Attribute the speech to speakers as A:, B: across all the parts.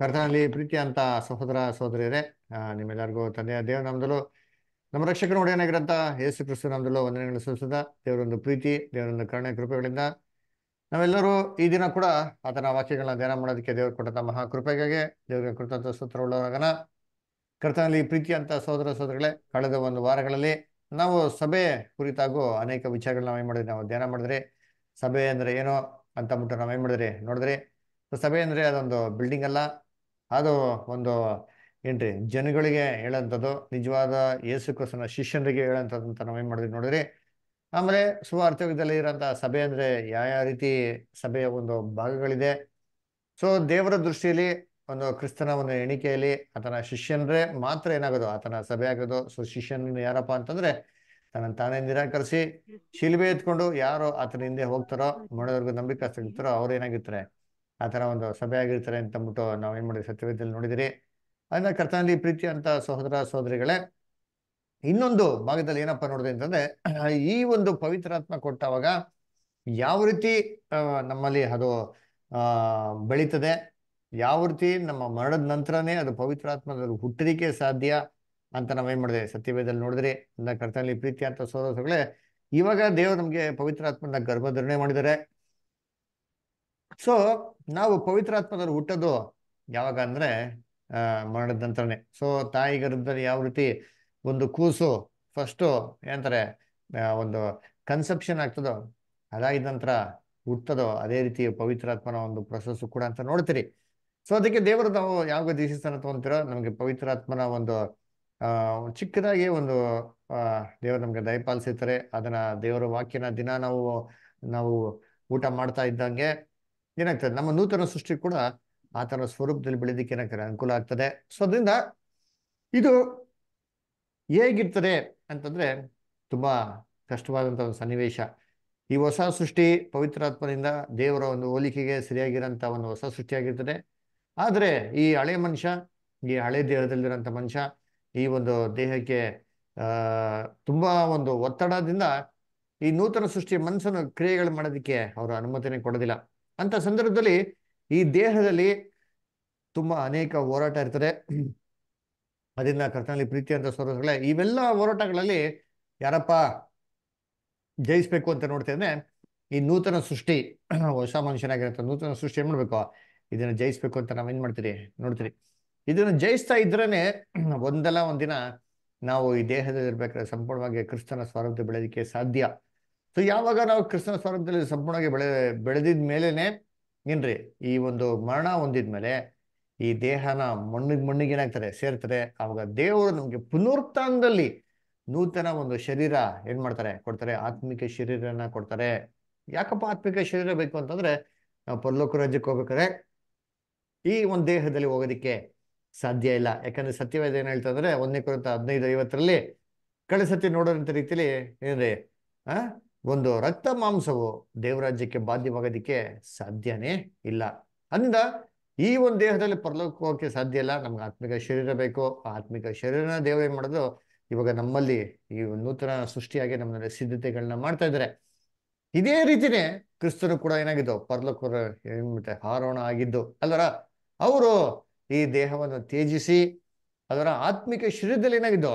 A: ಕರ್ತನಲ್ಲಿ ಪ್ರೀತಿ ಅಂತ ಸಹೋದರ ಸಹೋದರಿಯರೇ ನಿಮ್ಮೆಲ್ಲರಿಗೂ ತಂದೆಯ ದೇವ ನಮ್ದಲು ನಮ್ಮ ರಕ್ಷಕನ ಒಡೆಯನಾಗಿರಂತ ಯೇಸು ಕ್ರಿಸ್ತು ನಮ್ದಲು ವಂದನೆಗಳನ್ನು ಸಲ್ಲಿಸಿದ ದೇವರೊಂದು ಪ್ರೀತಿ ದೇವರೊಂದು ಕರುಣೆ ಕೃಪೆಗಳಿಂದ ನಾವೆಲ್ಲರೂ ಈ ದಿನ ಕೂಡ ಆತನ ವಾಕ್ಯಗಳನ್ನ ಧ್ಯಾನ ಮಾಡೋದಕ್ಕೆ ದೇವರು ಕೊಟ್ಟಂತ ಮಹಾ ಕೃಪೆಗಾಗಿ ದೇವರಿಗೆ ಕೃತಜ್ಞ ಸೂತ್ರ ಉಳ್ಳವರಾಗನ ಕರ್ತನಲ್ಲಿ ಪ್ರೀತಿ ಅಂತ ಸಹೋದರ ಸಹೋದರಿಗಳೇ ಕಳೆದ ಒಂದು ವಾರಗಳಲ್ಲಿ ನಾವು ಸಭೆ ಕುರಿತಾಗೂ ಅನೇಕ ವಿಚಾರಗಳನ್ನ ನಾವು ಮಾಡಿದ್ರಿ ನಾವು ಧ್ಯಾನ ಮಾಡಿದ್ರಿ ಸಭೆ ಅಂದ್ರೆ ಏನೋ ಅಂತ ಬಿಟ್ಟು ನಾವೇನ್ ಮಾಡಿದ್ರಿ ನೋಡಿದ್ರಿ ಸಭೆ ಅಂದ್ರೆ ಅದೊಂದು ಬಿಲ್ಡಿಂಗ್ ಅಲ್ಲ ಅದು ಒಂದು ಏನ್ರಿ ಜನಗಳಿಗೆ ಹೇಳೋಂಥದ್ದು ನಿಜವಾದ ಯೇಸು ಕ್ರಿಸ್ತನ ಶಿಷ್ಯನಿಗೆ ಹೇಳೋಂಥದ್ದು ಅಂತ ನಾವೇನು ಮಾಡಿದ್ವಿ ನೋಡಿದ್ರಿ ಆಮೇಲೆ ಸುವಾರ್ಥದಲ್ಲಿ ಇರೋಂಥ ಸಭೆ ಅಂದರೆ ಯಾವ ಯಾವ ರೀತಿ ಸಭೆಯ ಒಂದು ಭಾಗಗಳಿದೆ ಸೊ ದೇವರ ದೃಷ್ಟಿಯಲ್ಲಿ ಒಂದು ಕ್ರಿಸ್ತನ ಒಂದು ಎಣಿಕೆಯಲ್ಲಿ ಆತನ ಶಿಷ್ಯನರೇ ಮಾತ್ರ ಏನಾಗೋದು ಆತನ ಸಭೆ ಆಗೋದು ಸೊ ಶಿಷ್ಯನ ಯಾರಪ್ಪ ಅಂತಂದ್ರೆ ತನ್ನ ತಾನೇ ನಿರಾಕರಿಸಿ ಶಿಲ್ಬೆ ಎತ್ಕೊಂಡು ಯಾರು ಆತನ ಹಿಂದೆ ಹೋಗ್ತಾರೋ ಮಾಡೋದ್ರಿಗೂ ನಂಬಿಕೆ ಅಷ್ಟಿರ್ತಾರೋ ಅವ್ರು ಏನಾಗಿರ್ತಾರೆ ಆ ಥರ ಒಂದು ಸಭೆ ಅಂತ ಅಂದ್ಬಿಟ್ಟು ನಾವು ಏನು ಮಾಡಿದ್ವಿ ಸತ್ಯವೇದದಲ್ಲಿ ನೋಡಿದಿರಿ ಅದನ್ನ ಕರ್ತನಲ್ಲಿ ಪ್ರೀತಿ ಅಂತ ಸಹೋದರ ಸಹೋದರಿಗಳೇ ಇನ್ನೊಂದು ಭಾಗದಲ್ಲಿ ಏನಪ್ಪ ನೋಡಿದೆ ಅಂತಂದ್ರೆ ಈ ಒಂದು ಪವಿತ್ರಾತ್ಮ ಕೊಟ್ಟವಾಗ ಯಾವ ರೀತಿ ನಮ್ಮಲ್ಲಿ ಅದು ಬೆಳೀತದೆ ಯಾವ ರೀತಿ ನಮ್ಮ ಮರಣದ ನಂತರನೇ ಅದು ಪವಿತ್ರಾತ್ಮದಲ್ಲಿ ಹುಟ್ಟಲಿಕ್ಕೆ ಸಾಧ್ಯ ಅಂತ ನಾವೇನ್ ಮಾಡಿದೆ ಸತ್ಯವೇದಲ್ಲಿ ನೋಡಿದ್ರಿ ಕರ್ತನಲ್ಲಿ ಪ್ರೀತಿ ಅಂತ ಸಹೋದರಗಳೇ ಇವಾಗ ದೇವರು ನಮಗೆ ಪವಿತ್ರಾತ್ಮನ ಗರ್ಭಧರಣೆ ಮಾಡಿದರೆ ಸೊ ನಾವು ಪವಿತ್ರಾತ್ಮದವ್ರು ಹುಟ್ಟೋದು ಯಾವಾಗ ಅಂದ್ರೆ ಆ ಮಾಡಿದ ನಂತರನೇ ಸೊ ತಾಯಿ ಗರ್ಭದಲ್ಲಿ ಯಾವ ರೀತಿ ಒಂದು ಕೂಸು ಫಸ್ಟು ಏನಂತಾರೆ ಒಂದು ಕನ್ಸೆಪ್ಷನ್ ಆಗ್ತದೋ ಅದಾಗಿದ ನಂತರ ಹುಟ್ಟದೋ ಅದೇ ರೀತಿ ಪವಿತ್ರಾತ್ಮನ ಒಂದು ಪ್ರೊಸೆಸ್ ಕೂಡ ಅಂತ ನೋಡ್ತೀರಿ ಸೊ ಅದಕ್ಕೆ ದೇವರು ನಾವು ಯಾವಾಗ ದೇಶಸ್ಥಾನ ತಗೊಂತೀರೋ ನಮಗೆ ಪವಿತ್ರಾತ್ಮನ ಒಂದು ಚಿಕ್ಕದಾಗಿ ಒಂದು ದೇವರು ನಮಗೆ ದಯಪಾಲಿಸಿರ್ತಾರೆ ಅದನ್ನ ದೇವರ ವಾಕ್ಯನ ದಿನ ನಾವು ನಾವು ಊಟ ಮಾಡ್ತಾ ಇದ್ದಂಗೆ ಏನಾಗ್ತದೆ ನಮ್ಮ ನೂತನ ಸೃಷ್ಟಿ ಕೂಡ ಆತನ ಸ್ವರೂಪದಲ್ಲಿ ಬೆಳೆದಿಕ್ಕೆ ಏನಾಗ್ತದೆ ಅನುಕೂಲ ಆಗ್ತದೆ ಸೊ ಅದರಿಂದ ಇದು ಹೇಗಿರ್ತದೆ ಅಂತಂದ್ರೆ ತುಂಬಾ ಕಷ್ಟವಾದಂತಹ ಒಂದು ಸನ್ನಿವೇಶ ಈ ಹೊಸ ಸೃಷ್ಟಿ ಪವಿತ್ರಾತ್ಮನಿಂದ ದೇವರ ಒಂದು ಹೋಲಿಕೆಗೆ ಸರಿಯಾಗಿರಂತ ಒಂದು ಹೊಸ ಸೃಷ್ಟಿಯಾಗಿರ್ತದೆ ಆದ್ರೆ ಈ ಹಳೆ ಮನುಷ್ಯ ಈ ಹಳೆ ದೇಹದಲ್ಲಿರೋಂಥ ಮನುಷ್ಯ ಈ ಒಂದು ದೇಹಕ್ಕೆ ತುಂಬಾ ಒಂದು ಒತ್ತಡದಿಂದ ಈ ನೂತನ ಸೃಷ್ಟಿಯ ಮನಸ್ಸನ್ನು ಕ್ರಿಯೆಗಳು ಮಾಡೋದಕ್ಕೆ ಅವರು ಅನುಮತಿನೇ ಕೊಡೋದಿಲ್ಲ ಅಂತ ಸಂದರ್ಭದಲ್ಲಿ ಈ ದೇಹದಲ್ಲಿ ತುಂಬಾ ಅನೇಕ ಹೋರಾಟ ಇರ್ತದೆ ಅದರಿಂದ ಕರ್ತನಲ್ಲಿ ಪ್ರೀತಿ ಅಂತ ಸ್ವರೂಪಗಳೇ ಇವೆಲ್ಲ ಹೋರಾಟಗಳಲ್ಲಿ ಯಾರಪ್ಪ ಜಯಿಸ್ಬೇಕು ಅಂತ ನೋಡ್ತೇನೆ ಈ ನೂತನ ಸೃಷ್ಟಿ ಹೊಸ ಮನುಷ್ಯನಾಗಿರುತ್ತೆ ನೂತನ ಸೃಷ್ಟಿ ಏನ್ ಮಾಡ್ಬೇಕು ಇದನ್ನ ಜಯಿಸ್ಬೇಕು ಅಂತ ಏನ್ ಮಾಡ್ತೀರಿ ನೋಡ್ತೀರಿ ಇದನ್ನ ಜಯಿಸ್ತಾ ಇದ್ರೇನೆ ಒಂದಲ್ಲ ಒಂದಿನ ನಾವು ಈ ದೇಹದಲ್ಲಿ ಇರ್ಬೇಕಾದ್ರೆ ಸಂಪೂರ್ಣವಾಗಿ ಕ್ರಿಸ್ತನ ಸ್ವರೂಪ ಬೆಳೆಯೋದಕ್ಕೆ ಸಾಧ್ಯ ಸೊ ಯಾವಾಗ ನಾವು ಕೃಷ್ಣ ಸ್ವರೂಪದಲ್ಲಿ ಸಂಪೂರ್ಣವಾಗಿ ಬೆಳೆ ಬೆಳೆದಿದ ಮೇಲೇನೆ ಏನ್ರಿ ಈ ಒಂದು ಮರಣ ಹೊಂದಿದ್ಮೇಲೆ ಈ ದೇಹನ ಮಣ್ಣಿಗೆ ಮಣ್ಣಿಗೆ ಏನಾಗ್ತಾರೆ ಸೇರ್ತಾರೆ ಆವಾಗ ದೇವರು ನಮಗೆ ಪುನರುತ್ಥಾನದಲ್ಲಿ ನೂತನ ಒಂದು ಶರೀರ ಏನ್ ಮಾಡ್ತಾರೆ ಕೊಡ್ತಾರೆ ಆತ್ಮಿಕ ಶರೀರನ ಕೊಡ್ತಾರೆ ಯಾಕಪ್ಪ ಆತ್ಮಿಕ ಶರೀರ ಬೇಕು ಅಂತಂದ್ರೆ ನಾವು ಪರಲೋಕ ರಾಜ್ಯಕ್ಕೆ ಹೋಗ್ಬೇಕಾದ್ರೆ ಈ ಒಂದು ದೇಹದಲ್ಲಿ ಹೋಗೋದಿಕ್ಕೆ ಸಾಧ್ಯ ಇಲ್ಲ ಯಾಕಂದ್ರೆ ಸತ್ಯವಾದ ಏನ್ ಹೇಳ್ತಂದ್ರೆ ಒಂದನೇ ಕುರಿತ ಹದಿನೈದು ಐವತ್ತರಲ್ಲಿ ಕಳೆ ಸತ್ಯ ರೀತಿಲಿ ರೀತಿಯಲ್ಲಿ ಏನ್ರಿ ಆ ಒಂದು ರಕ್ತ ಮಾಂಸವು ದೇವರಾಜ್ಯಕ್ಕೆ ಬಾಧ್ಯವಾಗೋದಕ್ಕೆ ಸಾಧ್ಯನೇ ಇಲ್ಲ ಅಂದ ಈ ಒಂದು ದೇಹದಲ್ಲಿ ಪರಲೋಕೋಕ್ಕೆ ಸಾಧ್ಯ ಇಲ್ಲ ನಮ್ಗೆ ಆತ್ಮಿಕ ಶರೀರ ಬೇಕು ಆತ್ಮಿಕ ಶರೀರನ ದೇವರು ಏನು ಮಾಡೋದು ಇವಾಗ ನಮ್ಮಲ್ಲಿ ಈ ನೂತನ ಸೃಷ್ಟಿಯಾಗಿ ನಮ್ಮಲ್ಲಿ ಸಿದ್ಧತೆಗಳನ್ನ ಮಾಡ್ತಾ ಇದ್ದಾರೆ ಇದೇ ರೀತಿನೇ ಕ್ರಿಸ್ತರು ಕೂಡ ಏನಾಗಿದ್ದು ಪರಲೋಕರು ಏನ್ಬಿಟ್ಟೆ ಹಾರೋಣ ಆಗಿದ್ದು ಅಲ್ವರ ಅವರು ಈ ದೇಹವನ್ನು ತ್ಯಜಿಸಿ ಅದರ ಆತ್ಮಿಕ ಶರೀರದಲ್ಲಿ ಏನಾಗಿದ್ದು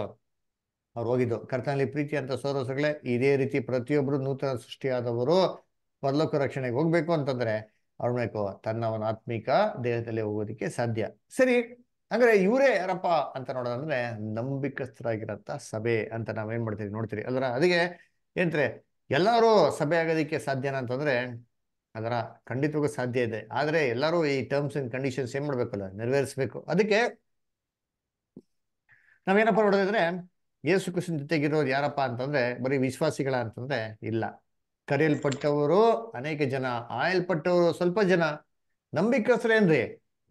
A: ಅವ್ರು ಹೋಗಿದ್ದು ಕರ್ತನಲ್ಲಿ ಪ್ರೀತಿ ಅಂತ ಸೋರಸಗಳೇ ಇದೇ ರೀತಿ ಪ್ರತಿಯೊಬ್ಬರು ನೂತನ ಸೃಷ್ಟಿಯಾದವರು ಪರಲೋಕ ರಕ್ಷಣೆಗೆ ಹೋಗ್ಬೇಕು ಅಂತಂದ್ರೆ ಅವ್ರಬೇಕು ತನ್ನ ಅವನ ಆತ್ಮಿಕ ದೇಹದಲ್ಲಿ ಹೋಗೋದಕ್ಕೆ ಸಾಧ್ಯ ಸರಿ ಅಂದ್ರೆ ಇವರೇ ಯಾರಪ್ಪ ಅಂತ ನೋಡೋದಂದ್ರೆ ನಂಬಿಕಸ್ಥರಾಗಿರಂತ ಸಭೆ ಅಂತ ನಾವೇನ್ ಮಾಡ್ತೀವಿ ನೋಡ್ತೀರಿ ಅದರ ಅದಕ್ಕೆ ಏನಂತಾರೆ ಎಲ್ಲರೂ ಸಭೆ ಆಗೋದಕ್ಕೆ ಸಾಧ್ಯನ ಅಂತಂದ್ರೆ ಅದರ ಖಂಡಿತವಾಗೂ ಸಾಧ್ಯ ಇದೆ ಆದ್ರೆ ಎಲ್ಲರೂ ಈ ಟರ್ಮ್ಸ್ ಅಂಡ್ ಕಂಡೀಷನ್ಸ್ ಏನ್ ಮಾಡ್ಬೇಕಲ್ಲ ನೆರವೇರಿಸ್ಬೇಕು ಅದಕ್ಕೆ ನಾವೇನಪ್ಪ ನೋಡೋದಿದ್ರೆ ಯೇಸು ಕೃಷ್ಣ ಜೊತೆಗಿರೋರು ಯಾರಪ್ಪ ಅಂತಂದ್ರೆ ಬರೀ ವಿಶ್ವಾಸಿಗಳ ಅಂತಂದ್ರೆ ಇಲ್ಲ ಕರೆಯಲ್ಪಟ್ಟವರು ಅನೇಕ ಜನ ಆಯಲ್ಪಟ್ಟವರು ಸ್ವಲ್ಪ ಜನ ನಂಬಿಕಸ್ರೇನ್ರಿ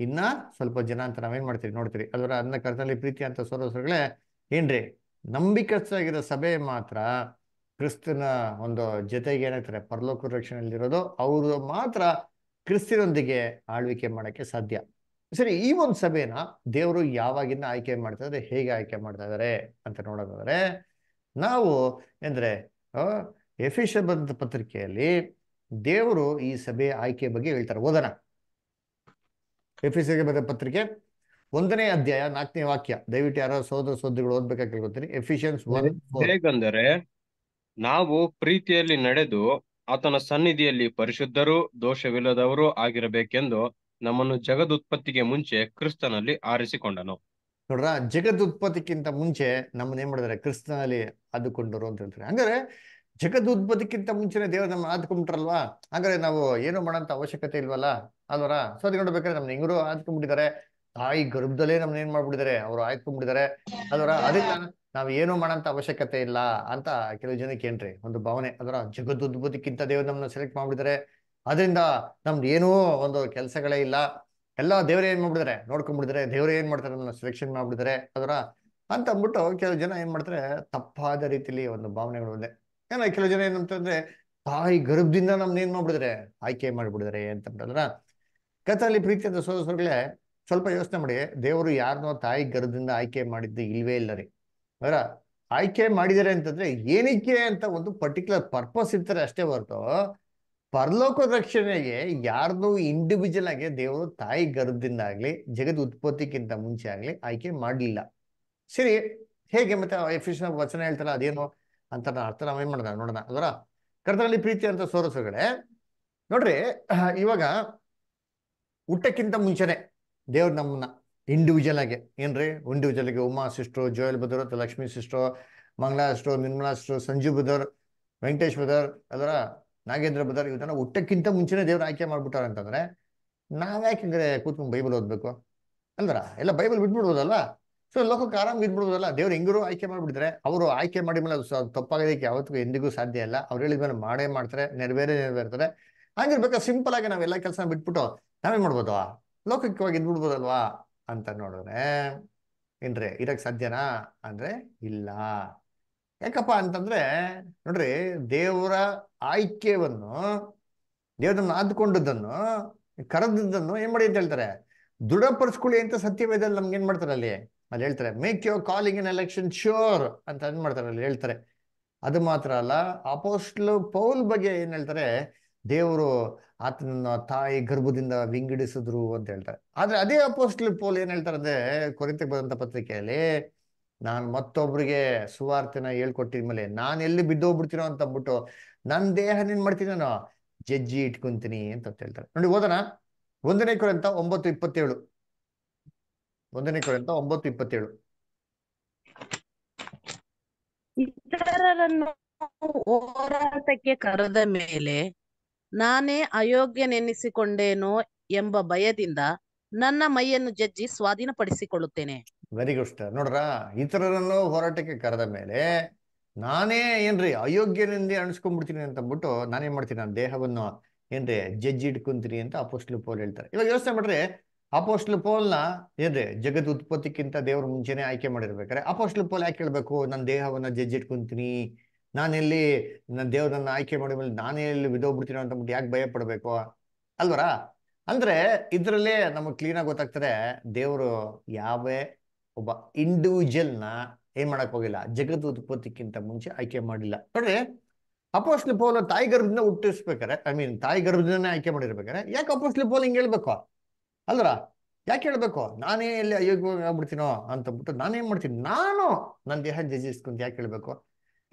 A: ಇನ್ನ ಸ್ವಲ್ಪ ಜನ ಅಂತ ನಾವೇನ್ ಮಾಡ್ತೀವಿ ನೋಡ್ತೀರಿ ಅದರ ಅನ್ನ ಕರ್ತನಲ್ಲಿ ಪ್ರೀತಿ ಅಂತ ಸೋರೋಸಗಳೇ ಏನ್ರಿ ನಂಬಿಕಸ್ಥರಾಗಿರೋ ಸಭೆ ಮಾತ್ರ ಕ್ರಿಸ್ತನ ಒಂದು ಜೊತೆಗೆ ಏನಾಯ್ತಾರೆ ಪರಲೋಕ ರಕ್ಷಣೆಯಲ್ಲಿರೋದು ಅವರು ಮಾತ್ರ ಕ್ರಿಸ್ತಿನೊಂದಿಗೆ ಆಳ್ವಿಕೆ ಮಾಡಕ್ಕೆ ಸಾಧ್ಯ ಸರಿ ಈ ಒಂದು ಸಭೆನ ದೇವರು ಯಾವಾಗಿಂದ ಆಯ್ಕೆ ಮಾಡ್ತಾ ಇದ್ರೆ ಹೇಗೆ ಆಯ್ಕೆ ಮಾಡ್ತಾ ಇದ್ದಾರೆ ಅಂತ ನೋಡೋದಾದ್ರೆ ನಾವು ಎಂದ್ರೆ ಎಫಿಷ ಬಂದ ಪತ್ರಿಕೆಯಲ್ಲಿ ದೇವರು ಈ ಸಭೆ ಆಯ್ಕೆ ಬಗ್ಗೆ ಹೇಳ್ತಾರೆ ಓದೋಣ ಎಫಿಸಿಗೆ ಬಂದ ಪತ್ರಿಕೆ ಒಂದನೇ ಅಧ್ಯಾಯ ನಾಲ್ಕನೇ ವಾಕ್ಯ ದಯವಿಟ್ಟು ಯಾರೋ ಸೋದರ ಸೋದರಿಗಳು ಓದ್ಬೇಕಾಗಿ ಕೇಳ್ಕೊತೀನಿ ಎಫಿಷಿಯನ್ಸ್
B: ಹೇಗಂದರೆ ನಾವು ಪ್ರೀತಿಯಲ್ಲಿ ನಡೆದು ಆತನ ಸನ್ನಿಧಿಯಲ್ಲಿ ಪರಿಶುದ್ಧರು ದೋಷವಿಲ್ಲದವರು ಆಗಿರಬೇಕೆಂದು ನಮ್ಮನ್ನು ಜಗದುತ್ಪತ್ತಿಗೆ ಮುಂಚೆ ಕ್ರಿಸ್ತನಲ್ಲಿ ಆರಿಸಿಕೊಂಡನು
A: ನೋಡ್ರ ಜಗದುತ್ಪತ್ತಿಕ್ಕಿಂತ ಮುಂಚೆ ನಮ್ಮನ್ನ ಏನ್ ಮಾಡಿದ್ರೆ ಕ್ರಿಸ್ತನಲ್ಲಿ ಆದುಕೊಂಡರು ಅಂತ ಹೇಳ್ತಾರೆ ಹಂಗಾರೆ ಜಗದುತ್ಪತ್ತಿಕ್ಕಿಂತ ಮುಂಚೆನೆ ದೇವರು ನಮ್ಮ ಆದ್ಕೊಂಡ್ರಲ್ವಾ ಹಾಗಾದ್ರೆ ನಾವು ಏನು ಮಾಡೋಂತ ಅವಶ್ಯಕತೆ ಇಲ್ವಲ್ಲ ಅಲ್ವರ ಸೊ ಅದಕ್ಕೆ ನೋಡ್ಬೇಕಾದ್ರೆ ನಮ್ನ ಹೆಂಗರು ಆದ್ಕೊಂಡ್ಬಿಟ್ಟಿದ್ದಾರೆ ತಾಯಿ ಗರ್ಭದಲ್ಲೇ ನಮ್ನ ಏನ್ ಮಾಡ್ಬಿಟ್ಟಿದ್ದಾರೆ ಅವ್ರು ಆಯ್ಕೊಂಡ್ಬಿಟ್ಟಿದ್ದಾರೆ ಅದರ ಅದಕ್ಕೆ ನಾವ್ ಏನು ಮಾಡೋಂತ ಅವಶ್ಯಕತೆ ಇಲ್ಲ ಅಂತ ಕೆಲವು ಜನಕ್ಕೆ ಏನ್ರಿ ಒಂದು ಭಾವನೆ ಅದರ ಜಗದುದ್ಭುತಿಕ್ಕಿಂತ ದೇವ್ರ ನಮ್ಮನ್ನ ಸೆಲೆಕ್ಟ್ ಮಾಡ್ಬಿಟ್ಟಿದ್ದಾರೆ ಅದರಿಂದ ನಮ್ದು ಏನೂ ಒಂದು ಕೆಲಸಗಳೇ ಇಲ್ಲ ಎಲ್ಲ ದೇವರೇ ಏನು ಮಾಡ್ಬಿಡಿದ್ರೆ ನೋಡ್ಕೊಂಡ್ಬಿಡಿದ್ರೆ ದೇವ್ರೆ ಏನು ಮಾಡ್ತಾರೆ ಅದನ್ನ ಸೆಲೆಕ್ಷನ್ ಮಾಡ್ಬಿಡಿದ್ರೆ ಅದರ ಅಂತ ಅಂದ್ಬಿಟ್ಟು ಕೆಲವು ಜನ ಏನು ಮಾಡ್ತಾರೆ ತಪ್ಪಾದ ರೀತಿಲಿ ಒಂದು ಭಾವನೆಗಳು ಇದೆ ಏನೋ ಕೆಲವು ಜನ ಏನಂತಂದ್ರೆ ತಾಯಿ ಗರ್ಭದಿಂದ ನಮ್ನ ಏನು ಮಾಡ್ಬಿಡಿದ್ರೆ ಆಯ್ಕೆ ಮಾಡಿಬಿಡಿದ್ರೆ ಅಂತಂದ್ರ ಕಥಾಲಿ ಪ್ರೀತಿ ಅಂತ ಸೋದಸರುಗಳೇ ಸ್ವಲ್ಪ ಯೋಚನೆ ಮಾಡಿ ದೇವರು ಯಾರನ್ನೋ ತಾಯಿ ಗರ್ಭದಿಂದ ಆಯ್ಕೆ ಮಾಡಿದ್ದು ಇಲ್ವೇ ಇಲ್ಲ ರೀ ಅವರ ಆಯ್ಕೆ ಮಾಡಿದರೆ ಅಂತಂದ್ರೆ ಏನಕ್ಕೆ ಅಂತ ಒಂದು ಪರ್ಟಿಕ್ಯುಲರ್ ಪರ್ಪಸ್ ಇರ್ತಾರೆ ಅಷ್ಟೇ ಹೊರತು ಪರಲೋಕ ರಕ್ಷಣೆಗೆ ಯಾರನ್ನೂ ಇಂಡಿವಿಜುವಲ್ ಆಗಿ ದೇವರು ತಾಯಿ ಗರ್ಭದಿಂದ ಆಗಲಿ ಜಗದ್ ಉತ್ಪತ್ತಿಗಿಂತ ಮುಂಚೆ ಆಗಲಿ ಆಯ್ಕೆ ಮಾಡಲಿಲ್ಲ ಸರಿ ಹೇಗೆ ಮತ್ತೆ ಎಫಿಷನ್ ವಚನ ಹೇಳ್ತಾರ ಅದೇನು ಅಂತ ನಾನು ಅರ್ಥ ನಾವು ಏನು ಮಾಡೋಣ ನೋಡೋಣ ಅದರ ಕರ್ತನಲ್ಲಿ ಪ್ರೀತಿ ಅಂತ ಸೋರಸುಗಳೇ ನೋಡ್ರಿ ಇವಾಗ ಊಟಕ್ಕಿಂತ ಮುಂಚೆನೆ ದೇವ್ರು ನಮ್ಮನ್ನ ಇಂಡಿವಿಜುವಲ್ ಆಗಿ ಏನ್ರಿ ಇಂಡಿವಿಜುವಲ್ ಆಗಿ ಉಮಾ ಸಿಸ್ಟ್ರು ಜೋಯಲ್ ಬದರ್ ಅಥವಾ Lakshmi sister Mangala sister Nirmala sister Sanjeev brother Venkatesh brother ಅದರ ನಾಗೇಂದ್ರ ಬದಾರ್ ಇವತ್ತ ಹುಟ್ಟಕ್ಕಿಂತ ಮುಂಚೆನೇ ದೇವ್ರ ಆಯ್ಕೆ ಮಾಡ್ಬಿಟ್ಟಾರೆ ಅಂತಂದ್ರೆ ನಾವ್ಯಾಕೆಂದ್ರೆ ಕೂತ್ಕೊಂಡು ಬೈಬಲ್ ಓದ್ಬೇಕು ಅಲ್ದರ ಎಲ್ಲ ಬೈಬಲ್ ಬಿಟ್ಬಿಡ್ಬೋದಲ್ವಾ ಸೊ ಲೋಕಕ್ಕೆ ಆರಾಮ್ ಇದ್ಬಿಡ್ಬೋದಲ್ಲ ದೇವ್ರು ಹೆಂಗರು ಆಯ್ಕೆ ಮಾಡ್ಬಿಟ್ಟಿದ್ರೆ ಅವರು ಆಯ್ಕೆ ಮಾಡಿದ ಮೇಲೆ ಅದು ತಪ್ಪಾಗೋದಕ್ಕೆ ಯಾವತ್ತಿಗೂ ಎಂದಿಗೂ ಸಾಧ್ಯ ಇಲ್ಲ ಅವ್ರು ಹೇಳಿದ ಮೇಲೆ ಮಾಡೇ ಮಾಡ್ತಾರೆ ನೆರವೇರೇ ನೆರವೇರ್ತಾರೆ ಹಂಗಿರ್ಬೇಕಾದ್ರೆ ಸಿಂಪಲ್ ಆಗಿ ನಾವೆಲ್ಲ ಕೆಲಸ ಬಿಟ್ಬಿಟ್ಟು ನಾವೇನ್ ಮಾಡ್ಬೋದು ಲೌಕಿಕವಾಗಿ ಇದ್ಬಿಡ್ಬೋದಲ್ವಾ ಅಂತ ನೋಡಿದ್ರೆ ಏನ್ರೆ ಇರಕ್ ಸಾಧ್ಯನಾ ಅಂದ್ರೆ ಇಲ್ಲ ಯಾಕಪ್ಪ ಅಂತಂದ್ರೆ ನೋಡ್ರಿ ದೇವರ ಆಯ್ಕೆಯನ್ನು ದೇವರನ್ನು ಆದ್ಕೊಂಡದ್ದನ್ನು ಕರೆದಿದ್ದನ್ನು ಏನ್ ಮಾಡಿ ಅಂತ ಹೇಳ್ತಾರೆ ದೃಢಪಡಿಸ್ಕೊಳ್ಳಿ ಅಂತ ಸತ್ಯವೇದಲ್ಲಿ ನಮ್ಗೆ ಏನ್ ಮಾಡ್ತಾರೆ ಅಲ್ಲಿ ಅಲ್ಲಿ ಹೇಳ್ತಾರೆ make your calling in election sure ಅಂತ ಏನ್ ಮಾಡ್ತಾರೆ ಅಲ್ಲಿ ಹೇಳ್ತಾರೆ ಅದು ಮಾತ್ರ ಅಲ್ಲ ಅಪೋಸ್ಟ್ಲು ಪೌಲ್ ಬಗ್ಗೆ ಏನ್ ಹೇಳ್ತಾರೆ ದೇವರು ಆತನನ್ನ ತಾಯಿ ಗರ್ಭದಿಂದ ವಿಂಗಡಿಸಿದ್ರು ಅಂತ ಹೇಳ್ತಾರೆ ಆದ್ರೆ ಅದೇ ಅಪೋಸ್ಟ್ಲು ಪೌಲ್ ಏನ್ ಹೇಳ್ತಾರೆ ಅಂದ್ರೆ ಕೊರಿತಕ್ಕೆ ಬಂದಂತ ಪತ್ರಿಕೆಯಲ್ಲಿ ನಾನು ಮತ್ತೊಬ್ರಿಗೆ ಸುವಾರ್ತೆನ ಹೇಳ್ಕೊಟ್ಟಿದ್ಮೇಲೆ ನಾನು ಎಲ್ಲಿ ಬಿದ್ದೋಗ್ಬಿಡ್ತೀನೋ ಅಂತ ಅಂದ್ಬಿಟ್ಟು ನನ್ನ ದೇಹ ಏನ್ ಮಾಡ್ತೀನಿ ನಾನು ಜಜ್ಜಿ ಇಟ್ಕೊಂತೀನಿ ಅಂತ ಹೇಳ್ತಾರೆ ನೋಡಿ ಓದೋಣ ಒಂದನೇ ಅಂತ ಒಂಬತ್ತು ಇಪ್ಪತ್ತೇಳು ಒಂದನೇ ಅಂತ ಒಂಬತ್ತು ಇಪ್ಪತ್ತೇಳು
C: ಹೋರಾಟಕ್ಕೆ ಕರೆದ ಮೇಲೆ ನಾನೇ ಅಯೋಗ್ಯನೆನಿಸಿಕೊಂಡೇನೋ ಎಂಬ ಭಯದಿಂದ ನನ್ನ ಮೈಯನ್ನು ಜಜ್ಜಿ ಸ್ವಾಧೀನಪಡಿಸಿಕೊಳ್ಳುತ್ತೇನೆ
A: ವೆರಿ ಗುಡ್ ನೋಡ್ರ ಇತರರನ್ನು ಹೋರಾಟಕ್ಕೆ ಕರೆದ ಮೇಲೆ ನಾನೇ ಏನ್ರಿ ಅಯೋಗ್ಯನಿಂದ ಅಣಿಸ್ಕೊಂಡ್ಬಿಡ್ತೀನಿ ಅಂತ ಅಂದ್ಬಿಟ್ಟು ನಾನೇನ್ ಮಾಡ್ತೀನಿ ನನ್ನ ದೇಹವನ್ನು ಏನ್ರಿ ಜಜ್ಜಿ ಇಟ್ಕೊಂತೀನಿ ಅಂತ ಅಪೋಸ್ಟ್ಲು ಪೋಲ್ ಹೇಳ್ತಾರೆ ಇವಾಗ ಯೋಚನೆ ಮಾಡ್ರಿ ಅಪೋಸ್ಟ್ಲು ಪೋಲ್ನ ಏನ್ರಿ ಜಗದ್ ಉತ್ಪತ್ತಿಕ್ಕಿಂತ ದೇವ್ರ ಮುಂಚೆನೆ ಆಯ್ಕೆ ಮಾಡಿರ್ಬೇಕಾರೆ ಅಪೋಸ್ಟ್ಲು ಪೋಲ್ ಯಾಕೆ ಹೇಳ್ಬೇಕು ನನ್ನ ದೇಹವನ್ನ ಜಜ್ಜಿ ಇಟ್ಕೊಂತೀನಿ ನಾನೆಲ್ಲಿ ನನ್ನ ದೇವರನ್ನ ಆಯ್ಕೆ ಮಾಡಿದ್ಮೇಲೆ ನಾನೇ ಎಲ್ಲಿ ವಿಧೋಗ್ಬಿಡ್ತೀನಿ ಅಂತ ಅಂದ್ಬಿಟ್ಟು ಯಾಕೆ ಭಯ ಪಡ್ಬೇಕು ಅಲ್ವರಾ ಅಂದ್ರೆ ಇದ್ರಲ್ಲೇ ಕ್ಲೀನ್ ಆಗಿ ಗೊತ್ತಾಗ್ತದೆ ದೇವರು ಯಾವೇ ಒಬ್ಬ ಇಂಡಿವಿಜುವಲ್ ನ ಏನ್ ಮಾಡಕ್ ಹೋಗಿಲ್ಲ ಜಗತ್ ಉತ್ಪತ್ತಿಕ್ಕಿಂತ ಮುಂಚೆ ಆಯ್ಕೆ ಮಾಡಿಲ್ಲ ನೋಡ್ರಿ ಅಪೋಸ್ಲಿ ಪೋಲ್ ತಾಯಿ ಗರ್ಭದಿಂದ ಹುಟ್ಟಿಸ್ಬೇಕಾರೆ ಐ ಮೀನ್ ತಾಯಿ ಗರ್ಭದಿಂದನೇ ಆಯ್ಕೆ ಮಾಡಿರ್ಬೇಕಾರೆ ಯಾಕೆ ಅಪೋಸ್ಲಿ ಪೋಲ್ ಹಿಂಗ್ ಹೇಳ್ಬೇಕು ಅಲ್ರ ಯಾಕೆ ಹೇಳ್ಬೇಕು ನಾನೇ ಎಲ್ಲಿ ಅಯೋಗ್ಯವಾಗಿ ಆಗ್ಬಿಡ್ತೀನೋ ಅಂತಬಿಟ್ಟು ನಾನೇನ್ ಮಾಡ್ತೀನಿ ನಾನು ನನ್ನ ದೇಹ ಜಜಿಸ್ಕೊಂತ ಯಾಕೆ ಹೇಳ್ಬೇಕು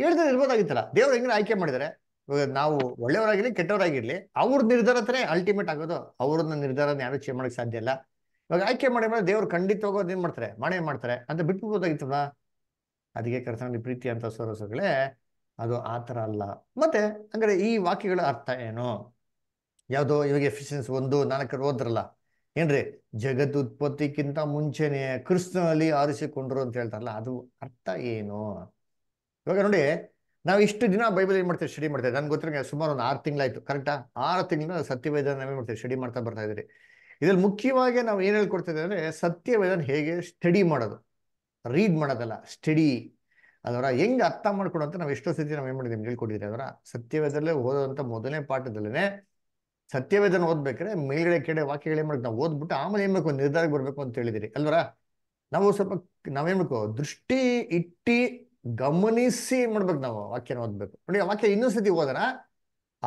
A: ಹೇಳ್ದ್ರೆ ಇರ್ಬೋದಾಗಿತ್ತಲ್ಲ ದೇವ್ರು ಹೆಂಗ್ ಆಯ್ಕೆ ಮಾಡಿದರೆ ನಾವು ಒಳ್ಳೆಯವರಾಗಿರ್ಲಿ ಕೆಟ್ಟವರಾಗಿರ್ಲಿ ಅವ್ರ ನಿರ್ಧಾರ ಅಲ್ಟಿಮೇಟ್ ಆಗೋದು ಅವ್ರನ್ನ ನಿರ್ಧಾರನ ಯಾರು ಚೇಂಜ್ ಮಾಡಕ್ ಸಾಧ್ಯ ಇಲ್ಲ ಇವಾಗ ಆಯ್ಕೆ ಮಾಡಿ ಮೇಲೆ ದೇವ್ರು ಖಂಡಿತವಾಗೋದು ಏನ್ ಮಾಡ್ತಾರೆ ಮಾಡೇ ಮಾಡ್ತಾರೆ ಅಂತ ಬಿಟ್ಟು ಅದಕ್ಕೆ ಕರ್ತನಲ್ಲಿ ಪ್ರೀತಿ ಅಂತ ಸೊರಸುಗಳೇ ಅದು ಆ ಥರ ಅಲ್ಲ ಮತ್ತೆ ಹಂಗಾರೆ ಈ ವಾಕ್ಯಗಳ ಅರ್ಥ ಏನು ಯಾವುದೋ ಇವಾಗ ಎಫಿಷಿಯನ್ಸ್ ಒಂದು ನಾಲ್ಕರು ಓದ್ರಲ್ಲ ಏನ್ರಿ ಜಗದ್ ಉತ್ಪತ್ತಿಕ್ಕಿಂತ ಮುಂಚೆನೇ ಕ್ರಿಸ್ತನಲ್ಲಿ ಆರಿಸಿಕೊಂಡ್ರು ಅಂತ ಹೇಳ್ತಾರಲ್ಲ ಅದು ಅರ್ಥ ಏನು ಇವಾಗ ನೋಡಿ ನಾವು ಇಷ್ಟು ದಿನ ಬೈಬಲ್ ಏನು ಮಾಡ್ತೀವಿ ಸ್ಟಡಿ ಮಾಡ್ತೇವೆ ನನ್ಗೆ ಗೊತ್ತಿರೋ ಸುಮಾರು ಒಂದು ಆರು ತಿಂಗಳಾಯ್ತು ಕರೆಕ್ಟಾ ಆರು ತಿಂಗಳ ಸತ್ಯವೇದ ನಾವೇನು ಮಾಡ್ತೀವಿ ಸ್ಟಡಿ ಮಾಡ್ತಾ ಬರ್ತಾ ಇದ್ರಿ ಇದ್ರಲ್ಲಿ ಮುಖ್ಯವಾಗಿ ನಾವು ಏನು ಹೇಳ್ಕೊಡ್ತಿದ್ದೆ ಅಂದರೆ ಸತ್ಯವೇದನ ಹೇಗೆ ಸ್ಟಡಿ ಮಾಡೋದು ರೀಡ್ ಮಾಡೋದಲ್ಲ ಸ್ಟಡಿ ಅದರ ಹೆಂಗ್ ಅರ್ಥ ಅಂತ ನಾವು ಎಷ್ಟೋ ಸತಿ ನಾವು ಏನು ಮಾಡಿದ್ದೀವಿ ಹೇಳ್ಕೊಟ್ಟಿದ್ದೀವಿ ಅದರ ಸತ್ಯವೇದಲ್ಲೇ ಓದೋವಂಥ ಮೊದಲನೇ ಪಾಠದಲ್ಲೇ ಸತ್ಯವೇದನ ಓದ್ಬೇಕ್ರೆ ಮೇಲ್ಗಡೆ ಕೆಡೆ ವಾಕ್ಯಗಳು ಏನು ಮಾಡ್ಬೇಕು ನಾವು ಓದ್ಬಿಟ್ಟು ಆಮೇಲೆ ಏನು ಮಾಡಬೇಕು ನಿರ್ಧಾರಕ್ಕೆ ಬರಬೇಕು ಅಂತ ಹೇಳಿದಿರಿ ಅಲ್ವರ ನಾವು ಸ್ವಲ್ಪ ನಾವೇನು ದೃಷ್ಟಿ ಇಟ್ಟಿ ಗಮನಿಸಿ ಮಾಡ್ಬೇಕು ನಾವು ವಾಕ್ಯನ ಓದ್ಬೇಕು ನೋಡಿ ವಾಕ್ಯ ವಾಕ್ಯ ಇನ್ನೊಂದ್ಸತಿ ಓದೋಣ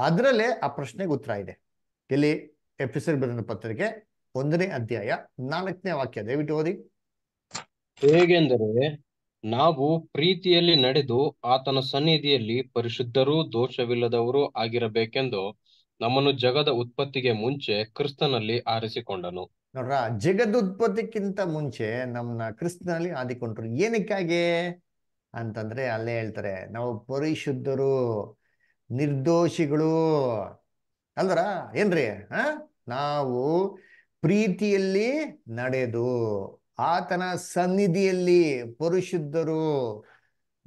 A: ಅದರಲ್ಲೇ ಆ ಪ್ರಶ್ನೆಗೆ ಉತ್ತರ ಇದೆ ಎಲ್ಲಿ ಎಪಿಸೋಡ್ ಬರೆದ ಪತ್ರಿಕೆ ಒಂದನೇ ಅಧ್ಯಾಯ ನಾಲ್ಕನೇ ವಾಕ್ಯ ದಯವಿಟ್ಟು ಓದಿ ಹೇಗೆಂದರೆ
B: ನಾವು ಪ್ರೀತಿಯಲ್ಲಿ ನಡೆದು ಆತನ ಸನ್ನಿಧಿಯಲ್ಲಿ ಪರಿಶುದ್ಧರೂ ದೋಷವಿಲ್ಲದವರು ಆಗಿರಬೇಕೆಂದು ನಮ್ಮನ್ನು ಜಗದ ಉತ್ಪತ್ತಿಗೆ ಮುಂಚೆ ಕ್ರಿಸ್ತನಲ್ಲಿ ಆರಿಸಿಕೊಂಡನು
A: ನೋಡ್ರ ಜಗದ ಉತ್ಪತ್ತಿಗಿಂತ ಮುಂಚೆ ನಮ್ಮನ್ನ ಕ್ರಿಸ್ತನಲ್ಲಿ ಆದಿಕೊಂಡ್ರು ಏನಕ್ಕಾಗೆ ಅಂತಂದ್ರೆ ಅಲ್ಲೇ ಹೇಳ್ತಾರೆ ನಾವು ಪರಿಶುದ್ಧರು ನಿರ್ದೋಷಿಗಳು ಅಂದ್ರ ಏನ್ರಿ ಹ ನಾವು ಪ್ರೀತಿಯಲ್ಲಿ ನಡೆದು ಆತನ ಸನ್ನಿಧಿಯಲ್ಲಿ ಪರಿಶುದ್ಧರು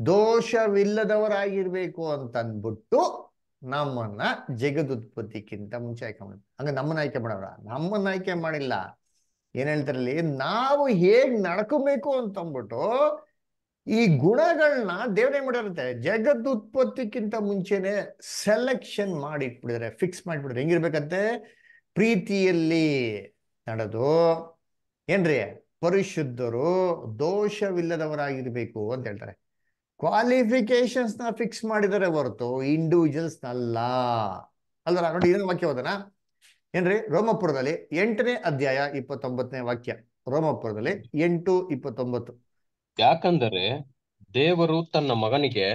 A: ದೋಷವಿಲ್ಲದವರಾಗಿರ್ಬೇಕು ಅಂತ ಅಂದ್ಬಿಟ್ಟು ನಮ್ಮನ್ನ ಜಗದುತ್ಪತ್ತಿಕ್ಕಿಂತ ಮುಂಚೆ ಆಯ್ಕೆ ಮಾಡಿ ಹಂಗ ನಮ್ಮನ್ನ ಆಯ್ಕೆ ಮಾಡವ್ರ ನಮ್ಮನ್ನ ಆಯ್ಕೆ ಮಾಡಿಲ್ಲ ಏನ್ ಹೇಳ್ತಾರಲ್ಲಿ ನಾವು ಹೇಗ್ ನಡ್ಕೋಬೇಕು ಅಂತಂದ್ಬಿಟ್ಟು ಈ ಗುಣಗಳನ್ನ ದೇವ್ರೇನ್ ಮಾಡಿರುತ್ತೆ ಜಗದ್ ಉತ್ಪತ್ತಿಕ್ಕಿಂತ ಮುಂಚೆನೆ ಸೆಲೆಕ್ಷನ್ ಮಾಡಿ ಇಟ್ಬಿಡಿದ್ರೆ ಫಿಕ್ಸ್ ಮಾಡಿಬಿಡ್ರೆ ಹೆಂಗಿರ್ಬೇಕಂತೆ ಪ್ರೀತಿಯಲ್ಲಿ ನಡೆದು ಏನ್ರಿ ಪರಿಶುದ್ಧರು ದೋಷವಿಲ್ಲದವರಾಗಿರ್ಬೇಕು ಅಂತ ಹೇಳ್ತಾರೆ ಕ್ವಾಲಿಫಿಕೇಶನ್ಸ್ ನ ಫಿಕ್ಸ್ ಮಾಡಿದರೆ ಹೊರತು ಇಂಡಿವಿಜುವಲ್ಸ್ ಅಲ್ಲ ಅಲ್ವಲ್ಲ ನೋಡಿ ಇನ್ನೊಂದು ವಾಕ್ಯ ಹೋದನಾ ಏನ್ರಿ ರೋಮಪುರದಲ್ಲಿ ಎಂಟನೇ ಅಧ್ಯಾಯ ಇಪ್ಪತ್ತೊಂಬತ್ತನೇ ವಾಕ್ಯ ರೋಮಪುರದಲ್ಲಿ ಎಂಟು
B: ಇಪ್ಪತ್ತೊಂಬತ್ತು ಯಾಕಂದರೆ ದೇವರು ತನ್ನ ಮಗನಿಗೆ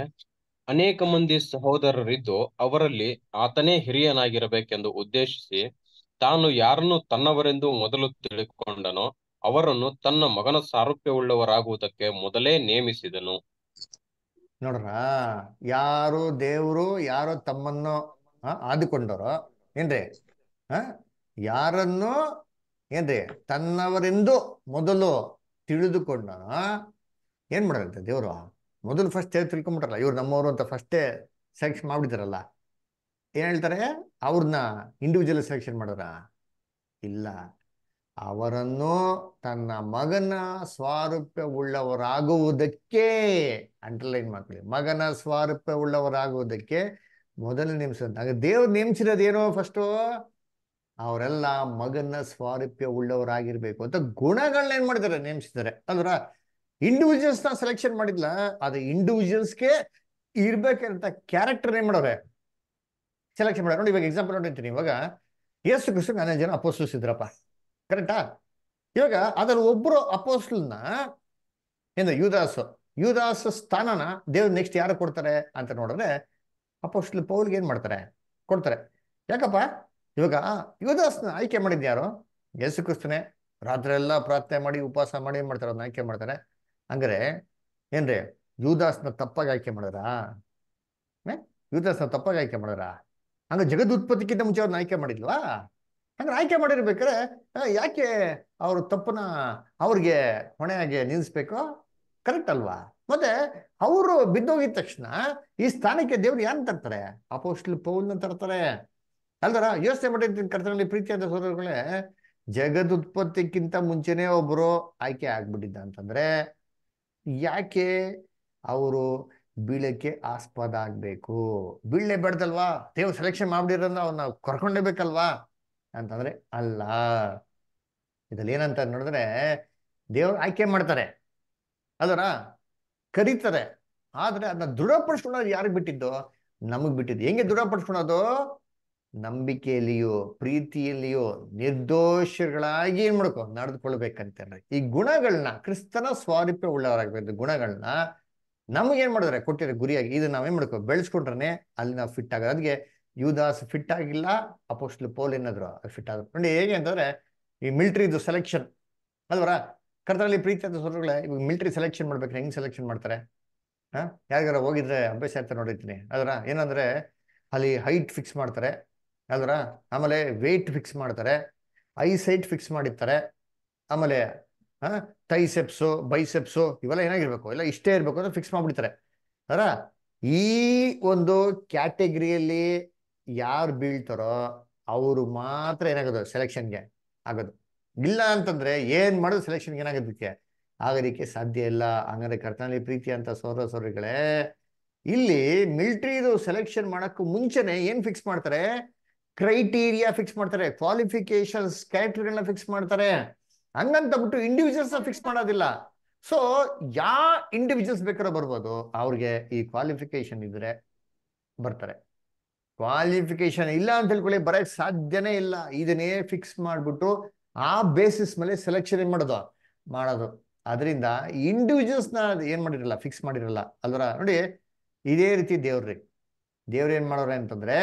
B: ಅನೇಕ ಮಂದಿ ಸಹೋದರರಿದ್ದು ಅವರಲ್ಲಿ ಆತನೇ ಹಿರಿಯನಾಗಿರಬೇಕೆಂದು ಉದ್ದೇಶಿಸಿ ತಾನು ಯಾರನ್ನು ತನ್ನವರೆಂದು ಮೊದಲು ತಿಳಿದುಕೊಂಡನೋ ಅವರನ್ನು ತನ್ನ ಮಗನ ಸಾರೂಪ್ಯವುಳ್ಳವರಾಗುವುದಕ್ಕೆ ಮೊದಲೇ ನೇಮಿಸಿದನು
A: ನೋಡ್ರ ಯಾರು ದೇವರು ಯಾರು ತಮ್ಮನ್ನು ಆದುಕೊಂಡರೋ ಏನ್ರಿ ಹ ಯಾರನ್ನು ಏನ್ರಿ ತನ್ನವರೆಂದು ಮೊದಲು ತಿಳಿದುಕೊಂಡನೋ ಏನ್ ಮಾಡೋದಂತೆ ದೇವರು ಮೊದಲು ಫಸ್ಟ್ ತಿಳ್ಕೊಂಬಿಟ್ರಲ್ಲ ಇವ್ರು ನಮ್ಮವರು ಅಂತ ಫಸ್ಟೇ ಸೆಲೆಕ್ಷನ್ ಮಾಡಿಬಿಡ್ತಾರಲ್ಲ ಏನ್ ಹೇಳ್ತಾರೆ ಅವ್ರನ್ನ ಇಂಡಿವಿಜುವಲ್ ಸೆಲೆಕ್ಷನ್ ಮಾಡೋರ ಇಲ್ಲ ಅವರನ್ನು ತನ್ನ ಮಗನ ಸ್ವಾರೂಪ್ಯ ಉಳ್ಳವರಾಗುವುದಕ್ಕೆ ಅಂಡರ್ಲೈನ್ ಮಾಡ್ಕೊಳ್ಳಿ ಮಗನ ಸ್ವಾರೂಪ್ಯ ಉಳ್ಳವರಾಗುವುದಕ್ಕೆ ಮೊದಲು ನೇಮಿಸೋದು ದೇವ್ರು ನೇಮಿಸಿರೋದು ಏನು ಫಸ್ಟು ಅವರೆಲ್ಲ ಮಗನ ಸ್ವಾರೂಪ್ಯ ಉಳ್ಳವರಾಗಿರ್ಬೇಕು ಅಂತ ಗುಣಗಳನ್ನ ಏನ್ ಮಾಡ್ತಾರೆ ನೇಮಿಸಿದ್ದಾರೆ ಅದರ ಇಂಡಿವಿಜುವಲ್ಸ್ ನ ಸೆಲೆಕ್ಷನ್ ಮಾಡಿದ್ಲ ಅದು ಇಂಡಿವಿಜುವಲ್ಸ್ಗೆ ಇರ್ಬೇಕಂತ ಕ್ಯಾರೆಕ್ಟರ್ ಏನ್ ಮಾಡವ್ರೆ ಸೆಲೆಕ್ಷನ್ ಮಾಡ ನೋಡಿ ಇವಾಗ ಎಕ್ಸಾಂಪಲ್ ನೋಡಿರ್ತೀನಿ ಇವಾಗ ಯೇಸು ಕೃಷ್ಣ ಹನ್ನೆರಡು ಜನ ಅಪೋಸ್ಟಲ್ಸ್ ಇದ್ರಪ್ಪ ಕರೆಕ್ಟಾ ಇವಾಗ ಅದರ ಒಬ್ಬರು ಅಪೋಸ್ಟಲ್ನ ಏನ ಯುದಾಸು ಯುದಾಸ ಸ್ಥಾನನ ದೇವ್ರು ನೆಕ್ಸ್ಟ್ ಯಾರು ಕೊಡ್ತಾರೆ ಅಂತ ನೋಡಿದ್ರೆ ಅಪೋಸ್ಟಲ್ ಪೌಲ್ಗೆ ಏನ್ ಮಾಡ್ತಾರೆ ಕೊಡ್ತಾರೆ ಯಾಕಪ್ಪ ಇವಾಗ ಯುವದಾಸ್ನ ಆಯ್ಕೆ ಮಾಡಿದ್ಯಾರು ಯೇಸು ಕ್ರಿಸ್ತನೇ ರಾತ್ರಿ ಎಲ್ಲ ಪ್ರಾರ್ಥನೆ ಮಾಡಿ ಉಪವಾಸ ಮಾಡಿ ಏನ್ ಮಾಡ್ತಾರೆ ಅದನ್ನ ಆಯ್ಕೆ ಮಾಡ್ತಾರೆ ಹಂಗಾರೆ ಏನ್ರಿ ಯೂದಾಸ್ನ ತಪ್ಪಾಗಿ ಆಯ್ಕೆ ಮಾಡಾರ ಯೂದಾಸ್ನ ತಪ್ಪಾಗಿ ಆಯ್ಕೆ ಮಾಡಾರ ಹಂಗ ಜಗದ್ ಉತ್ಪತ್ತಿಕ್ಕಿಂತ ಮುಂಚೆ ಅವ್ರನ್ನ ಆಯ್ಕೆ ಮಾಡಿದ್ವಾ ಹಂಗ ಆಯ್ಕೆ ಮಾಡಿರ್ಬೇಕಾರೆ ಯಾಕೆ ಅವ್ರ ತಪ್ಪನ್ನ ಅವ್ರಿಗೆ ಹೊಣೆಯಾಗಿ ನಿಲ್ಲಿಸ್ಬೇಕು ಕರೆಕ್ಟ್ ಅಲ್ವಾ ಮತ್ತೆ ಅವರು ಬಿದ್ದೋಗಿದ ತಕ್ಷಣ ಈ ಸ್ಥಾನಕ್ಕೆ ದೇವ್ರು ಯಾರು ತರ್ತಾರೆ ಅಪೋಸ್ಟ್ಲ್ ಪೌಲ್ನ ತರ್ತಾರೆ ಅಲ್ದಾರ ಯೋಚನೆ ಮಾಡಿರ್ತೀನಿ ಕರ್ತನಲ್ಲಿ ಪ್ರೀತಿಯಾದ ಸೋದರಗಳೇ ಜಗದ್ ಉತ್ಪತ್ತಿಕ್ಕಿಂತ ಮುಂಚೆನೆ ಒಬ್ರು ಆಯ್ಕೆ ಆಗ್ಬಿಟ್ಟಿದ್ದ ಅಂತಂದ್ರೆ ಯಾಕೆ ಅವರು ಬೀಳಕ್ಕೆ ಆಸ್ಪದ ಆಗಬೇಕು ಬೀಳಲೇಬಾರ್ದಲ್ವಾ ದೇವ್ರು ಸೆಲೆಕ್ಷನ್ ಮಾಡ್ಬಿಡಿರೋದ್ರಿಂದ ಅವನ್ನ ಕರ್ಕೊಂಡೇಬೇಕಲ್ವಾ ಅಂತಂದ್ರೆ ಅಲ್ಲ ಇದ್ರಲ್ಲಿ ಏನಂತ ನೋಡಿದ್ರೆ ದೇವ್ರು ಆಯ್ಕೆ ಮಾಡ್ತಾರೆ ಅದರ ಕರೀತಾರೆ ಆದ್ರೆ ಅದನ್ನ ದೃಢಪಡಿಸ್ಕೊಳೋದು ಯಾರಿಗೆ ಬಿಟ್ಟಿದ್ದು ನಮಗ್ ಬಿಟ್ಟಿದ್ದು ಹೆಂಗೆ ದೃಢಪಡಿಸ್ಕೊಳೋದು ನಂಬಿಕೆಯಲ್ಲಿಯೋ ಪ್ರೀತಿಯಲ್ಲಿಯೋ ನಿರ್ದೋಷಗಳಾಗಿ ಏನ್ ಮಾಡ್ಕೊ ನಡೆದುಕೊಳ್ಬೇಕಂತ ಈ ಗುಣಗಳನ್ನ ಕ್ರಿಸ್ತನ ಸ್ವಾರೂಪ್ಯ ಉಳ್ಳವರಾಗಬೇಕು ಗುಣಗಳನ್ನ ಏನ್ ಮಾಡಿದ್ರೆ ಕೊಟ್ಟಿರೋ ಗುರಿಯಾಗಿ ಇದು ನಾವೇನ್ ಮಾಡ್ಕೋ ಬೆಳೆಸ್ಕೊಂಡ್ರೆ ಅಲ್ಲಿ ನಾವು ಫಿಟ್ ಆಗೋದು ಅದಕ್ಕೆ ಯುವದಾಸ್ ಫಿಟ್ ಆಗಿಲ್ಲ ಅಪೋಸ್ಟ್ಲು ಪೋಲ್ ಏನಾದ್ರು ಫಿಟ್ ಆದ್ರು ನೋಡಿ ಹೇಗೆ ಅಂತಂದ್ರೆ ಈ ಮಿಲ್ಟ್ರಿದು ಸೆಲೆಕ್ಷನ್ ಅಲ್ವರ ಕರ್ತರಲ್ಲಿ ಪ್ರೀತಿ ಅಂತ ಸ್ವರ್ಗಳೇ ಇವಾಗ ಮಿಲ್ಟ್ರಿ ಸೆಲೆಕ್ಷನ್ ಮಾಡ್ಬೇಕು ಹೆಂಗ್ ಸೆಲೆಕ್ಷನ್ ಮಾಡ್ತಾರೆ ಹಾ ಯಾರಿಗಾರ ಹೋಗಿದ್ರೆ ಅಭ್ಯಾಸ ಅಂತ ನೋಡಿರ್ತೀನಿ ಅದರ ಏನಂದ್ರೆ ಅಲ್ಲಿ ಹೈಟ್ ಫಿಕ್ಸ್ ಮಾಡ್ತಾರೆ ಅಲ್ರ ಆಮೇಲೆ ವೆಯ್ಟ್ ಫಿಕ್ಸ್ ಮಾಡ್ತಾರೆ ಐ ಸೈಟ್ ಫಿಕ್ಸ್ ಮಾಡಿರ್ತಾರೆ ಆಮೇಲೆ ಟೈಸೆಪ್ಸು ಬೈಸೆಪ್ಸು ಇವೆಲ್ಲ ಏನಾಗಿರ್ಬೇಕು ಇಲ್ಲ ಇಷ್ಟೇ ಇರಬೇಕು ಅಂತ ಫಿಕ್ಸ್ ಮಾಡಿಬಿಡ್ತಾರೆ ಅದರ ಈ ಒಂದು ಕ್ಯಾಟಗರಿಯಲ್ಲಿ ಯಾರು ಬೀಳ್ತಾರೋ ಅವರು ಮಾತ್ರ ಏನಾಗೋದು ಸೆಲೆಕ್ಷನ್ಗೆ ಆಗೋದು ಇಲ್ಲ ಅಂತಂದ್ರೆ ಏನು ಮಾಡೋದು ಸೆಲೆಕ್ಷನ್ಗೆ ಏನಾಗೋದಕ್ಕೆ ಆಗೋದಕ್ಕೆ ಸಾಧ್ಯ ಇಲ್ಲ ಹಂಗಂದ್ರೆ ಕರ್ತನಲ್ಲಿ ಪ್ರೀತಿ ಅಂತ ಸೋದರ ಸೋದರಿಗಳೇ ಇಲ್ಲಿ ಮಿಲ್ಟ್ರಿದು ಸೆಲೆಕ್ಷನ್ ಮಾಡೋಕ್ಕೂ ಮುಂಚೆನೆ ಏನು ಫಿಕ್ಸ್ ಮಾಡ್ತಾರೆ ಕ್ರೈಟೀರಿಯಾ ಫಿಕ್ಸ್ ಮಾಡ್ತಾರೆ ಕ್ವಾಲಿಫಿಕೇಶನ್ಸ್ ಕ್ಯಾರೆಕ್ಟರ್ಗಳನ್ನ ಫಿಕ್ಸ್ ಮಾಡ್ತಾರೆ ಹಂಗಂತ ಬಿಟ್ಟು ಇಂಡಿವಿಜುವಲ್ಸ್ನ ಫಿಕ್ಸ್ ಮಾಡೋದಿಲ್ಲ ಸೊ ಯಾ ಇಂಡಿವಿಜುವಲ್ಸ್ ಬೇಕಾದ್ರೂ ಬರ್ಬೋದು ಅವ್ರಿಗೆ ಈ ಕ್ವಾಲಿಫಿಕೇಶನ್ ಇದ್ರೆ ಬರ್ತಾರೆ ಕ್ವಾಲಿಫಿಕೇಶನ್ ಇಲ್ಲ ಅಂತ ಹೇಳ್ಕೊಳ್ಳಿ ಬರೋಕ್ ಸಾಧ್ಯನೇ ಇಲ್ಲ ಇದನ್ನೇ ಫಿಕ್ಸ್ ಮಾಡಿಬಿಟ್ಟು ಆ ಬೇಸಿಸ್ ಮೇಲೆ ಸೆಲೆಕ್ಷನ್ ಏನ್ ಮಾಡೋದು ಮಾಡೋದು ಅದರಿಂದ ಇಂಡಿವಿಜುವಲ್ಸ್ನ ಏನ್ ಮಾಡಿರಲ್ಲ ಫಿಕ್ಸ್ ಮಾಡಿರಲ್ಲ ಅಲ್ವರ ನೋಡಿ ಇದೇ ರೀತಿ ದೇವ್ರಿ ದೇವ್ರು ಏನ್ ಮಾಡೋರ ಅಂತಂದ್ರೆ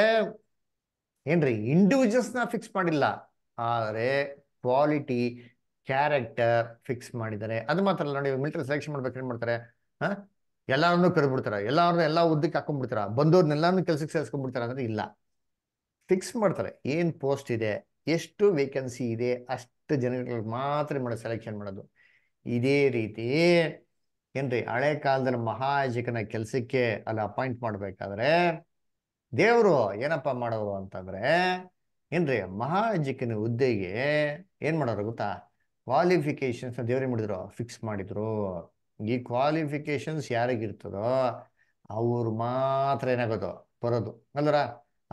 A: ಏನ್ರಿ ಇಂಡಿವಿಜುವಲ್ಸ್ನ ಫಿಕ್ಸ್ ಮಾಡಿಲ್ಲ ಆದರೆ ಕ್ವಾಲಿಟಿ ಕ್ಯಾರೆಕ್ಟರ್ ಫಿಕ್ಸ್ ಮಾಡಿದ್ದಾರೆ ಅದು ಮಾತ್ರ ನೋಡಿ ಮಿಲಿಟರಿ ಸೆಲೆಕ್ಷನ್ ಮಾಡ್ಬೇಕು ಏನು ಮಾಡ್ತಾರೆ ಹಾಂ ಎಲ್ಲರನ್ನೂ ಕರೆದ್ಬಿಡ್ತಾರೆ ಎಲ್ಲರನ್ನೂ ಎಲ್ಲ ಉದ್ದಕ್ಕೆ ಹಾಕೊಂಡ್ಬಿಡ್ತಾರ ಬಂದವ್ರನ್ನೆಲ್ಲರನ್ನೂ ಕೆಲಸಕ್ಕೆ ಸೇರಿಸ್ಕೊಂಡ್ಬಿಡ್ತಾರೆ ಅಂದ್ರೆ ಇಲ್ಲ ಫಿಕ್ಸ್ ಮಾಡ್ತಾರೆ ಏನು ಪೋಸ್ಟ್ ಇದೆ ಎಷ್ಟು ವೇಕೆನ್ಸಿ ಇದೆ ಅಷ್ಟು ಜನಗಳಿಗೆ ಮಾತ್ರ ಮಾಡೋದು ಸೆಲೆಕ್ಷನ್ ಮಾಡೋದು ಇದೇ ರೀತಿ ಏನ್ರಿ ಹಳೆ ಕಾಲದಲ್ಲಿ ಮಹಾಯಾಜಕನ ಕೆಲಸಕ್ಕೆ ಅಲ್ಲಿ ಅಪಾಯಿಂಟ್ ಮಾಡಬೇಕಾದ್ರೆ ದೇವರು ಏನಪ್ಪ ಮಾಡೋರು ಅಂತಂದ್ರೆ ಏನ್ರಿ ಮಹಾಜಿಕ್ಕಿನ ಹುದ್ದೆಗೆ ಏನ್ ಮಾಡೋರು ಗೊತ್ತಾ ಕ್ವಾಲಿಫಿಕೇಶನ್ಸ್ ದೇವ್ರೇನ್ ಮಾಡಿದ್ರು ಫಿಕ್ಸ್ ಮಾಡಿದ್ರು ಈ ಕ್ವಾಲಿಫಿಕೇಶನ್ಸ್ ಯಾರಿಗಿರ್ತದೋ ಅವ್ರು ಮಾತ್ರ ಏನಾಗೋದು ಬರೋದು ಅಲ್ದ್ರ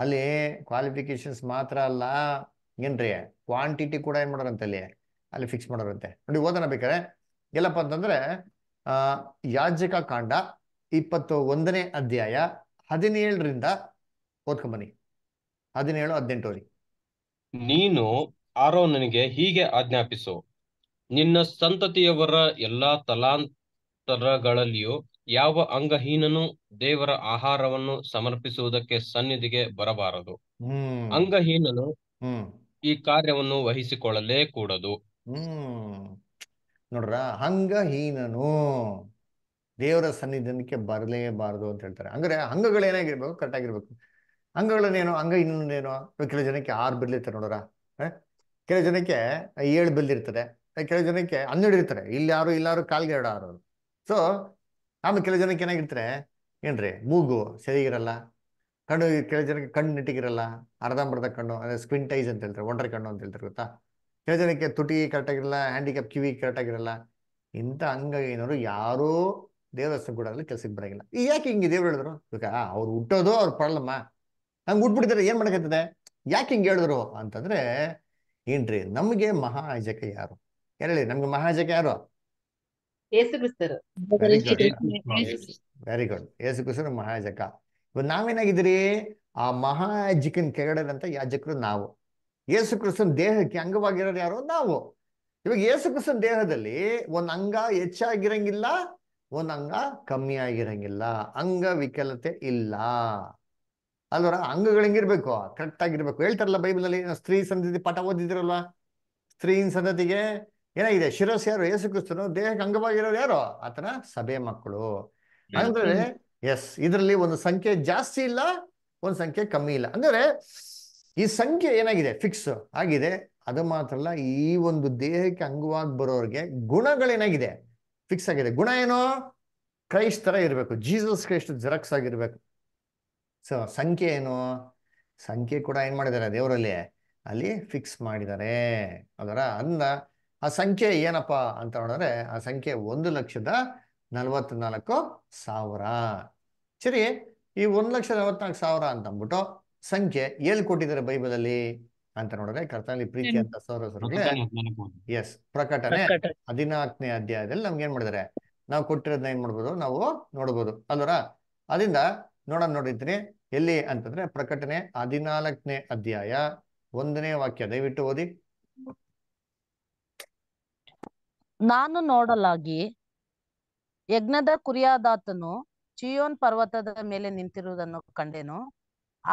A: ಅಲ್ಲಿ ಕ್ವಾಲಿಫಿಕೇಶನ್ಸ್ ಮಾತ್ರ ಅಲ್ಲ ಏನ್ರಿ ಕ್ವಾಂಟಿಟಿ ಕೂಡ ಏನ್ ಮಾಡೋರಂತೆ ಅಲ್ಲಿ ಅಲ್ಲಿ ಫಿಕ್ಸ್ ಮಾಡೋರಂತೆ ನೋಡಿ ಓದೋಣ ಬೇಕಾರೆ ಎಲ್ಲಪ್ಪ ಅಂತಂದ್ರೆ ಆ ಯಾಜಕ ಕಾಂಡ ಇಪ್ಪತ್ತು ಒಂದನೇ ಅಧ್ಯಾಯ ಹದಿನೇಳರಿಂದ
B: ಹದಿನೇಳು ಹದಿನೆಂಟು ನೀನು ನನಗೆ ಹೀಗೆ ಆಜ್ಞಾಪಿಸು ನಿನ್ನ ಸಂತತಿಯವರ ಎಲ್ಲಾ ತಲಾಂತರಗಳಲ್ಲಿಯೂ ಯಾವ ಅಂಗಹೀನನು ದೇವರ ಆಹಾರವನ್ನು ಸಮರ್ಪಿಸುವುದಕ್ಕೆ ಸನ್ನಿಧಿಗೆ ಬರಬಾರದು
C: ಅಂಗಹೀನನು
B: ಈ ಕಾರ್ಯವನ್ನು ವಹಿಸಿಕೊಳ್ಳಲೇ ಕೂಡದು
A: ನೋಡ್ರ ಅಂಗಹೀನನು ದೇವರ ಸನ್ನಿಧಾನಕ್ಕೆ ಬರಲೇಬಾರದು ಅಂತ ಹೇಳ್ತಾರೆ ಅಂದ್ರೆ ಅಂಗಗಳು ಏನಾಗಿರ್ಬೇಕು ಕರೆಕ್ಟ್ ಆಗಿರ್ಬೇಕು ಅಂಗಗಳನ್ನೇನು ಅಂಗ ಇನ್ನೊಂದೇನು ಕೆಲವು ಜನಕ್ಕೆ ಆರು ಬಿಲ್ಲಿರ್ತಾರೆ ನೋಡೋರ ಕೆಲವು ಜನಕ್ಕೆ ಏಳು ಇರ್ತಾರೆ ಕೆಲವು ಜನಕ್ಕೆ ಹನ್ನೆರಡು ಇರ್ತಾರೆ ಯಾರು ಇಲ್ಲಾರು ಕಾಲ್ಗೆ ಎರಡು ಆರು ಸೊ ಆಮೇಲೆ ಕೆಲವು ಜನಕ್ಕೆ ಏನಾಗಿರ್ತಾರೆ ಏನ್ರಿ ಮೂಗು ಸರಿಗಿರಲ್ಲ ಕಣ್ಣು ಕೆಲವು ಜನಕ್ಕೆ ಕಣ್ಣು ನೆಟ್ಟಿಗಿರಲ್ಲ ಅರ್ಧಂಬರ್ಧ ಕಣ್ಣು ಅಂದರೆ ಸ್ಕ್ವಿಂಟೈಸ್ ಅಂತ ಹೇಳ್ತಾರೆ ಒಂಡ್ರೆ ಕಣ್ಣು ಅಂತ ಹೇಳ್ತಾರೆ ಗೊತ್ತಾ ಕೆಲವು ಜನಕ್ಕೆ ತುಟಿ ಆಗಿರಲ್ಲ ಹ್ಯಾಂಡಿಕ್ಯಾಪ್ ಕಿವಿ ಕರೆಕ್ಟಾಗಿರಲ್ಲ ಇಂಥ ಏನಾದ್ರು ಯಾರೂ ದೇವಸ್ಥಾನ ಕೂಡ ಕೆಲಸಕ್ಕೆ ಬರೋಂಗಿಲ್ಲ ಯಾಕೆ ಹಿಂಗೆ ದೇವ್ರು ಹೇಳಿದ್ರು ಅವ್ರು ಹುಟ್ಟೋದು ಅವ್ರು ಪಡಲಮ್ಮ ನಂಗೆ ಉಟ್ಬಿಟ್ಟಿದ್ದಾರೆ ಏನ್ ಮಾಡಕತ್ತದೆ ಯಾಕೆ ಹಿಂಗೆ ಹೇಳಿದ್ರು ಅಂತಂದ್ರೆ ಏನ್ರಿ ನಮ್ಗೆ ಮಹಾ ಯಾರು ಹೇಳಿ ನಮ್ಗೆ ಮಹಾ ಯಾರು ವೆರಿ ಗುಡ್ ಯೇಸು ಕ್ರಿಸ್ತರು ಮಹಾಜಕ ನಾವೇನಾಗಿದ್ದೀರಿ ಆ ಮಹಾಜಿಕನ್ ಕೆಳಗಡೆದಂತ ಯಾಜಕರು ನಾವು ಯೇಸು ಕ್ರಿಸ್ತನ್ ದೇಹಕ್ಕೆ ಅಂಗವಾಗಿರೋರು ಯಾರು ನಾವು ಇವಾಗ ಯೇಸು ಕ್ರಿಸ್ತನ್ ದೇಹದಲ್ಲಿ ಒಂದ್ ಅಂಗ ಹೆಚ್ಚಾಗಿರಂಗಿಲ್ಲ ಒಂದ್ ಅಂಗ ಕಮ್ಮಿ ಆಗಿರಂಗಿಲ್ಲ ಅಂಗ ವಿಕಲತೆ ಇಲ್ಲ ಅಲ್ವರ ಅಂಗಗಳು ಹೆಂಗಿರ್ಬೇಕು ಕರೆಕ್ಟ್ ಆಗಿರ್ಬೇಕು ಹೇಳ್ತಾರಲ್ಲ ಬೈಬಲ್ನಲ್ಲಿ ಸ್ತ್ರೀ ಸಂತತಿ ಪಾಠ ಓದಿದ್ರಲ್ವ ಸ್ತ್ರೀನ್ ಸಂತತಿಗೆ ಏನಾಗಿದೆ ಶಿರಸ್ ಯಾರು ಯೇಸು ಕ್ರಿಸ್ತನು ದೇಹಕ್ಕೆ ಅಂಗವಾಗಿರೋರು ಯಾರು ಆತನ ಸಭೆ ಮಕ್ಕಳು ಅಂದ್ರೆ ಎಸ್ ಇದರಲ್ಲಿ ಒಂದು ಸಂಖ್ಯೆ ಜಾಸ್ತಿ ಇಲ್ಲ ಒಂದು ಸಂಖ್ಯೆ ಕಮ್ಮಿ ಇಲ್ಲ ಅಂದ್ರೆ ಈ ಸಂಖ್ಯೆ ಏನಾಗಿದೆ ಫಿಕ್ಸ್ ಆಗಿದೆ ಅದು ಮಾತ್ರ ಅಲ್ಲ ಈ ಒಂದು ದೇಹಕ್ಕೆ ಅಂಗವಾಗಿ ಬರೋರಿಗೆ ಗುಣಗಳೇನಾಗಿದೆ ಫಿಕ್ಸ್ ಆಗಿದೆ ಗುಣ ಏನು ಕ್ರೈಸ್ತರ ಇರಬೇಕು ಜೀಸಸ್ ಕ್ರೈಸ್ಟ್ ಜೆರಾಕ್ಸ್ ಆಗಿರ್ಬೇಕು ಸೊ ಸಂಖ್ಯೆ ಏನು ಸಂಖ್ಯೆ ಕೂಡ ಏನು ಮಾಡಿದ್ದಾರೆ ದೇವರಲ್ಲಿ ಅಲ್ಲಿ ಫಿಕ್ಸ್ ಮಾಡಿದ್ದಾರೆ ಅದರ ಅಂದ ಆ ಸಂಖ್ಯೆ ಏನಪ್ಪ ಅಂತ ನೋಡಿದ್ರೆ ಆ ಸಂಖ್ಯೆ ಒಂದು ಲಕ್ಷದ ನಲವತ್ನಾಲ್ಕು ಸಾವಿರ ಸರಿ ಈ ಒಂದು ಲಕ್ಷ ನಲವತ್ನಾಲ್ಕು ಸಾವಿರ ಅಂತ ಅಂದ್ಬಿಟ್ಟು ಸಂಖ್ಯೆ ಎಲ್ಲಿ ಕೊಟ್ಟಿದ್ದಾರೆ ಬೈಬಲಲ್ಲಿ ಅಂತ ನೋಡಿದ್ರೆ ಕರ್ತನಲ್ಲಿ ಪ್ರೀತಿ ಅಂತ ಸೌರಸರುಗಳೇ ಎಸ್ ಪ್ರಕಟನೆ ಹದಿನಾಲ್ಕನೇ ಅಧ್ಯಾಯದಲ್ಲಿ ನಮ್ಗೆ ಏನ್ ಮಾಡಿದ್ದಾರೆ ನಾವು ಕೊಟ್ಟಿರೋದನ್ನ ಏನ್ ಮಾಡ್ಬೋದು ನಾವು ನೋಡ್ಬೋದು ಅಲ್ವರ ಅದರಿಂದ ನೋಡೋಣ ನೋಡಿದ್ರಿ ಎಲ್ಲಿ ಅಂತಂದ್ರೆ ಪ್ರಕಟಣೆ ಹದಿನಾಲ್ಕನೇ ಅಧ್ಯಾಯ ಒಂದನೇ ವಾಕ್ಯ ದಯವಿಟ್ಟು ಓದಿ
C: ನಾನು ನೋಡಲಾಗಿ ಯಜ್ಞದ ಕುರಿಯಾದಾತನು ಚಿಯೋನ್ ಪರ್ವತದ ಮೇಲೆ ನಿಂತಿರುವುದನ್ನು ಕಂಡೆನು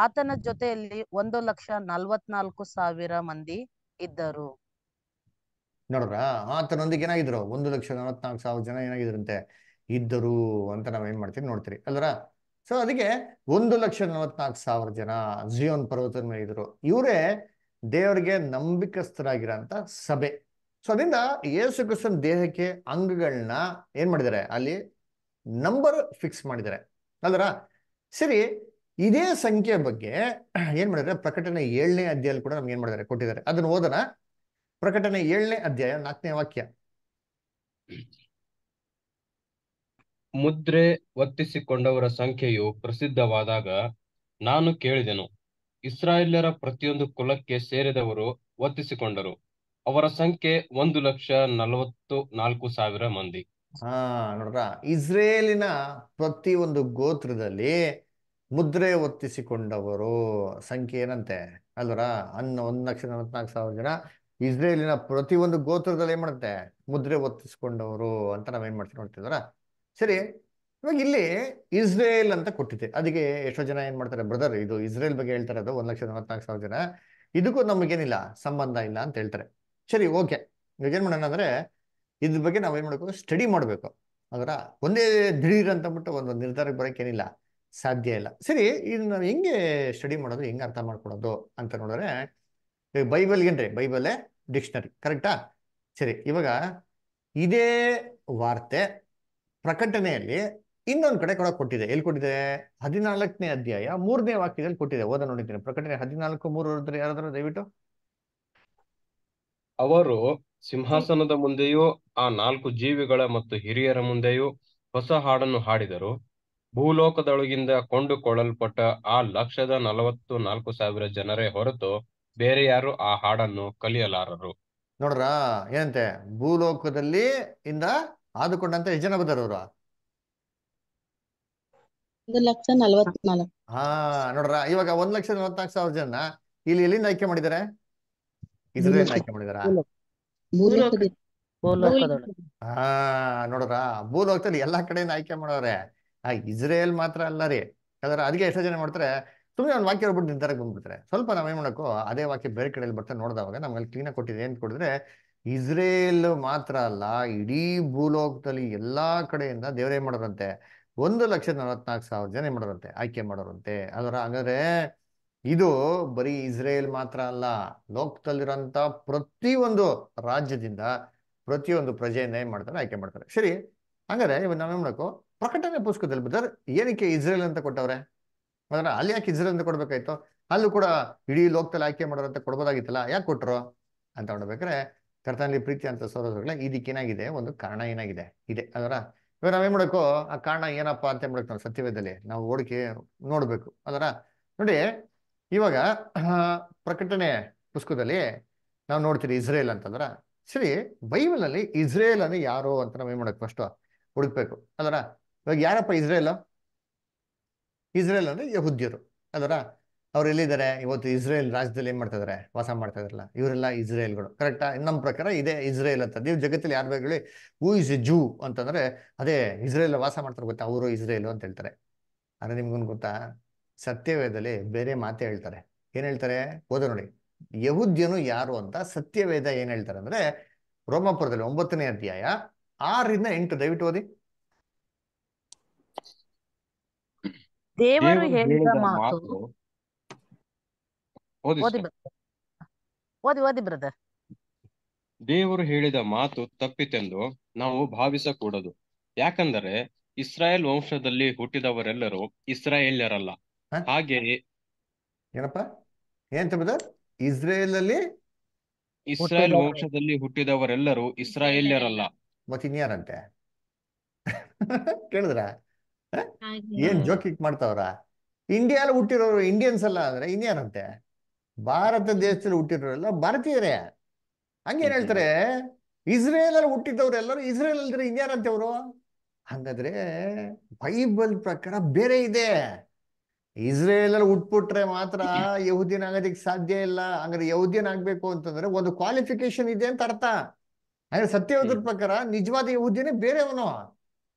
C: ಆತನ ಜೊತೆಯಲ್ಲಿ ಒಂದು ಲಕ್ಷ ನಲ್ವತ್ನಾಲ್ಕು ಸಾವಿರ ಮಂದಿ ಇದ್ದರು
A: ನೋಡ್ರಾ ಆತನೊಂದಿಗೆ ಏನಾಗಿದ್ರು ಒಂದು ಲಕ್ಷ ನಲವತ್ನಾಲ್ಕು ಸಾವಿರ ಜನ ಏನಾಗಿದ್ರಂತೆ ಇದ್ದರು ಅಂತ ನಾವ್ ಏನ್ ಮಾಡ್ತೀವಿ ನೋಡ್ತೀರಿ ಅಲ್ರ ಸೊ ಅದಕ್ಕೆ ಒಂದು ಲಕ್ಷ ನಲವತ್ನಾಲ್ಕು ಸಾವಿರ ಜನ ಜಿಯೋನ್ ಪರ್ವತದ ಮೇಲೆ ಇದ್ರು ಇವರೇ ದೇವರಿಗೆ ನಂಬಿಕಸ್ಥರಾಗಿರೋಂಥ ಸಭೆ ಸೊ ಅದರಿಂದ ಯೇಸು ಕ್ರಿಸ್ತನ್ ದೇಹಕ್ಕೆ ಅಂಗಗಳನ್ನ ಏನ್ ಮಾಡಿದ್ದಾರೆ ಅಲ್ಲಿ ನಂಬರ್ ಫಿಕ್ಸ್ ಮಾಡಿದ್ದಾರೆ ಅಲ್ದರ ಸರಿ ಇದೇ ಸಂಖ್ಯೆ ಬಗ್ಗೆ ಏನ್ ಮಾಡಿದ್ರೆ ಪ್ರಕಟಣೆ ಏಳನೇ ಅಧ್ಯಾಯ ಕೂಡ ನಮ್ಗೆ ಏನ್ ಮಾಡಿದ್ದಾರೆ ಕೊಟ್ಟಿದ್ದಾರೆ ಅದನ್ನು ಓದೋಣ ಪ್ರಕಟಣೆ ಏಳನೇ ಅಧ್ಯಾಯ ನಾಲ್ಕನೇ ವಾಕ್ಯ
B: ಮುದ್ರೆ ಒತ್ತಿಸಿಕೊಂಡವರ ಸಂಖ್ಯೆಯು ಪ್ರಸಿದ್ಧವಾದಾಗ ನಾನು ಕೇಳಿದೆನು ಇಸ್ರಾಯೇಲ್ಯರ ಪ್ರತಿಯೊಂದು ಕುಲಕ್ಕೆ ಸೇರಿದವರು ಒತ್ತಿಸಿಕೊಂಡರು ಅವರ ಸಂಖ್ಯೆ ಒಂದು ಲಕ್ಷ ನಲವತ್ತು ನಾಲ್ಕು ಸಾವಿರ ಮಂದಿ
A: ಹಾ ನೋಡ್ರ ಇಸ್ರೇಲಿನ ಪ್ರತಿ ಒಂದು ಗೋತ್ರದಲ್ಲಿ ಮುದ್ರೆ ಒತ್ತಿಸಿಕೊಂಡವರು ಸಂಖ್ಯೆ ಏನಂತೆ ಅಲ್ವರ ಅನ್ನ ಒಂದ್ ಲಕ್ಷ ನಲವತ್ನಾಲ್ಕು ಸಾವಿರ ಜನ ಇಸ್ರೇಲಿನ ಪ್ರತಿ ಒಂದು ಗೋತ್ರದಲ್ಲಿ ಏನ್ ಮಾಡುತ್ತೆ ಮುದ್ರೆ ಒತ್ತಿಸಿಕೊಂಡವರು ಅಂತ ನಾವೇನ್ ಮಾಡ್ತೀವಿ ನೋಡ್ತಿದ್ರ ಸರಿ ಇವಾಗ ಇಲ್ಲಿ ಇಸ್ರೇಲ್ ಅಂತ ಕೊಟ್ಟಿದೆ ಅದಕ್ಕೆ ಎಷ್ಟೋ ಜನ ಏನ್ ಮಾಡ್ತಾರೆ ಬ್ರದರ್ ಇದು ಇಸ್ರೇಲ್ ಬಗ್ಗೆ ಹೇಳ್ತಾರೆ ಅದು ಒಂದ್ ಲಕ್ಷ ನಲವತ್ನಾಲ್ಕು ಸಾವಿರ ಜನ ಇದಕ್ಕೂ ನಮಗೇನಿಲ್ಲ ಸಂಬಂಧ ಇಲ್ಲ ಅಂತ ಹೇಳ್ತಾರೆ ಸರಿ ಓಕೆ ಇವಾಗ ಏನ್ ಮಾಡೋಣ ಅಂದ್ರೆ ಇದ್ರ ಬಗ್ಗೆ ನಾವೇನ್ ಮಾಡಬೇಕು ಸ್ಟಡಿ ಮಾಡಬೇಕು ಅದರ ಒಂದೇ ದಿಢೀರ್ ಅಂತ ಬಿಟ್ಟು ಒಂದು ನಿರ್ಧಾರಕ್ಕೆ ಬರೋಕೆ ಏನಿಲ್ಲ ಸಾಧ್ಯ ಇಲ್ಲ ಸರಿ ಇದು ನಾವು ಹೆಂಗೆ ಸ್ಟಡಿ ಮಾಡೋದು ಹೆಂಗೆ ಅರ್ಥ ಮಾಡ್ಕೊಡೋದು ಅಂತ ನೋಡಿದ್ರೆ ಬೈಬಲ್ ಏನ್ರಿ ಬೈಬಲೇ ಡಿಕ್ಷನರಿ ಕರೆಕ್ಟಾ ಸರಿ ಇವಾಗ ಇದೇ ವಾರ್ತೆ ಪ್ರಕಟಣೆಯಲ್ಲಿ ಇನ್ನೊಂದು ಕಡೆ ಕೂಡ ಕೊಟ್ಟಿದೆ ಎಲ್ಲಿ ಕೊಟ್ಟಿದೆ ಹದಿನಾಲ್ಕನೇ ಅಧ್ಯಾಯ ಮೂರನೇ ವಾಕ್ಯದಲ್ಲಿ ಕೊಟ್ಟಿದೆ ಓದ ನೋಡಿದ್ದೀನಿ ಪ್ರಕಟಣೆ ಹದಿನಾಲ್ಕು ಮೂರು ಯಾರಾದ್ರೂ ದಯವಿಟ್ಟು
B: ಅವರು ಸಿಂಹಾಸನದ ಮುಂದೆಯೂ ಆ ನಾಲ್ಕು ಜೀವಿಗಳ ಮತ್ತು ಹಿರಿಯರ ಮುಂದೆಯೂ ಹೊಸ ಹಾಡನ್ನು ಹಾಡಿದರು ಭೂಲೋಕದೊಳಗಿಂದ ಕೊಂಡುಕೊಳ್ಳಲ್ಪಟ್ಟ ಆ ಲಕ್ಷದ ನಲವತ್ತು ನಾಲ್ಕು ಸಾವಿರ ಜನರೇ ಹೊರತು ಬೇರೆ ಯಾರು ಆ ಹಾಡನ್ನು ಕಲಿಯಲಾರರು
A: ನೋಡ್ರ ಏನಂತೆ ಭೂಲೋಕದಲ್ಲಿ ಇಂದ ಆದುಕೊಂಡಂತ ಎಷ್ಟು ಜನ ಬಂದರವ್ರು ಹಾ ನೋಡ್ರ ಇವಾಗ ಒಂದ್ ಲಕ್ಷ ನಲ್ವತ್ನಾಲ್ಕು ಸಾವಿರ ಜನ ಇಲ್ಲಿ ಎಲ್ಲಿಂದ ಆಯ್ಕೆ ಮಾಡಿದಾರೆ ಇದ್ರಿಂದ ಆಯ್ಕೆ ಮಾಡಿದಾರ ಹಾ ನೋಡ್ರ ಭೂಲೋಕದಲ್ಲಿ ಎಲ್ಲಾ ಕಡೆಯಿಂದ ಆಯ್ಕೆ ಮಾಡೋರೆ ಆ ಇಸ್ರೇಲ್ ಮಾತ್ರ ಅಲ್ಲ ರೀ ಯಾಕಂದ್ರೆ ಅದಕ್ಕೆ ಎಷ್ಟೋ ಜನ ಮಾಡ್ತಾರೆ ಸುಮ್ಮನೆ ಒಂದು ವಾಕ್ಯ ಹೇಳ್ಬಿಟ್ಟು ನಿರ್ಧಾರಕ್ಕೆ ಬಂದ್ಬಿಡ್ತಾರೆ ಸ್ವಲ್ಪ ನಾವೇನ್ ಮಾಡಕ್ಕೋ ಅದೇ ವಾಕ್ಯ ಬೇರೆ ಕಡೆಯಲ್ಲಿ ಬರ್ತಾರೆ ನೋಡಿದವಾಗ ನಮ್ಗೆ ಕ್ಲೀನಾಗಿ ಕೊಟ್ಟಿದೆ ಏನ್ ಕೊಡಿದ್ರೆ ಇಸ್ರೇಲ್ ಮಾತ್ರ ಅಲ್ಲ ಇಡೀ ಭೂಲೋಕದಲ್ಲಿ ಎಲ್ಲಾ ಕಡೆಯಿಂದ ದೇವರೇ ಮಾಡೋರಂತೆ ಒಂದು ಲಕ್ಷದ ನಲವತ್ನಾಲ್ಕು ಸಾವಿರ ಜನ ಮಾಡೋರಂತೆ ಆಯ್ಕೆ ಮಾಡೋರಂತೆ ಅದರ ಹಾಗಾದ್ರೆ ಇದು ಬರೀ ಇಸ್ರೇಲ್ ಮಾತ್ರ ಅಲ್ಲ ಪ್ರತಿ ಪ್ರತಿಯೊಂದು ರಾಜ್ಯದಿಂದ ಪ್ರತಿಯೊಂದು ಪ್ರಜೆಯನ್ನ ಏನ್ ಮಾಡ್ತಾರೆ ಆಯ್ಕೆ ಮಾಡ್ತಾರೆ ಸರಿ ಹಂಗಾರೆ ಇವಾಗ ನಾವೇನ್ ಮಾಡಬೇಕು ಪ್ರಕಟಣೆ ಪುಸ್ತಕದಲ್ಲಿ ಬರ್ತಾರೆ ಏನಕ್ಕೆ ಇಸ್ರೇಲ್ ಅಂತ ಕೊಟ್ಟವ್ರೆ ಅಂದ್ರೆ ಅಲ್ಲಿ ಯಾಕೆ ಇಸ್ರೇಲ್ ಅಂತ ಕೊಡ್ಬೇಕಾಯ್ತು ಅಲ್ಲೂ ಕೂಡ ಇಡೀ ಲೋಕದಲ್ಲಿ ಆಯ್ಕೆ ಮಾಡೋರಂತ ಕೊಡ್ಬೋದಾಗಿತ್ತಲ್ಲ ಯಾಕೆ ಕೊಟ್ರು ಅಂತ ನೋಡ್ಬೇಕ್ರೆ ಕರ್ತನಲ್ಲಿ ಪ್ರೀತಿ ಅಂತ ಇದಕ್ಕೆ ಇದಕ್ಕೇನಾಗಿದೆ ಒಂದು ಕಾರಣ ಏನಾಗಿದೆ ಇದೆ ಅದರ ಇವಾಗ ನಾವೇನ್ ಮಾಡಬೇಕು ಆ ಕಾರಣ ಏನಪ್ಪ ಅಂತ ಹೇಳ್ಬೇಕು ನಾವು ಸತ್ಯವೇದಲ್ಲಿ ನಾವು ಓಡಿಕೆ ನೋಡ್ಬೇಕು ಅದರ ನೋಡಿ ಇವಾಗ ಪ್ರಕಟಣೆ ಪುಸ್ತಕದಲ್ಲಿ ನಾವು ನೋಡ್ತೀರಿ ಇಸ್ರೇಲ್ ಅಂತಂದ್ರ ಸರಿ ಬೈಬಲ್ ಅಲ್ಲಿ ಇಸ್ರೇಲ್ ಅಂದ್ರೆ ಯಾರು ಅಂತ ನಾವ್ ಏನ್ ಮಾಡಬೇಕು ಫಸ್ಟ್ ಹುಡುಕ್ಬೇಕು ಅದರ ಇವಾಗ ಯಾರಪ್ಪ ಇಸ್ರೇಲ್ ಇಸ್ರೇಲ್ ಅಂದ್ರೆ ಯಹುದ್ಯರು ಅದರ ಅವ್ರು ಎಲ್ಲಿದ್ದಾರೆ ಇವತ್ತು ಇಸ್ರೇಲ್ ರಾಜ್ಯದಲ್ಲಿ ಏನ್ ಮಾಡ್ತಾ ಇದಾರೆ ವಾಸ ಮಾಡ್ತಾ ಇದ್ರಲ್ಲ ಇವರೆಲ್ಲ ಇಸ್ರೇಲ್ಗಳು ಕರೆಕ್ಟಾ ನಮ್ಮ ಪ್ರಕಾರ ಇದೇ ಇಸ್ರೇಲ್ ಅಂತ ನೀವು ಜಗತ್ತಲ್ಲಿ ಯಾರು ಬೇಕು ಹೇಳಿ ಹೂ ಇಸ್ ಎ ಜೂ ಅಂತಂದ್ರೆ ಅದೇ ಇಸ್ರೇಲ್ ವಾಸ ಮಾಡ್ತಾರೆ ಗೊತ್ತಾ ಅವರು ಇಸ್ರೇಲ್ ಅಂತ ಹೇಳ್ತಾರೆ ಆದರೆ ನಿಮ್ಗೊಂದು ಗೊತ್ತಾ ಸತ್ಯವೇದದಲ್ಲಿ ಬೇರೆ ಮಾತೇ ಹೇಳ್ತಾರೆ ಏನ್ ಹೇಳ್ತಾರೆ ಓದ ನೋಡಿ ಯಹುದ್ಯನು ಯಾರು ಅಂತ ಸತ್ಯವೇದ ಏನ್ ಹೇಳ್ತಾರೆ ಅಂದ್ರೆ ರೋಮಾಪುರದಲ್ಲಿ ಒಂಬತ್ತನೇ ಅಧ್ಯಾಯ ಆರರಿಂದ ಎಂಟು ದಯವಿಟ್ಟು ಓದಿ
C: ದೇವರು ಹೇಳಿದ ಮಾತು ಬ್ರದರ್
B: ದೇವರು ಹೇಳಿದ ಮಾತು ತಪ್ಪಿತೆಂದು ನಾವು ಭಾವಿಸಕೂಡದು ಯಾಕಂದರೆ ಇಸ್ರಾಯೇಲ್ ವಂಶದಲ್ಲಿ ಹುಟ್ಟಿದವರೆಲ್ಲರೂ ಇಸ್ರಾಯೇಲ್ಯರಲ್ಲ ಹಾಗೆ ಹಾಗೆಯೇ
A: ಏನಪ್ಪ ಏನಂತ
B: ಬ್ರದರ್ ಇಸ್ರೇಲ್ ಅಲ್ಲಿ ಇಸ್ರಾಯೇಲ್ ವಂಶದಲ್ಲಿ ಹುಟ್ಟಿದವರೆಲ್ಲರೂ ಇಸ್ರಾಯೇಲ್ಯರಲ್ಲ
A: ಮತ್ತೆ ಇನ್ಯಾರಂತೆ
B: ಕೇಳಿದ್ರ
C: ಏನ್
A: ಜೋಕಿಕ್ ಮಾಡ್ತಾವ್ರ ಇಂಡಿಯಾಲ್ ಹುಟ್ಟಿರೋರು ಇಂಡಿಯನ್ಸ್ ಅಲ್ಲ ಅಂದ್ರೆ ಇನ್ಯಾರಂತೆ ಭಾರತ ದೇಶದಲ್ಲಿ ಹುಟ್ಟಿರೋರೆಲ್ಲ ಭಾರತೀಯರೇ ಹಂಗೇನ್ ಹೇಳ್ತಾರೆ ಇಸ್ರೇಲ್ ಅಲ್ಲಿ ಹುಟ್ಟಿದವ್ರೆಲ್ಲರೂ ಇಸ್ರೇಲ್ ಅಲ್ದ್ರೆ ಅಂತವ್ರು ಹಂಗಾದ್ರೆ ಬೈಬಲ್ ಪ್ರಕಾರ ಬೇರೆ ಇದೆ ಇಸ್ರೇಲ್ ಅಲ್ಲಿ ಹುಟ್ಬಿಟ್ರೆ ಮಾತ್ರ ಯಹುದಿನ ಆಗೋದಿಕ್ ಸಾಧ್ಯ ಇಲ್ಲ ಅಂದ್ರೆ ಯಹೂದಿಯನ್ ಆಗ್ಬೇಕು ಅಂತಂದ್ರೆ ಒಂದು ಕ್ವಾಲಿಫಿಕೇಶನ್ ಇದೆ ಅಂತ ಅರ್ಥ ಅಂದ್ರೆ ಸತ್ಯವಾದ್ರ ಪ್ರಕಾರ ನಿಜವಾದ ಬೇರೆ ಅವನು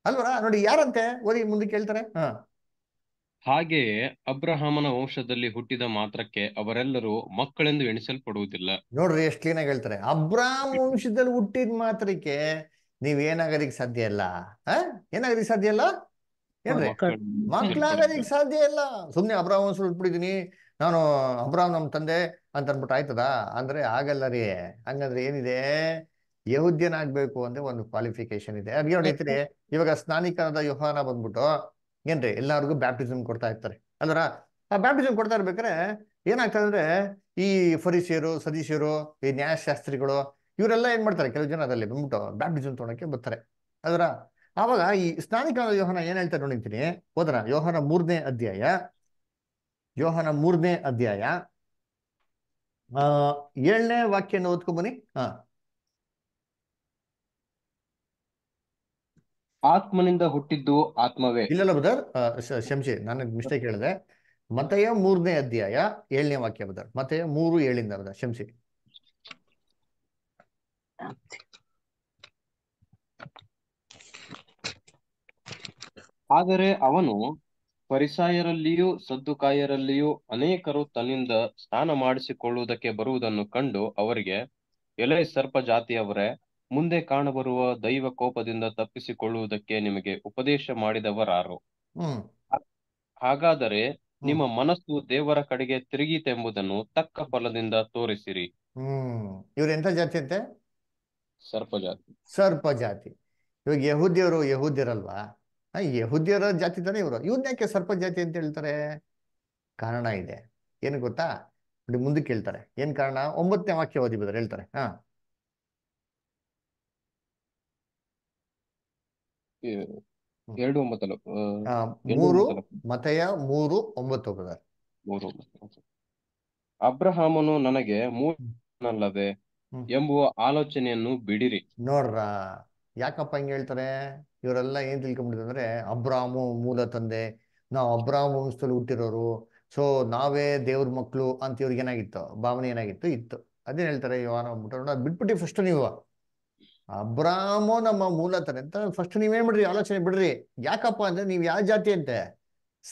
A: ಅಲ್ವರ ನೋಡಿ ಯಾರಂತೆ ಓದಿ ಮುಂದಕ್ಕೆ ಹೇಳ್ತಾರೆ ಹಾ
B: ಹಾಗೆಯೇ ಅಬ್ರಹಾಮನ ವಂಶದಲ್ಲಿ ಹುಟ್ಟಿದ ಮಾತ್ರಕ್ಕೆ ಅವರೆಲ್ಲರೂ ಮಕ್ಕಳೆಂದು ಎಣಿಸಲ್ಪಡುವುದಿಲ್ಲ
A: ನೋಡ್ರಿ ಎಷ್ಟು ಕ್ಲೀನಾಗಿ ಹೇಳ್ತಾರೆ ಅಬ್ರಾಹಂ ವಂಶದಲ್ಲಿ ಹುಟ್ಟಿದ ಮಾತ್ರಕ್ಕೆ ನೀವ್ ಏನಾಗೋದಿಕ್ ಸಾಧ್ಯ ಇಲ್ಲ ಹ ಏನಾಗೋದಿಕ್ ಸಾಧ್ಯ ಇಲ್ಲ ಏನ್ರಿ ಮಕ್ಳಾಗೋದಿಕ್ ಸಾಧ್ಯ ಇಲ್ಲ ಸುಮ್ನೆ ಅಬ್ರಾಹಂ ವಂಶ ಹುಟ್ಬಿಟ್ಟಿದೀನಿ ನಾನು ಅಬ್ರಾಹಂ ನಮ್ ತಂದೆ ಅಂತ ಅನ್ಬಿಟ್ಟು ಆಯ್ತದ ಅಂದ್ರೆ ಆಗಲ್ಲ ರೀ ಹಂಗಂದ್ರೆ ಏನಿದೆ ಯಹುದ್ಯನಾಗ್ಬೇಕು ಅಂದ್ರೆ ಒಂದು ಕ್ವಾಲಿಫಿಕೇಶನ್ ಇದೆ ಅದ್ಗೆ ಇವಾಗ ಸ್ನಾನಿಕನದ ಯೋಹಾನ ಬಂದ್ಬಿಟ್ಟು ಏನ್ರಿ ಎಲ್ಲರಿಗೂ ಬ್ಯಾಪ್ಟಿಸಮ್ ಕೊಡ್ತಾ ಇರ್ತಾರೆ ಅಂದ್ರ ಆ ಬ್ಯಾಪ್ಟಿಸಮ್ ಕೊಡ್ತಾ ಇರ್ಬೇಕಾರೆ ಏನಾಗ್ತದೆ ಅಂದ್ರೆ ಈ ಫರೀಶಿಯರು ಸದೀಶರು ಈ ನ್ಯಾಯಶಾಸ್ತ್ರಿಗಳು ಇವರೆಲ್ಲ ಏನ್ ಮಾಡ್ತಾರೆ ಕೆಲವು ಜನ ಅದರಲ್ಲಿ ಬಂದ್ಬಿಟ್ಟು ಬ್ಯಾಪ್ಟಿಸಮ್ ತೊಗೊಳಕ್ಕೆ ಬರ್ತಾರೆ ಅದರ ಆವಾಗ ಈ ಸ್ನಾನಿಕ ಯೋಹನ ಏನ್ ಹೇಳ್ತಾರೆ ನೋಡಿಂತೀನಿ ಹೋದ್ರ ಯೋಹನ ಮೂರನೇ ಅಧ್ಯಾಯ ಯೋಹನ ಮೂರನೇ ಅಧ್ಯಾಯ ಏಳನೇ ವಾಕ್ಯನ ಓದ್ಕೊಂಬನಿ
B: ಹಾ ಆತ್ಮನಿಂದ ಹುಟ್ಟಿದ್ದು ಆತ್ಮವೇ ಇಲ್ಲ ಬದರ್
A: ಶಂಶಿ ನಾನು ಮಿಸ್ಟೇಕ್ ಹೇಳಿದೆ ಮತೆಯ ಮೂರನೇ ಅಧ್ಯಾಯ ಏಳನೇ ವಾಕ್ಯ ಬದರ್ ಮತೆಯ ಮೂರು ಏಳಿಂದ ಬದರ್
B: ಆದರೆ ಅವನು ಪರಿಸಾಯರಲ್ಲಿಯೂ ಸದ್ದುಕಾಯರಲ್ಲಿಯೂ ಅನೇಕರು ತನ್ನಿಂದ ಸ್ನಾನ ಮಾಡಿಸಿಕೊಳ್ಳುವುದಕ್ಕೆ ಬರುವುದನ್ನು ಕಂಡು ಅವರಿಗೆ ಎಲೆ ಸರ್ಪ ಜಾತಿಯವರೇ ಮುಂದೆ ಕಾಣಬರುವ ದೈವ ಕೋಪದಿಂದ ತಪ್ಪಿಸಿಕೊಳ್ಳುವುದಕ್ಕೆ ನಿಮಗೆ ಉಪದೇಶ ಮಾಡಿದವರಾರು ಹಾಗಾದರೆ ನಿಮ್ಮ ಮನಸ್ಸು ದೇವರ ಕಡೆಗೆ ತಿರುಗಿತೆಂಬುದನ್ನು ತಕ್ಕ ಫಲದಿಂದ ತೋರಿಸಿರಿ
A: ಇವರೆಂತ ಜಾತಿ ಅಂತೆ
B: ಸರ್ಪ
A: ಜಾತಿ ಇವಾಗ ಯಹೂದಿಯವರು ಯಹುದ್ಯರಲ್ವಾ ಯಹುದ್ಯರ ಜಾತಿ ತಾನೆ ಇವರು ಯಾಕೆ ಸರ್ಪ ಜಾತಿ ಅಂತ ಹೇಳ್ತಾರೆ ಕಾರಣ ಇದೆ ಏನು ಗೊತ್ತಾ ಮುಂದಕ್ಕೆ ಹೇಳ್ತಾರೆ ಏನ್ ಕಾರಣ ಒಂಬತ್ತನೇ ವಾಕ್ಯ ಓದಿ ಹೇಳ್ತಾರೆ ಹಾ ಮೂರು ಮತಯ ಮೂರು ಒಂಬತ್ತು
B: ಮೂರು ಅಬ್ರಹಾಮನು ನನಗೆ ಮೂರನಲ್ಲವೇ ಎಂಬುವ ಆಲೋಚನೆಯನ್ನು ಬಿಡಿರಿ
A: ನೋಡ್ರ ಯಾಕಪ್ಪ ಹಿಂಗ ಹೇಳ್ತಾರೆ ಇವರೆಲ್ಲ ಏನ್ ಅಂದ್ರೆ ಅಬ್ರಾಮು ಮೂಲ ತಂದೆ ನಾವ್ ಅಬ್ರಾಮ್ ಹುಟ್ಟಿರೋರು ಸೊ ನಾವೇ ದೇವ್ರ ಮಕ್ಕಳು ಅಂತ ಇವ್ರಿಗೆ ಏನಾಗಿತ್ತು ಭಾವನೆ ಏನಾಗಿತ್ತು ಇತ್ತು ಅದೇನ್ ಹೇಳ್ತಾರೆ ನೋಡ ಬಿಟ್ಬಿಟ್ಟು ಫಸ್ಟ್ ನೀವು ಅಬ್ರಾಮೋ ನಮ್ಮ ಮೂಲತನೆ ಅಂತ ಫಸ್ಟ್ ನೀವೇನು ಮಾಡ್ರಿ ಆಲೋಚನೆ ಬಿಡ್ರಿ ಯಾಕಪ್ಪ ಅಂದ್ರೆ ನೀವ್ ಯಾವ ಜಾತಿ ಅಂತೆ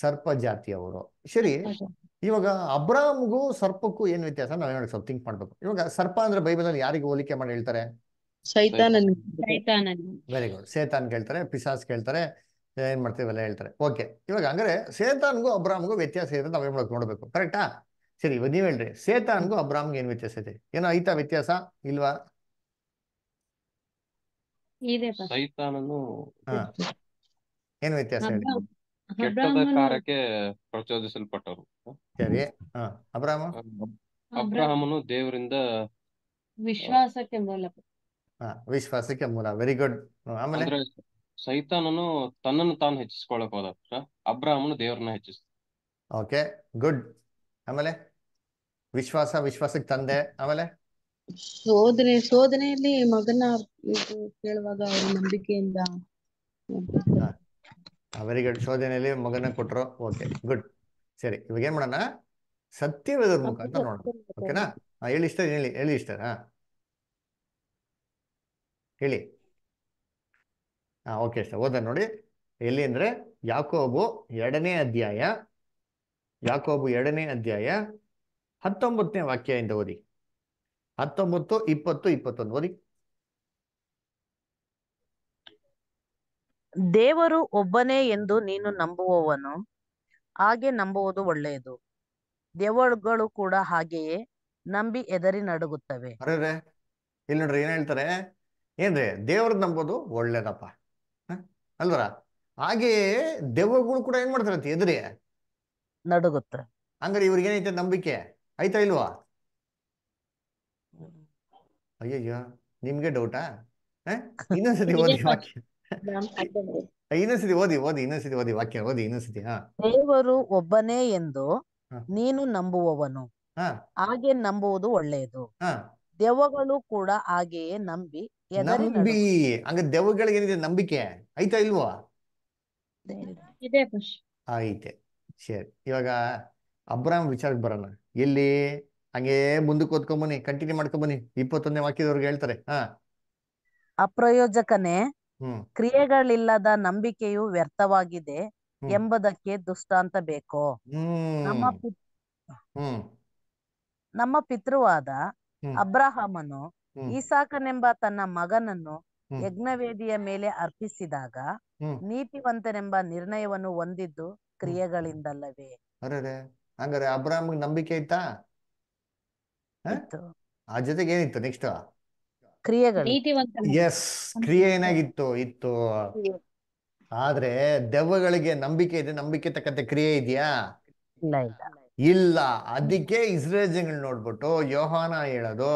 A: ಸರ್ಪ ಜಾತಿಯವರು ಸರಿ ಇವಾಗ ಅಬ್ರಾಮ್ಗೂ ಸರ್ಪಕ್ಕೂ ಏನ್ ವ್ಯತ್ಯಾಸ ನಾವು ಹೇಳಿ ಸ್ವಲ್ಪ ತಿಂಕ್ ಮಾಡ್ಬೇಕು ಇವಾಗ ಸರ್ಪ ಅಂದ್ರೆ ಬೈಬಲ್ ಯಾರಿಗೆ ಹೋಲಿಕೆ ಮಾಡಿ ಹೇಳ್ತಾರೆ ವೆರಿ ಗುಡ್ ಸೇತಾನ್ ಕೇಳ್ತಾರೆ ಪಿಸಾಸ್ ಕೇಳ್ತಾರೆ ಏನ್ ಮಾಡ್ತೀವಲ್ಲ ಹೇಳ್ತಾರೆ ಓಕೆ ಇವಾಗ ಅಂದ್ರೆ ಸೇತಾನ್ಗೂ ಅಬ್ರಾಮ್ಗೂ ವ್ಯತ್ಯಾಸ ಇದೆ ನಾವ್ ಮಾಡೋಕೆ ನೋಡ್ಬೇಕು ಕರೆಕ್ಟಾ ಸರಿ ಇವಾಗ ನೀವ್ ಹೇಳ್ರಿ ಸೇತಾನ್ಗೂ ಅಬ್ರಾಮ್ಗೆ ಏನ್ ವ್ಯತ್ಯಾಸ ಇದೆ ಏನೋ ಐತಾ ವ್ಯತ್ಯಾಸ ಇಲ್ವಾ
B: ಸೈತಾನನು ಏನು ವ್ಯತ್ಯಾಸ ಹೇಳಿ ಕೆಟ್ಟದ ಕಾರ್ಯಕ್ಕೆ ಪ್ರಚೋದಿಸಲ್ಪಟ್ಟರು ಸರಿ ಅಬ್ರಾಹಮನು ದೇವರಿಂದ
C: ವಿಶ್ವಾಸಕ್ಕೆ ಮೂಲ
A: ವಿಶ್ವಾಸಕ್ಕೆ ಮೂಲ ವೆರಿ ಗುಡ್ ಆಮೇಲೆ
B: ಸೈತಾನನು ತನ್ನನ್ನು ತಾನು ಹೆಚ್ಚಿಸ್ಕೊಳಕ್ ಹೋದ ಅಬ್ರಾಹಮನು ದೇವರನ್ನ ಹೆಚ್ಚಿಸ್
A: ಓಕೆ ಗುಡ್ ಆಮೇಲೆ ವಿಶ್ವಾಸ ವಿಶ್ವಾಸಕ್ಕೆ ತಂದೆ ಆಮೇಲೆ
C: ಶೋಧನೆ ಶೋಧನೆಯಲ್ಲಿ ಮಗನ ಇದು ಕೇಳುವಾಗ ಅವರ ನಂಬಿಕೆಯಿಂದ
A: ವೆರಿ ಗುಡ್ ಶೋಧನೆಯಲ್ಲಿ ಮಗನ ಕೊಟ್ರು ಓಕೆ ಗುಡ್ ಸರಿ ಇವಾಗ ಏನ್ ಮಾಡೋಣ ಸತ್ಯವೇದ ಮುಖ ಅಂತ ನೋಡೋಣ ಓಕೆನಾ ಹೇಳಿ ಇಷ್ಟ ಹೇಳಿ ಹೇಳಿ ಇಷ್ಟ ಹಾ ಹೇಳಿ ಹಾ ಓಕೆ ಸರ್ ಓದ ನೋಡಿ ಎಲ್ಲಿ ಅಂದ್ರೆ ಯಾಕೋಬು ಎರಡನೇ ಅಧ್ಯಾಯ ಯಾಕೋಬು ಎರಡನೇ ಅಧ್ಯಾಯ ಹತ್ತೊಂಬತ್ತನೇ ವಾಕ್ಯ ಇಂದ ಓದಿ ಹತ್ತೊಂಬತ್ತು ಇಪ್ಪತ್ತು ಇಪ್ಪತ್ತೊಂದು ಓದಿ
C: ದೇವರು ಒಬ್ಬನೇ ಎಂದು ನೀನು ನಂಬುವವನು ಹಾಗೆ ನಂಬುವುದು ಒಳ್ಳೆಯದು ದೇವರುಗಳು ಕೂಡ ಹಾಗೆಯೇ ನಂಬಿ ಎದರಿ ನಡುಗುತ್ತವೆ
A: ಅರೇ ಇಲ್ಲಿ ನೋಡ್ರಿ ಏನ್ ಹೇಳ್ತಾರೆ ಏನ್ರಿ ದೇವ್ರ ನಂಬೋದು ಒಳ್ಳೇದಪ್ಪ ಅಲ್ವರ ಹಾಗೆಯೇ ದೆವ್ವಗಳು ಕೂಡ ಏನ್ ಮಾಡ್ತಾರಂತೆ ಎದುರಿ ನಡುಗುತ್ತೆ ಅಂದ್ರೆ ಇವ್ರಿಗೆ ಏನೈತೆ ನಂಬಿಕೆ ಆಯ್ತಾ ಇಲ್ವಾ ಅಯ್ಯಯ್ಯೋ ನಿಮ್ಗೆ ಡೌಟಾ ಇನ್ನೊಂದ್ಸತಿ ಓದಿ ವಾಕ್ಯ ಇನ್ನೊಂದ್ಸತಿ ಓದಿ ಓದಿ ಇನ್ನೊಂದ್ಸತಿ ಓದಿ ವಾಕ್ಯ ಓದಿ ಇನ್ನೊಂದ್ಸತಿ
C: ಹಾ ದೇವರು ಒಬ್ಬನೇ ಎಂದು ನೀನು ನಂಬುವವನು ಹಾಗೆ ನಂಬುವುದು ಒಳ್ಳೆಯದು ದೆವ್ವಗಳು ಕೂಡ ಹಾಗೆಯೇ ನಂಬಿ ನಂಬಿ
A: ಹಂಗ ದೆವ್ವಗಳಿಗೆ ಏನಿದೆ ನಂಬಿಕೆ ಐತಾ ಇಲ್ವಾ ಐತೆ ಸರಿ ಇವಾಗ ಅಬ್ರಾಮ್ ವಿಚಾರಕ್ಕೆ ಬರೋಣ ಎಲ್ಲಿ ಹಂಗೇ ಮುಂದಕ್ಕೆ ಬನ್ನಿ ಕಂಟಿನ್ಯೂ ಬನ್ನಿ ಇಪ್ಪತ್ತೊಂದನೇ ವಾಕ್ಯದವ್ರಿಗೆ ಹೇಳ್ತಾರೆ
C: ಅಪ್ರಯೋಜಕನೇ ಕ್ರಿಯೆಗಳಿಲ್ಲದ ನಂಬಿಕೆಯು ವ್ಯರ್ಥವಾಗಿದೆ ಎಂಬುದಕ್ಕೆ ದುಷ್ಟಾಂತ ಬೇಕೋ ನಮ್ಮ ನಮ್ಮ ಪಿತೃವಾದ ಅಬ್ರಹಾಮನು ಈಸಾಕನೆಂಬ ತನ್ನ ಮಗನನ್ನು ಯಜ್ಞವೇದಿಯ ಮೇಲೆ ಅರ್ಪಿಸಿದಾಗ ನೀತಿವಂತನೆಂಬ ನಿರ್ಣಯವನ್ನು ಹೊಂದಿದ್ದು ಕ್ರಿಯೆಗಳಿಂದಲ್ಲವೇ
A: ಹಂಗಾರೆ ನಂಬಿಕೆ ಇತ್ತಾ ಆ ಜೊತೆಗೆ ಏನಿತ್ತು ನೆಕ್ಸ್ಟ್ ಎಸ್ ಕ್ರಿಯೆ ಏನಾಗಿತ್ತು ಇತ್ತು ಆದ್ರೆ ದೆವ್ವಗಳಿಗೆ ನಂಬಿಕೆ ಇದೆ ನಂಬಿಕೆ ತಕ್ಕಂತೆ ಕ್ರಿಯೆ ಇದೆಯಾ ಇಲ್ಲ ಅದಕ್ಕೆ ಇಸ್ರೇಲ್ ನೋಡ್ಬಿಟ್ಟು ಯೋಹಾನ ಹೇಳೋದು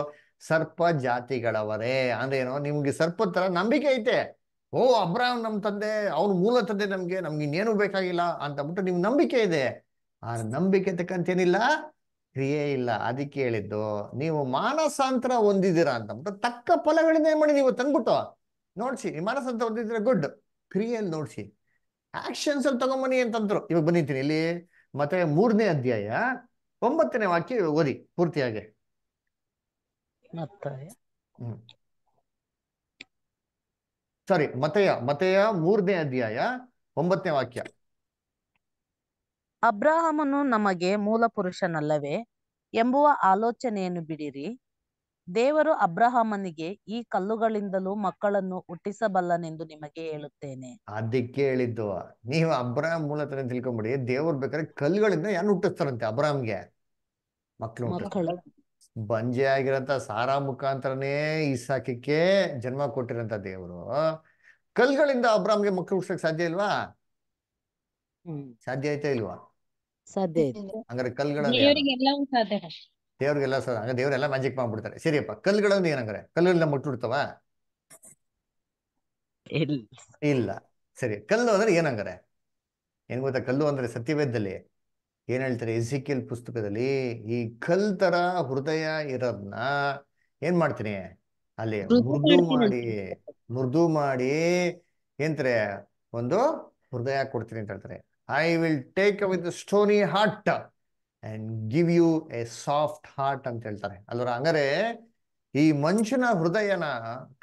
A: ಸರ್ಪ ಜಾತಿಗಳವರೇ ಅಂದ್ರೇನು ನಿಮ್ಗೆ ಸರ್ಪ ತರ ನಂಬಿಕೆ ಐತೆ ಓ ಅಬ್ರಾಹಂ ನಮ್ ತಂದೆ ಅವ್ರ ಮೂಲ ತಂದೆ ನಮ್ಗೆ ನಮ್ಗೆ ಇನ್ನೇನು ಬೇಕಾಗಿಲ್ಲ ಅಂತ ಬಿಟ್ಟು ನಿಮ್ ನಂಬಿಕೆ ಇದೆ ಆ ನಂಬಿಕೆ ತಕ್ಕಂತೇನಿಲ್ಲ ಕ್ರಿಯೆ ಇಲ್ಲ ಅದಕ್ಕೆ ಹೇಳಿದ್ದು ನೀವು ಮಾನಸಾಂತರ ಹೊಂದಿದ್ದೀರಾ ಅಂತ ಮತ್ತೆ ತಕ್ಕ ಫಲಗಳಿಂದ ಏನ್ ಮಾಡಿ ನೀವು ತಂದ್ಬಿಟ್ಟು ನೋಡ್ಸಿ ಮಾನಸಾಂತರ ಹೊಂದಿದ್ರೆ ಗುಡ್ ಕ್ರಿಯೆಯಲ್ಲಿ ನೋಡ್ಸಿ ಆಕ್ಷನ್ಸ್ ಅಲ್ಲಿ ತಗೊಂಬನಿ ಅಂತಂದ್ರು ಇವಾಗ ಬಂದಿದ್ದೀನಿ ಇಲ್ಲಿ ಮತ್ತೆ ಮೂರನೇ ಅಧ್ಯಾಯ ಒಂಬತ್ತನೇ ವಾಕ್ಯ ಓದಿ ಪೂರ್ತಿಯಾಗಿ ಹ್ಮ್ ಸಾರಿ ಮತೆಯ ಮತೆಯ ಮೂರನೇ ಅಧ್ಯಾಯ ಒಂಬತ್ತನೇ ವಾಕ್ಯ
C: ಅಬ್ರಾಹಮನು ನಮಗೆ ಮೂಲ ಪುರುಷನಲ್ಲವೇ ಎಂಬುವ ಆಲೋಚನೆಯನ್ನು ಬಿಡಿರಿ ದೇವರು ಅಬ್ರಹಾಮನಿಗೆ ಈ ಕಲ್ಲುಗಳಿಂದಲೂ ಮಕ್ಕಳನ್ನು ಹುಟ್ಟಿಸಬಲ್ಲನೆಂದು ನಿಮಗೆ ಹೇಳುತ್ತೇನೆ
A: ಅದಕ್ಕೆ ಹೇಳಿದ್ದು ನೀವು ಅಬ್ರಾಹಂ ಮೂಲತನ ತಿಳ್ಕೊಂಬಿಡಿ ದೇವರು ಬೇಕಾದ್ರೆ ಕಲ್ಲುಗಳಿಂದ ಯಾರು ಹುಟ್ಟಿಸ್ತಾರಂತೆ ಅಬ್ರಾಹ್ಮ್ಗೆ ಮಕ್ಕಳು ಬಂಜೆ ಆಗಿರಂತ ಸಾರಾ ಮುಖಾಂತರನೇ ಇಸಾಕಿಕ್ಕೆ ಜನ್ಮ ಕೊಟ್ಟಿರಂತ ದೇವರು ಕಲ್ಗಳಿಂದ ಅಬ್ರಾಮ್ಗೆ ಮಕ್ಕಳು ಹುಟ್ಟಕ್ ಸಾಧ್ಯ ಇಲ್ವಾ ಸಾಧ್ಯ ಆಯ್ತಾ ಇಲ್ವಾ ಸಾಧ್ಯ ಇತ್ತು ಹಂಗಾರೆ ಕಲ್ಗಳಲ್ಲಿ ಸಾಧ್ಯ ದೇವ್ರಿಗೆಲ್ಲ ದೇವ್ರೆಲ್ಲ ಹಂಗಾರೆ ಮ್ಯಾಜಿಕ್ ಮಾಡ್ಬಿಡ್ತಾರೆ ಸರಿಯಪ್ಪ ಕಲ್ಗಳನ್ನು ಏನಂಗಾರೆ ಕಲ್ಲುಗಳನ್ನ ಮುಟ್ಬಿಡ್ತಾವ ಇಲ್ಲ ಇಲ್ಲ ಸರಿ ಕಲ್ಲು ಅಂದ್ರೆ ಏನಂಗಾರೆ ಏನ್ ಗೊತ್ತಾ ಕಲ್ಲು ಅಂದ್ರೆ ಸತ್ಯವೇದದಲ್ಲಿ ಏನ್ ಹೇಳ್ತಾರೆ ಎಸಿಕಿಯಲ್ ಪುಸ್ತಕದಲ್ಲಿ ಈ ಕಲ್ ತರ ಹೃದಯ ಇರೋದನ್ನ ಏನ್ ಮಾಡ್ತೀನಿ ಅಲ್ಲಿ ಮೃದು ಮಾಡಿ ಮೃದು ಮಾಡಿ ಏನ್ತಾರೆ ಒಂದು ಹೃದಯ ಕೊಡ್ತೀನಿ ಅಂತ ಹೇಳ್ತಾರೆ I will take with stony heart and give you a soft heart ಅಂತ ಹೇಳ್ತಾರೆ ಅಲ್ವರ ಹಂಗಾರೆ ಈ ಮನುಷ್ಯನ ಹೃದಯನ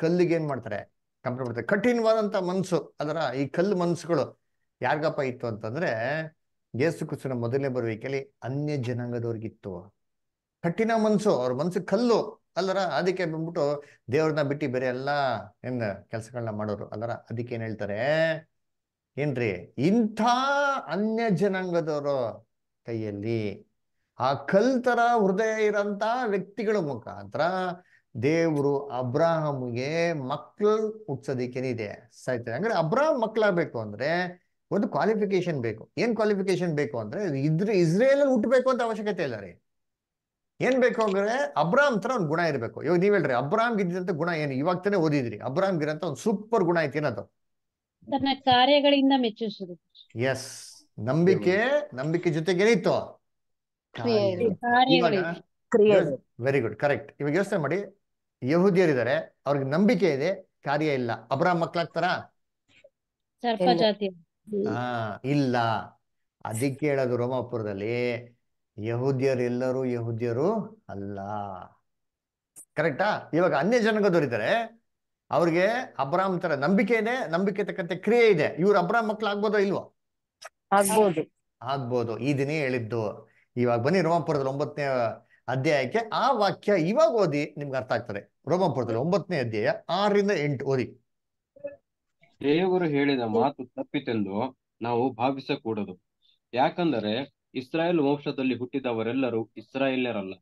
A: ಕಲ್ಲಿಗೆ ಏನ್ ಮಾಡ್ತಾರೆ ಕಂಪೇರ್ ಮಾಡ್ತಾರೆ ಕಠಿಣವಾದಂತ ಮನ್ಸು ಅದರ ಈ ಕಲ್ಲು ಮನ್ಸುಗಳು ಯಾರಿಗಪ್ಪ ಇತ್ತು ಅಂತಂದ್ರೆ ಗೇಸು ಕುಸಿನ ಮೊದಲನೇ ಬರುವಿಕೆಯಲ್ಲಿ ಅನ್ಯ ಜನಾಂಗದವ್ರಿಗಿತ್ತು ಕಠಿಣ ಮನ್ಸು ಅವ್ರ ಮನ್ಸು ಕಲ್ಲು ಅಲ್ಲರ ಅದಕ್ಕೆ ಬಂದ್ಬಿಟ್ಟು ದೇವ್ರನ್ನ ಬಿಟ್ಟು ಬೇರೆ ಎಲ್ಲ ಏನ್ ಕೆಲ್ಸಗಳನ್ನ ಮಾಡೋರು ಅಲ್ಲರ ಅದಕ್ಕೆ ಏನ್ ಹೇಳ್ತಾರೆ ಏನ್ರಿ ಇಂಥ ಅನ್ಯ ಜನಾಂಗದವರ ಕೈಯಲ್ಲಿ ಆ ಕಲ್ತರ ಹೃದಯ ಇರೋಂಥ ವ್ಯಕ್ತಿಗಳ ಮುಖಾಂತರ ದೇವರು ಅಬ್ರಾಹಮ್ಗೆ ಮಕ್ಳು ಹುಟ್ಸೋದಿಕ್ಕೇನಿದೆ ಸಾಯ್ತದೆ ಅಂದ್ರೆ ಅಬ್ರಾಹಂ ಮಕ್ಕಳಾಗಬೇಕು ಅಂದ್ರೆ ಒಂದು ಕ್ವಾಲಿಫಿಕೇಶನ್ ಬೇಕು ಏನ್ ಕ್ವಾಲಿಫಿಕೇಶನ್ ಬೇಕು ಅಂದ್ರೆ ಇದ್ರ ಇಸ್ರೇಲ್ ಹುಟ್ಟಬೇಕು ಅಂತ ಅವಶ್ಯಕತೆ ಇಲ್ಲ ರೀ ಏನ್ ಬೇಕು ಅಂದ್ರೆ ಅಬ್ರಾಮ್ ತರ ಒಂದು ಗುಣ ಇರಬೇಕು ಇವಾಗ ನೀವ್ ಹೇಳ್ರಿ ಅಬ್ರಾಮ್ ಗಿದ್ದಂತ ಗುಣ ಏನು ಇವಾಗ ತಾನೇ ಓದಿದ್ರಿ ಅಬ್ರಾಮ್ ಗಿರಂತ ಒಂದು ಸೂಪರ್ ಗುಣ ಐತಿ ಏನದು
C: ತನ್ನ ಕಾರ್ಯಗಳಿಂದ ಮೆಚ್ಚಿಸುವುದು
A: ಎಸ್ ನಂಬಿಕೆ ನಂಬಿಕೆ ಜೊತೆಗೆ ಏನಿತ್ತು ವೆರಿ ಗುಡ್ ಕರೆಕ್ಟ್ ಇವಾಗ ಯೋಚನೆ ಮಾಡಿ ಯಹೂದಿಯರಿದ್ದಾರೆ ಅವ್ರಿಗೆ ನಂಬಿಕೆ ಇದೆ ಕಾರ್ಯ ಇಲ್ಲ ಅಬ್ರಾಹ್ ಮಕ್ಳಾಗ್ತಾರ ಹಾ ಇಲ್ಲ ಅದಕ್ಕೆ ಹೇಳೋದು ರೋಮಾಪುರದಲ್ಲಿ ಎಲ್ಲರೂ ಯಹೂದಿಯರು ಅಲ್ಲ ಕರೆಕ್ಟಾ ಇವಾಗ ಅನ್ಯ ದೊರೀತಾರೆ ಅವ್ರಿಗೆ ಅಬ್ರಾಮ್ ತರ ನಂಬಿಕೆ ಇದೆ ನಂಬಿಕೆ ತಕ್ಕಂತೆ ಕ್ರಿಯೆ ಇದೆ ಇವ್ರು ಅಬ್ರಾಮ್ ಮಕ್ಳು ಆಗ್ಬೋದೋ ಇಲ್ವೋ ಆಗ್ಬೋದು ಆಗ್ಬೋದು ಈ ದಿನ ಹೇಳಿದ್ದು ಇವಾಗ ಬನ್ನಿ ರೋಮಾಪುರದಲ್ಲಿ ಒಂಬತ್ತನೇ ಅಧ್ಯಾಯಕ್ಕೆ ಆ ವಾಕ್ಯ ಇವಾಗ ಓದಿ ನಿಮ್ಗೆ ಅರ್ಥ ಆಗ್ತದೆ ರೋಮಾಪುರದಲ್ಲಿ ಒಂಬತ್ತನೇ ಅಧ್ಯಾಯ ಆರರಿಂದ ಎಂಟು ಓದಿ
B: ದೇವರು ಹೇಳಿದ ಮಾತು ತಪ್ಪಿತೆಂದು ನಾವು ಭಾವಿಸಕೂಡದು ಯಾಕಂದರೆ ಇಸ್ರಾಯೇಲ್ ವಂಶದಲ್ಲಿ ಹುಟ್ಟಿದವರೆಲ್ಲರೂ ಇಸ್ರಾಯೇಲ್ಯರಲ್ಲ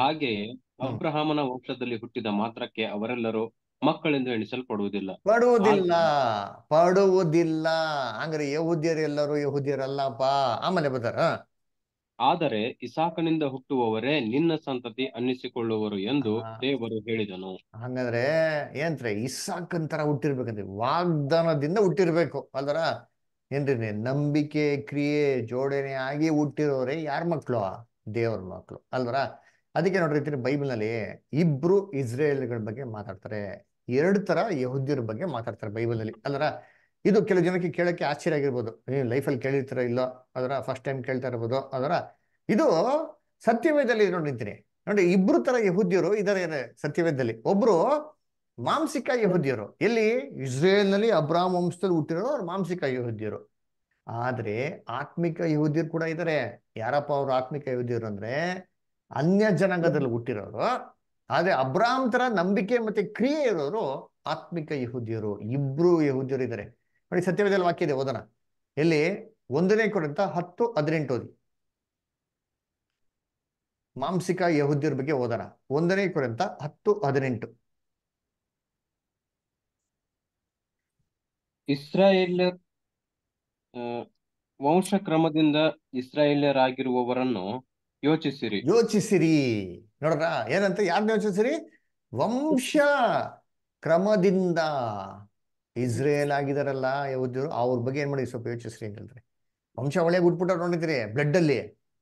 B: ಹಾಗೆಯೇ ಅಬ್ರಹಾಮನ ವಂಶದಲ್ಲಿ ಹುಟ್ಟಿದ ಮಾತ್ರಕ್ಕೆ ಅವರೆಲ್ಲರೂ ಮಕ್ಕಳಿಂದ ಎಣಿಸಲ್ಪಡುವುದಿಲ್ಲ
A: ಪಡುವುದಿಲ್ಲ ಪಡುವುದಿಲ್ಲ ಅಂದ್ರೆ ಯಹುದ್ಯರೆಲ್ಲರೂ ಯಹುದ್ಯರಲ್ಲಪ್ಪ
B: ಆಮೇಲೆ ಬರ್ತಾರ ಆದರೆ ಇಸಾಕನಿಂದ ಹುಟ್ಟುವವರೇ ನಿನ್ನ ಸಂತತಿ ಅನ್ನಿಸಿಕೊಳ್ಳುವರು ಎಂದು ದೇವರು ಹೇಳಿದನು
A: ಹಂಗಂದ್ರೆ ಏನ್ರೆ ಇಸಾಕನ್ ತರ ಹುಟ್ಟಿರ್ಬೇಕಂತ ವಾಗ್ದಾನದಿಂದ ಹುಟ್ಟಿರ್ಬೇಕು ಅಲ್ದರ ಏನ್ರಿ ನಂಬಿಕೆ ಕ್ರಿಯೆ ಜೋಡಣೆ ಆಗಿ ಹುಟ್ಟಿರೋರೆ ಯಾರ ಮಕ್ಕಳು ದೇವರ ಮಕ್ಕಳು ಅಲ್ವರ ಅದಕ್ಕೆ ನೋಡ್ರಿ ಬೈಬಲ್ ನಲ್ಲಿ ಇಬ್ರು ಇಸ್ರೇಲ್ಗಳ ಬಗ್ಗೆ ಮಾತಾಡ್ತಾರೆ ಎರಡು ತರ ಯಹುದ್ಯರ ಬಗ್ಗೆ ಮಾತಾಡ್ತಾರೆ ಬೈಬಲಲ್ಲಿ ಅಂದ್ರ ಇದು ಕೆಲವು ಜನಕ್ಕೆ ಕೇಳಕ್ಕೆ ಆಶ್ಚರ್ಯ ಆಗಿರ್ಬೋದು ನೀವು ಲೈಫಲ್ಲಿ ಕೇಳಿರ್ತೀರ ಇಲ್ಲೋ ಅದರ ಫಸ್ಟ್ ಟೈಮ್ ಕೇಳ್ತಾ ಇರ್ಬೋದು ಅದರ ಇದು ಸತ್ಯವೇದದಲ್ಲಿ ನೋಡಿ ನಿಂತೀನಿ ನೋಡಿ ಇಬ್ರು ತರ ಯಹುದ್ಯರು ಇದರ ಸತ್ಯವೇದದಲ್ಲಿ ಒಬ್ರು ಮಾಂಸಿಕ ಯಹುದ್ಯರು ಎಲ್ಲಿ ನಲ್ಲಿ ಅಬ್ರಾಮ್ ವಂಶದಲ್ಲಿ ಹುಟ್ಟಿರೋರು ಅವ್ರು ಮಾಂಸಿಕ ಯಹುದ್ಯರು ಆದ್ರೆ ಆತ್ಮಿಕ ಯಹುದ್ಯರು ಕೂಡ ಇದಾರೆ ಯಾರಪ್ಪ ಅವರು ಆತ್ಮಿಕ ಯಹುದ್ಯರು ಅಂದ್ರೆ ಅನ್ಯ ಜನಾಂಗದಲ್ಲಿ ಹುಟ್ಟಿರೋರು ಆದ್ರೆ ಅಬ್ರಾಮ್ ನಂಬಿಕೆ ಮತ್ತೆ ಕ್ರಿಯೆ ಇರೋರು ಆತ್ಮಿಕ ಯಹುದ್ಯರು ಇಬ್ರು ಯಹುದ್ಯರು ಇದ್ದಾರೆ ನೋಡಿ ಸತ್ಯವೇದಲ್ಲಿ ವಾಕ್ಯ ಇದೆ ಓದೋಣ ಎಲ್ಲಿ ಒಂದನೇ ಕೊಡಂತ ಹತ್ತು ಹದಿನೆಂಟು ಓದಿ ಮಾಂಸಿಕ ಯಹುದ್ಯರ ಬಗ್ಗೆ ಓದೋಣ ಒಂದನೇ ಕುರಿತ ಹತ್ತು ಹದಿನೆಂಟು
B: ಇಸ್ರಾಯೇಲ್ ವಂಶ ಕ್ರಮದಿಂದ ಇಸ್ರಾಯೇಲ್ಯರಾಗಿರುವವರನ್ನು ಯೋಚಿಸಿರಿ ಯೋಚಿಸಿರಿ
A: ನೋಡ್ರ ಏನಂತ ಯಾರನ್ನ ಯೋಚಿಸಿರಿ ವಂಶ ಕ್ರಮದಿಂದ ಇಸ್ರೇಲ್ ಆಗಿದಾರಲ್ಲ ಯೋದ್ಯರು ಅವ್ರ ಬಗ್ಗೆ ಏನ್ ಮಾಡಿ ಸ್ವಲ್ಪ ಯೋಚಿಸ್ರಿ ಅಂತ ವಂಶ ಒಳ್ಳೆ ಬಿಟ್ಬಿಟ್ಟವ್ರು ನೋಡಿದ್ರಿ ಬ್ಲಡ್ ಅಲ್ಲಿ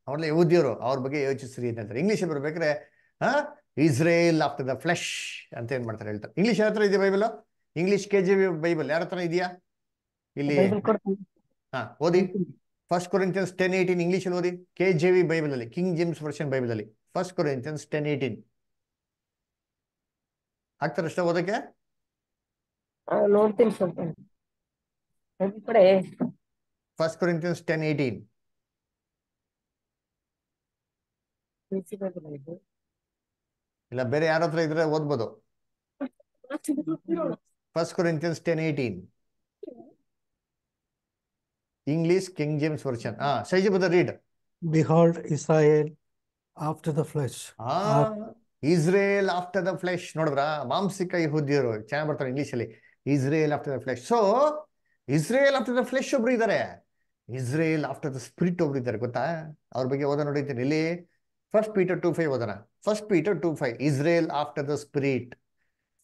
A: ಅವ್ರಲ್ಲ ಯಹೂದ್ಯರು ಅವ್ರ ಬಗ್ಗೆ ಯೋಚಿಸ್ರಿ ಅಂತ ಇಂಗ್ಲಿಷ್ ಇಂಗ್ಲೀಷ್ ಬರ್ಬೇಕ್ರೆ ಹಾ ಇಸ್ರೇಲ್ ಆಫ್ಟರ್ ದ ಫ್ಲೆಶ್ ಅಂತ ಏನ್ ಮಾಡ್ತಾರೆ ಹೇಳ್ತಾರೆ ಇಂಗ್ಲೀಷ್ ಯಾವ ಹತ್ರ Bible English K G Bible ಯಾರ ಹತ್ರ ಇದೆಯಾ ಇಲ್ಲಿ ಹಾ ಓದಿ first Corinthians ten eighteen English ಓದಿ ಕೆ ಜೆ ವಿ ಬೈಬಲ್ ಅಲ್ಲಿ ಕಿಂಗ್ ಜೇಮ್ಸ್ ವರ್ಷನ್ ಬೈಬಲ್ ಅಲ್ಲಿ ಫಸ್ಟ್ ಕೊರಿಂಥಿಯನ್ಸ್ ಟೆನ್ ಏಯ್ಟೀನ್ ಆಗ್ತಾರಷ್ಟ ಓದಕ್ಕೆ ನೋಡ್ತೀನಿ ಫಸ್ಟ್ ಕೊರಿಂಥಿಯನ್ಸ್ ಟೆನ್ ಏಯ್ಟೀನ್ ಇಲ್ಲ ಬೇರೆ ಯಾರತ್ರ ಇದ್ರೆ ಓದ್ಬೋದು first Corinthians ten eighteen English King James Version. Ah, Saiji brother, read. Behold, Israel after the flesh. Ah, after... Israel after the flesh. ನೋಡಿದ್ರಾ ಮಾಂಸಿಕ ಯಹೂದಿಯರು ಚೆನ್ನಾಗಿ ಬರ್ತಾರೆ ಇಂಗ್ಲೀಷಲ್ಲಿ Israel after the flesh so Israel after the flesh ಒಬ್ರು ಇದ್ದಾರೆ Israel after the spirit ಒಬ್ರು ಇದ್ದಾರೆ ಗೊತ್ತಾ ಅವ್ರ ಬಗ್ಗೆ ಓದ ನೋಡಿದ್ದೀನಿ ಇಲ್ಲಿ ಫಸ್ಟ್ ಪೀಟರ್ ಟು ಫೈವ್ ಓದೋಣ first Peter two five Israel after the spirit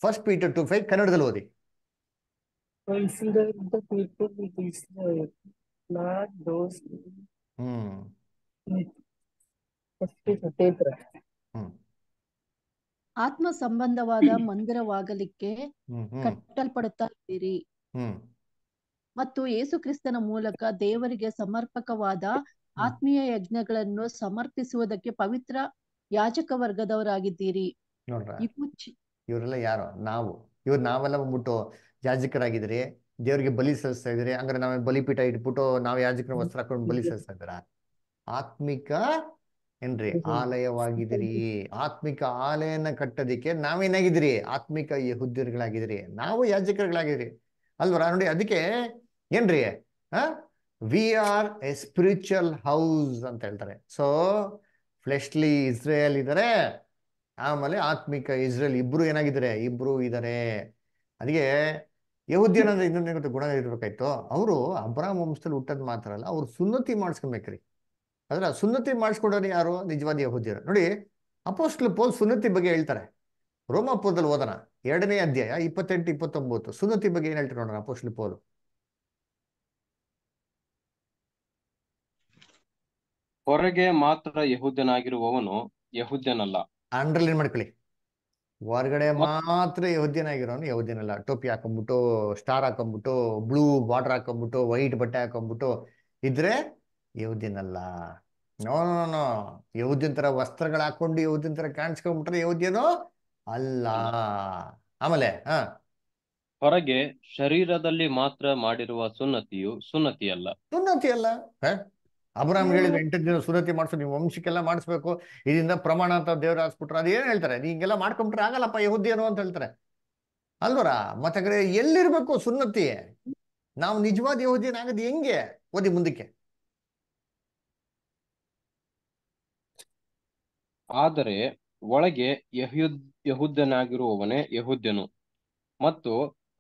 A: first Peter two five ಕನ್ನಡದಲ್ಲಿ ಓದಿ
C: Hmm. Hmm. ಆತ್ಮ ಸಂಬಂಧವಾದ ಮಂದಿರವಾಗಲಿಕ್ಕೆ hmm, ಕಟ್ಟಲ್ಪಡುತ್ತಾ ಇದ್ದೀರಿ ಮತ್ತು ಯೇಸು ಕ್ರಿಸ್ತನ ಮೂಲಕ ದೇವರಿಗೆ ಸಮರ್ಪಕವಾದ ಆತ್ಮೀಯ ಯಜ್ಞಗಳನ್ನು ಸಮರ್ಪಿಸುವುದಕ್ಕೆ ಪವಿತ್ರ ಯಾಜಕ ವರ್ಗದವರಾಗಿದ್ದೀರಿ
A: ಇವರೆಲ್ಲ ಯಾರು ನಾವು ಇವ್ರು ನಾವೆಲ್ಲ ಬಂದ್ಬಿಟ್ಟು ಯಾಜಕರಾಗಿದ್ರಿ ದೇವರಿಗೆ ಬಲಿ ಸಲ್ಲಿಸ್ತಾ ಇದ್ದೀರಿ ಅಂದ್ರೆ ನಾವೇ ಬಲಿಪೀಠ ಇಟ್ಬಿಟ್ಟು ನಾವು ಯಾಜಕನ ವಸ್ತ್ರ ಹಾಕೊಂಡು ಬಲಿ ಸಲ್ಲಿಸ್ತಾ ಇದ್ದೀರಾ ಆತ್ಮಿಕ ಏನ್ರಿ ಆಲಯವಾಗಿದ್ದೀರಿ ಆತ್ಮಿಕ ಆಲಯನ ಕಟ್ಟೋದಿಕ್ಕೆ ನಾವೇನಾಗಿದ್ದೀರಿ ಆತ್ಮಿಕ ಹುದ್ದೆಗಳಾಗಿದ್ರಿ ನಾವು ಯಾಜಕರುಗಳಾಗಿದ್ರಿ ಅಲ್ವರ ನೋಡಿ ಅದಕ್ಕೆ ಏನ್ರಿ we are a spiritual house ಅಂತ ಹೇಳ್ತಾರೆ ಸೊ ಫ್ಲೆಶ್ಲಿ ಇಸ್ರೇಲ್ ಇದ್ದಾರೆ ಆಮೇಲೆ ಆತ್ಮಿಕ ಇಸ್ರೇಲ್ ಇಬ್ರು ಏನಾಗಿದ್ರೆ ಇಬ್ರು ಇದಾರೆ ಅದಕ್ಕೆ ಯಹುದ್ಯನ ಇದನ್ನ ಗುಣ ಇರ್ಬೇಕಾಯ್ತು ಅವರು ಅಬ್ರಾಹಂ ವಂಶದಲ್ಲಿ ಹುಟ್ಟದ್ ಮಾತ್ರ ಅಲ್ಲ ಅವ್ರು ಸುನ್ನತಿ ಮಾಡಿಸ್ಕೊಬೇಕ್ರಿ ಅದ್ರ ಸುನ್ನತಿ ಮಾಡಿಸ್ಕೊಡೋರು ಯಾರು ನಿಜವಾದ ಯಹುದ್ಯರು ನೋಡಿ ಅಪೋಸ್ಟ್ಲ್ ಪೋಲ್ ಸುನ್ನತಿ ಬಗ್ಗೆ ಹೇಳ್ತಾರೆ ರೋಮಾಪುರದಲ್ಲಿ ಓದನ ಎರಡನೇ ಅಧ್ಯಾಯ ಇಪ್ಪತ್ತೆಂಟು ಇಪ್ಪತ್ತೊಂಬತ್ತು ಸುನ್ನತಿ ಬಗ್ಗೆ ಏನ್ ಹೇಳ್ತಾರೆ ನೋಡೋಣ ಅಪೋಸ್ಟ್ಲ್ ಪೋಲ್
B: ಹೊರಗೆ ಮಾತ್ರ ಯಹುದ್ಯನಾಗಿರುವವನು ಯಹುದ್ಯನಲ್ಲ
A: ಅಂಡ್ರಲ್ಲಿ ಏನ್ ಮಾಡ್ಕೊಳ್ಳಿ ಹೊರಗಡೆ ಮಾತ್ರ ಯಹೂದ್ಯನಾಗಿರೋನು ಅಲ್ಲ ಟೋಪಿ ಹಾಕೊಂಡ್ಬಿಟ್ಟು ಸ್ಟಾರ್ ಹಾಕೊಂಡ್ಬಿಟ್ಟು ಬ್ಲೂ ಬಾರ್ಡರ್ ಹಾಕೊಂಡ್ಬಿಟ್ಟು ವೈಟ್ ಬಟ್ಟೆ ಹಾಕೊಂಡ್ಬಿಟ್ಟು ಇದ್ರೆ ಯಹೂದ್ಯನಲ್ಲ ನೋ ನೋ ತರ ವಸ್ತ್ರಗಳು ಹಾಕೊಂಡು ಯಹೂದ್ಯನ್ ತರ ಕಾಣಿಸ್ಕೊಂಡ್ಬಿಟ್ರೆ ಯಹೂದ್ಯನು ಅಲ್ಲ ಆಮೇಲೆ ಹ
B: ಹೊರಗೆ ಶರೀರದಲ್ಲಿ ಮಾತ್ರ ಮಾಡಿರುವ ಸುನ್ನತಿಯು ಸುನ್ನತಿಯಲ್ಲ
A: ಸುನ್ನತಿಯಲ್ಲ ಅಬ್ರಾಮ್ ಹೇಳಿದ್ರೆ ಎಂಟು ದಿನ ಸುರತಿ ಮಾಡಿಸು ನೀವು ವಂಶಕ್ಕೆಲ್ಲ ಮಾಡಿಸ್ಬೇಕು ಇದರಿಂದ ಪ್ರಮಾಣ ಅಂತ ದೇವ್ರ ಹಾಸ್ಬಿಟ್ರೆ ಅದು ಏನು ಹೇಳ್ತಾರೆ ನೀಂಗೆಲ್ಲ ಮಾಡ್ಕೊಂಬಿಟ್ರೆ ಆಗಲ್ಲಪ್ಪ ಯಹುದಿಯರು ಅಂತ ಹೇಳ್ತಾರೆ ಅಲ್ವರ ಮತ್ತೆ ಎಲ್ಲಿರ್ಬೇಕು ಸುನ್ನತಿ ನಾವು ನಿಜವಾದ ಯಹುದಿಯನ್ ಆಗದು ಹೆಂಗೆ ಓದಿ ಮುಂದಕ್ಕೆ
B: ಆದರೆ ಒಳಗೆ ಯಹುದ್ ಯಹುದ್ದನಾಗಿರುವವನೇ ಯಹುದ್ಯನು ಮತ್ತು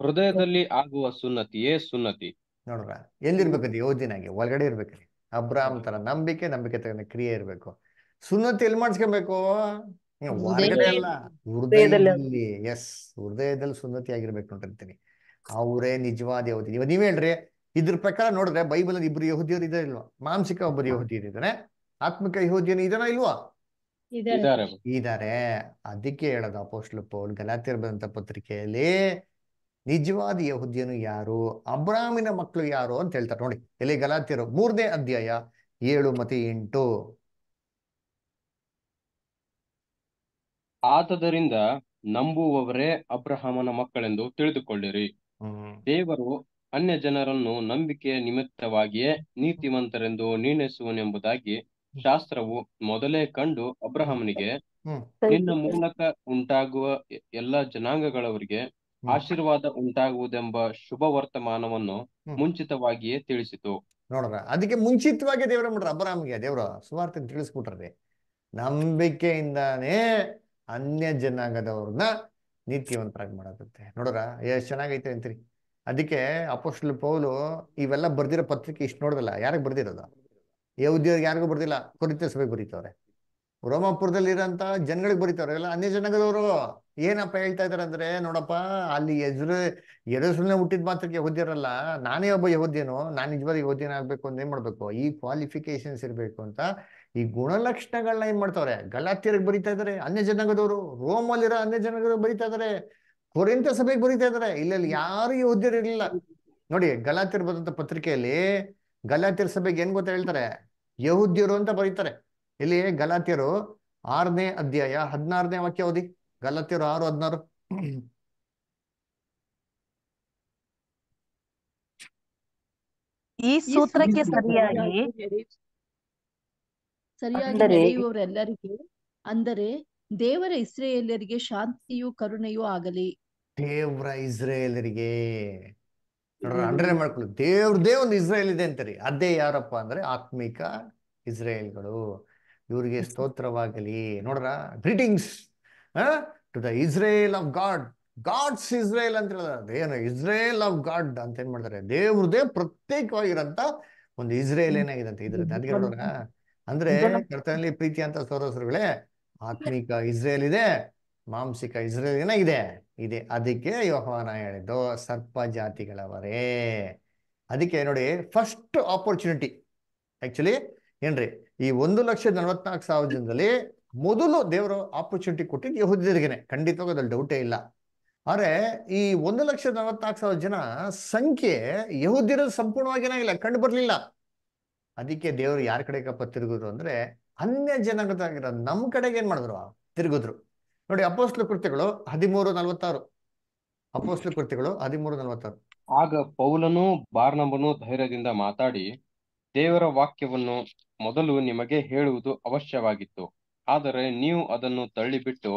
B: ಹೃದಯದಲ್ಲಿ ಆಗುವ ಸುನ್ನತಿಯೇ ಸುನ್ನತಿ
A: ನೋಡ್ರ ಎಲ್ಲಿರ್ಬೇಕದು ಯಹುದಿನಾಗಿ ಒಳಗಡೆ ಇರ್ಬೇಕ್ರಿ ಅಬ್ರಾಮ್ ತರ ನಂಬಿಕೆ ನಂಬಿಕೆ ತಗೊಂಡ ಕ್ರಿಯೆ ಇರ್ಬೇಕು ಸುನ್ನತಿ ಎಲ್ಲಿ ಮಾಡಿಸ್ಕೊಬೇಕು ಹೃದಯದಲ್ಲಿ ಎಸ್ ಹೃದಯದಲ್ಲಿ ಸುನ್ನತಿ ಆಗಿರ್ಬೇಕು ನೋಡಿರ್ತೀನಿ ಅವರೇ ನಿಜವಾದ ಯಹುದಿ ಇವಾಗ ನೀವ್ ಹೇಳ್ರಿ ಇದ್ರ ಪ್ರಕಾರ ನೋಡಿದ್ರೆ ಬೈಬಲ್ ಇಬ್ರು ಯಹೂದಿಯರು ಇದೇ ಇಲ್ವಾ ಮಾನಸಿಕ ಒಬ್ಬರು ಯಹೂದಿಯರು ಇದಾರೆ ಆತ್ಮಿಕ ಯಹೂದಿಯನು ಇದನ ಇಲ್ವಾ ಇದಾರೆ ಅದಕ್ಕೆ ಹೇಳೋದು ಅಪೋಸ್ಟ್ಲ ಪೌಲ್ ಗಲಾತಿರ್ಬಂತ ಪತ್ರಿಕೆಯಲ್ಲಿ ನಿಜವಾದ ಯಹುದ್ಯನು ಯಾರು ಅಬ್ರಾಹ್ಮಿನ ಮಕ್ಕಳು ಯಾರು ಅಂತ ಹೇಳ್ತಾರೆ ನೋಡಿ ಎಲೆ ಗಲಾತಿಯರು ಮೂರನೇ ಅಧ್ಯಾಯ ಏಳು ಮತ್ತೆ ಎಂಟು
B: ಆತದರಿಂದ ನಂಬುವವರೇ ಅಬ್ರಹಾಮನ ಮಕ್ಕಳೆಂದು ತಿಳಿದುಕೊಳ್ಳಿರಿ ದೇವರು ಅನ್ಯ ಜನರನ್ನು ನಂಬಿಕೆಯ ನಿಮಿತ್ತವಾಗಿಯೇ ನೀತಿವಂತರೆಂದು ನಿರ್ಣಯಿಸುವನೆಂಬುದಾಗಿ ಶಾಸ್ತ್ರವು ಮೊದಲೇ ಕಂಡು ಅಬ್ರಹಾಮನಿಗೆ ನಿನ್ನ ಮೂಲಕ ಉಂಟಾಗುವ ಎಲ್ಲಾ ಜನಾಂಗಗಳವರಿಗೆ ಆಶೀರ್ವಾದ ಉಂಟಾಗುವುದೆಂಬ ಶುಭ ವರ್ತಮಾನವನ್ನು ಮುಂಚಿತವಾಗಿಯೇ ತಿಳಿಸಿತು
A: ನೋಡ್ರ ಅದಕ್ಕೆ ಮುಂಚಿತವಾಗಿ ದೇವರ ಮಾಡ್ರ ಅಬ್ರಾಮ್ಗೆ ದೇವ್ರ ಸುವಾರ್ತೆ ತಿಳಿಸ್ಬಿಟ್ರಿ ನಂಬಿಕೆಯಿಂದಾನೇ ಅನ್ಯ ಜನಾಂಗದವ್ರನ್ನ ನೀತಿವಂತರಾಗಿ ಮಾಡತತ್ತೆ ನೋಡ್ರ ಎಷ್ಟು ಚೆನ್ನಾಗೈತೆ ಅಂತೀರಿ ಅದಕ್ಕೆ ಅಪೋಸ್ಟಲ್ ಪೌಲು ಇವೆಲ್ಲ ಬರ್ದಿರೋ ಪತ್ರಿಕೆ ಇಷ್ಟು ನೋಡ್ದಲ್ಲ ಯಾರಿಗೆ ಬರ್ದಿರೋದು ಯೌದ್ಯವ್ರಿಗೆ ಯಾರಿಗೂ ಬರ್ದಿಲ್ಲ ಕೊರಿತ ಸಭೆ ಬರೀತವ್ರೆ ರೋಮಾಪುರದಲ್ಲಿ ಇರೋಂತ ಜನಗಳಿಗೆ ಬರೀತಾರೆ ಎಲ್ಲ ಅನ್ಯ ಜನಾಂಗದವರು ಏನಪ್ಪ ಹೇಳ್ತಾ ಇದಾರೆ ಅಂದ್ರೆ ನೋಡಪ್ಪ ಅಲ್ಲಿ ಎದುರು ಎದುರಸ್ನೇ ಹುಟ್ಟಿದ ಮಾತ್ರಕ್ಕೆ ಯಹೋದ್ಯರಲ್ಲ ನಾನೇ ಒಬ್ಬ ಯಹೋದ್ಯನು ನಾನು ನಿಜವಾದ ಯಹೋದ್ಯನ ಆಗ್ಬೇಕು ಅಂದ್ರೆ ಏನ್ ಮಾಡ್ಬೇಕು ಈ ಕ್ವಾಲಿಫಿಕೇಶನ್ಸ್ ಇರ್ಬೇಕು ಅಂತ ಈ ಗುಣಲಕ್ಷಣಗಳನ್ನ ಏನ್ ಮಾಡ್ತಾವ್ರೆ ಗಲಾತಿಯರಿಗೆ ಬರೀತಾ ಇದಾರೆ ಅನ್ಯ ಜನಾಂಗದವರು ರೋಮಲ್ಲಿರೋ ಅನ್ಯ ಜನಾಂಗದವ್ರು ಬರೀತಾ ಇದಾರೆ ಕೊರೆಂತ ಸಭೆಗೆ ಬರೀತಾ ಇದಾರೆ ಇಲ್ಲಲ್ಲಿ ಯಾರು ಯಹೋದ್ಯರು ಇರಲಿಲ್ಲ ನೋಡಿ ಗಲಾತಿರ್ ಬಂದಂತ ಪತ್ರಿಕೆಯಲ್ಲಿ ಗಲಾತಿರ್ ಸಭೆಗೆ ಏನ್ ಗೊತ್ತ ಹೇಳ್ತಾರೆ ಯಹುದ್ಯರು ಅಂತ ಬರೀತಾರೆ ಇಲ್ಲಿ ಗಲಾತಿಯರು ಆರನೇ ಅಧ್ಯಾಯ ಹದಿನಾರನೇ ವಾಕ್ಯ ಓದಿ ಗಲಾತಿಯರು ಆರು ಹದಿನಾರು
C: ಈ ಸೂತ್ರಕ್ಕೆ ಸರಿಯಾಗಿ ಸರಿಯಾಗಿ ಅಂದರೆ ದೇವರ ಇಸ್ರೇಲರಿಗೆ ಶಾಂತಿಯು ಕರುಣೆಯೂ ಆಗಲಿ
A: ದೇವ್ರ ಇಸ್ರೇಲರಿಗೆ ಅಂಡರ್ಲೈನ್ ಮಾಡ್ಕೊಳ್ಳಿ ದೇವ್ರದೇ ಒಂದು ಇಸ್ರೇಲ್ ಇದೆ ಅಂತಾರೆ ಅದೇ ಯಾರಪ್ಪ ಅಂದ್ರೆ ಆತ್ಮಿಕ ಇಸ್ರೇಲ್ಗಳು ಇವರಿಗೆ ಸ್ತೋತ್ರವಾಗಲಿ ನೋಡ್ರ greetings to the Israel of God God's Israel ಅಂತ ಹೇಳಿದ್ರೆ ಏನು ಇಸ್ರೇಲ್ ಆಫ್ ಗಾಡ್ ಅಂತ ಏನ್ ಮಾಡ್ತಾರೆ ದೇವ್ರದೇ ಪ್ರತ್ಯೇಕವಾಗಿರಂತ ಒಂದು ಇಸ್ರೇಲ್ ಏನಾಗಿದೆ ಅಂತ ಇದ್ರೆ ಅದಕ್ಕೆ ನೋಡೋಣ ಅಂದ್ರೆ ಕರ್ತನಲ್ಲಿ ಪ್ರೀತಿ ಅಂತ ಸೋದಸರುಗಳೇ ಆತ್ಮಿಕ ಇಸ್ರೇಲ್ ಇದೆ ಮಾಂಸಿಕ ಇಸ್ರೇಲ್ ಏನಾಗಿದೆ ಇದೆ ಅದಕ್ಕೆ ಯೋಹವಾನ ಹೇಳಿದ್ದು ಸರ್ಪ ಜಾತಿಗಳವರೇ ಅದಕ್ಕೆ ನೋಡಿ ಫಸ್ಟ್ ಆಪರ್ಚುನಿಟಿ ಆಕ್ಚುಲಿ ಏನ್ರಿ ಈ ಒಂದು ಲಕ್ಷ ನಲವತ್ನಾಲ್ಕು ಸಾವಿರ ಜನದಲ್ಲಿ ಮೊದಲು ದೇವರು ಆಪರ್ಚುನಿಟಿ ಕೊಟ್ಟಿದ್ದು ಯಹುದ್ಯರಿಗೆನೆ ಖಂಡಿತವಾಗಿ ಅದ್ರಲ್ಲಿ ಡೌಟೇ ಇಲ್ಲ ಆದ್ರೆ ಈ ಒಂದು ಲಕ್ಷ ನಲವತ್ನಾಲ್ಕು ಸಾವಿರ ಜನ ಸಂಖ್ಯೆ ಯಹುದ್ಯರ ಸಂಪೂರ್ಣವಾಗಿ ಏನಾಗಿಲ್ಲ ಕಂಡು ಬರಲಿಲ್ಲ ಅದಕ್ಕೆ ದೇವರು ಯಾರ ಕಪ್ಪ ತಿರುಗಿದ್ರು ಅಂದ್ರೆ ಅನ್ಯ ಜನಗತಾಗಿರೋ ನಮ್ ಕಡೆಗೆ ಏನ್ ಮಾಡಿದ್ರು ತಿರುಗಿದ್ರು ನೋಡಿ ಅಪೋಸ್ಲು ಕೃತಿಗಳು ಹದಿಮೂರು ನಲವತ್ತಾರು ಅಪೋಸ್ಲು ಕೃತಿಗಳು ಹದಿಮೂರು ನಲವತ್ತಾರು
B: ಆಗ ಪೌಲನು ಬಾರ್ನಂಬನು ಧೈರ್ಯದಿಂದ ಮಾತಾಡಿ ದೇವರ ವಾಕ್ಯವನ್ನು ಮೊದಲು ನಿಮಗೆ ಹೇಳುವುದು ಅವಶ್ಯವಾಗಿತ್ತು ಆದರೆ ನೀವು ಅದನ್ನು ತಳ್ಳಿಬಿಟ್ಟು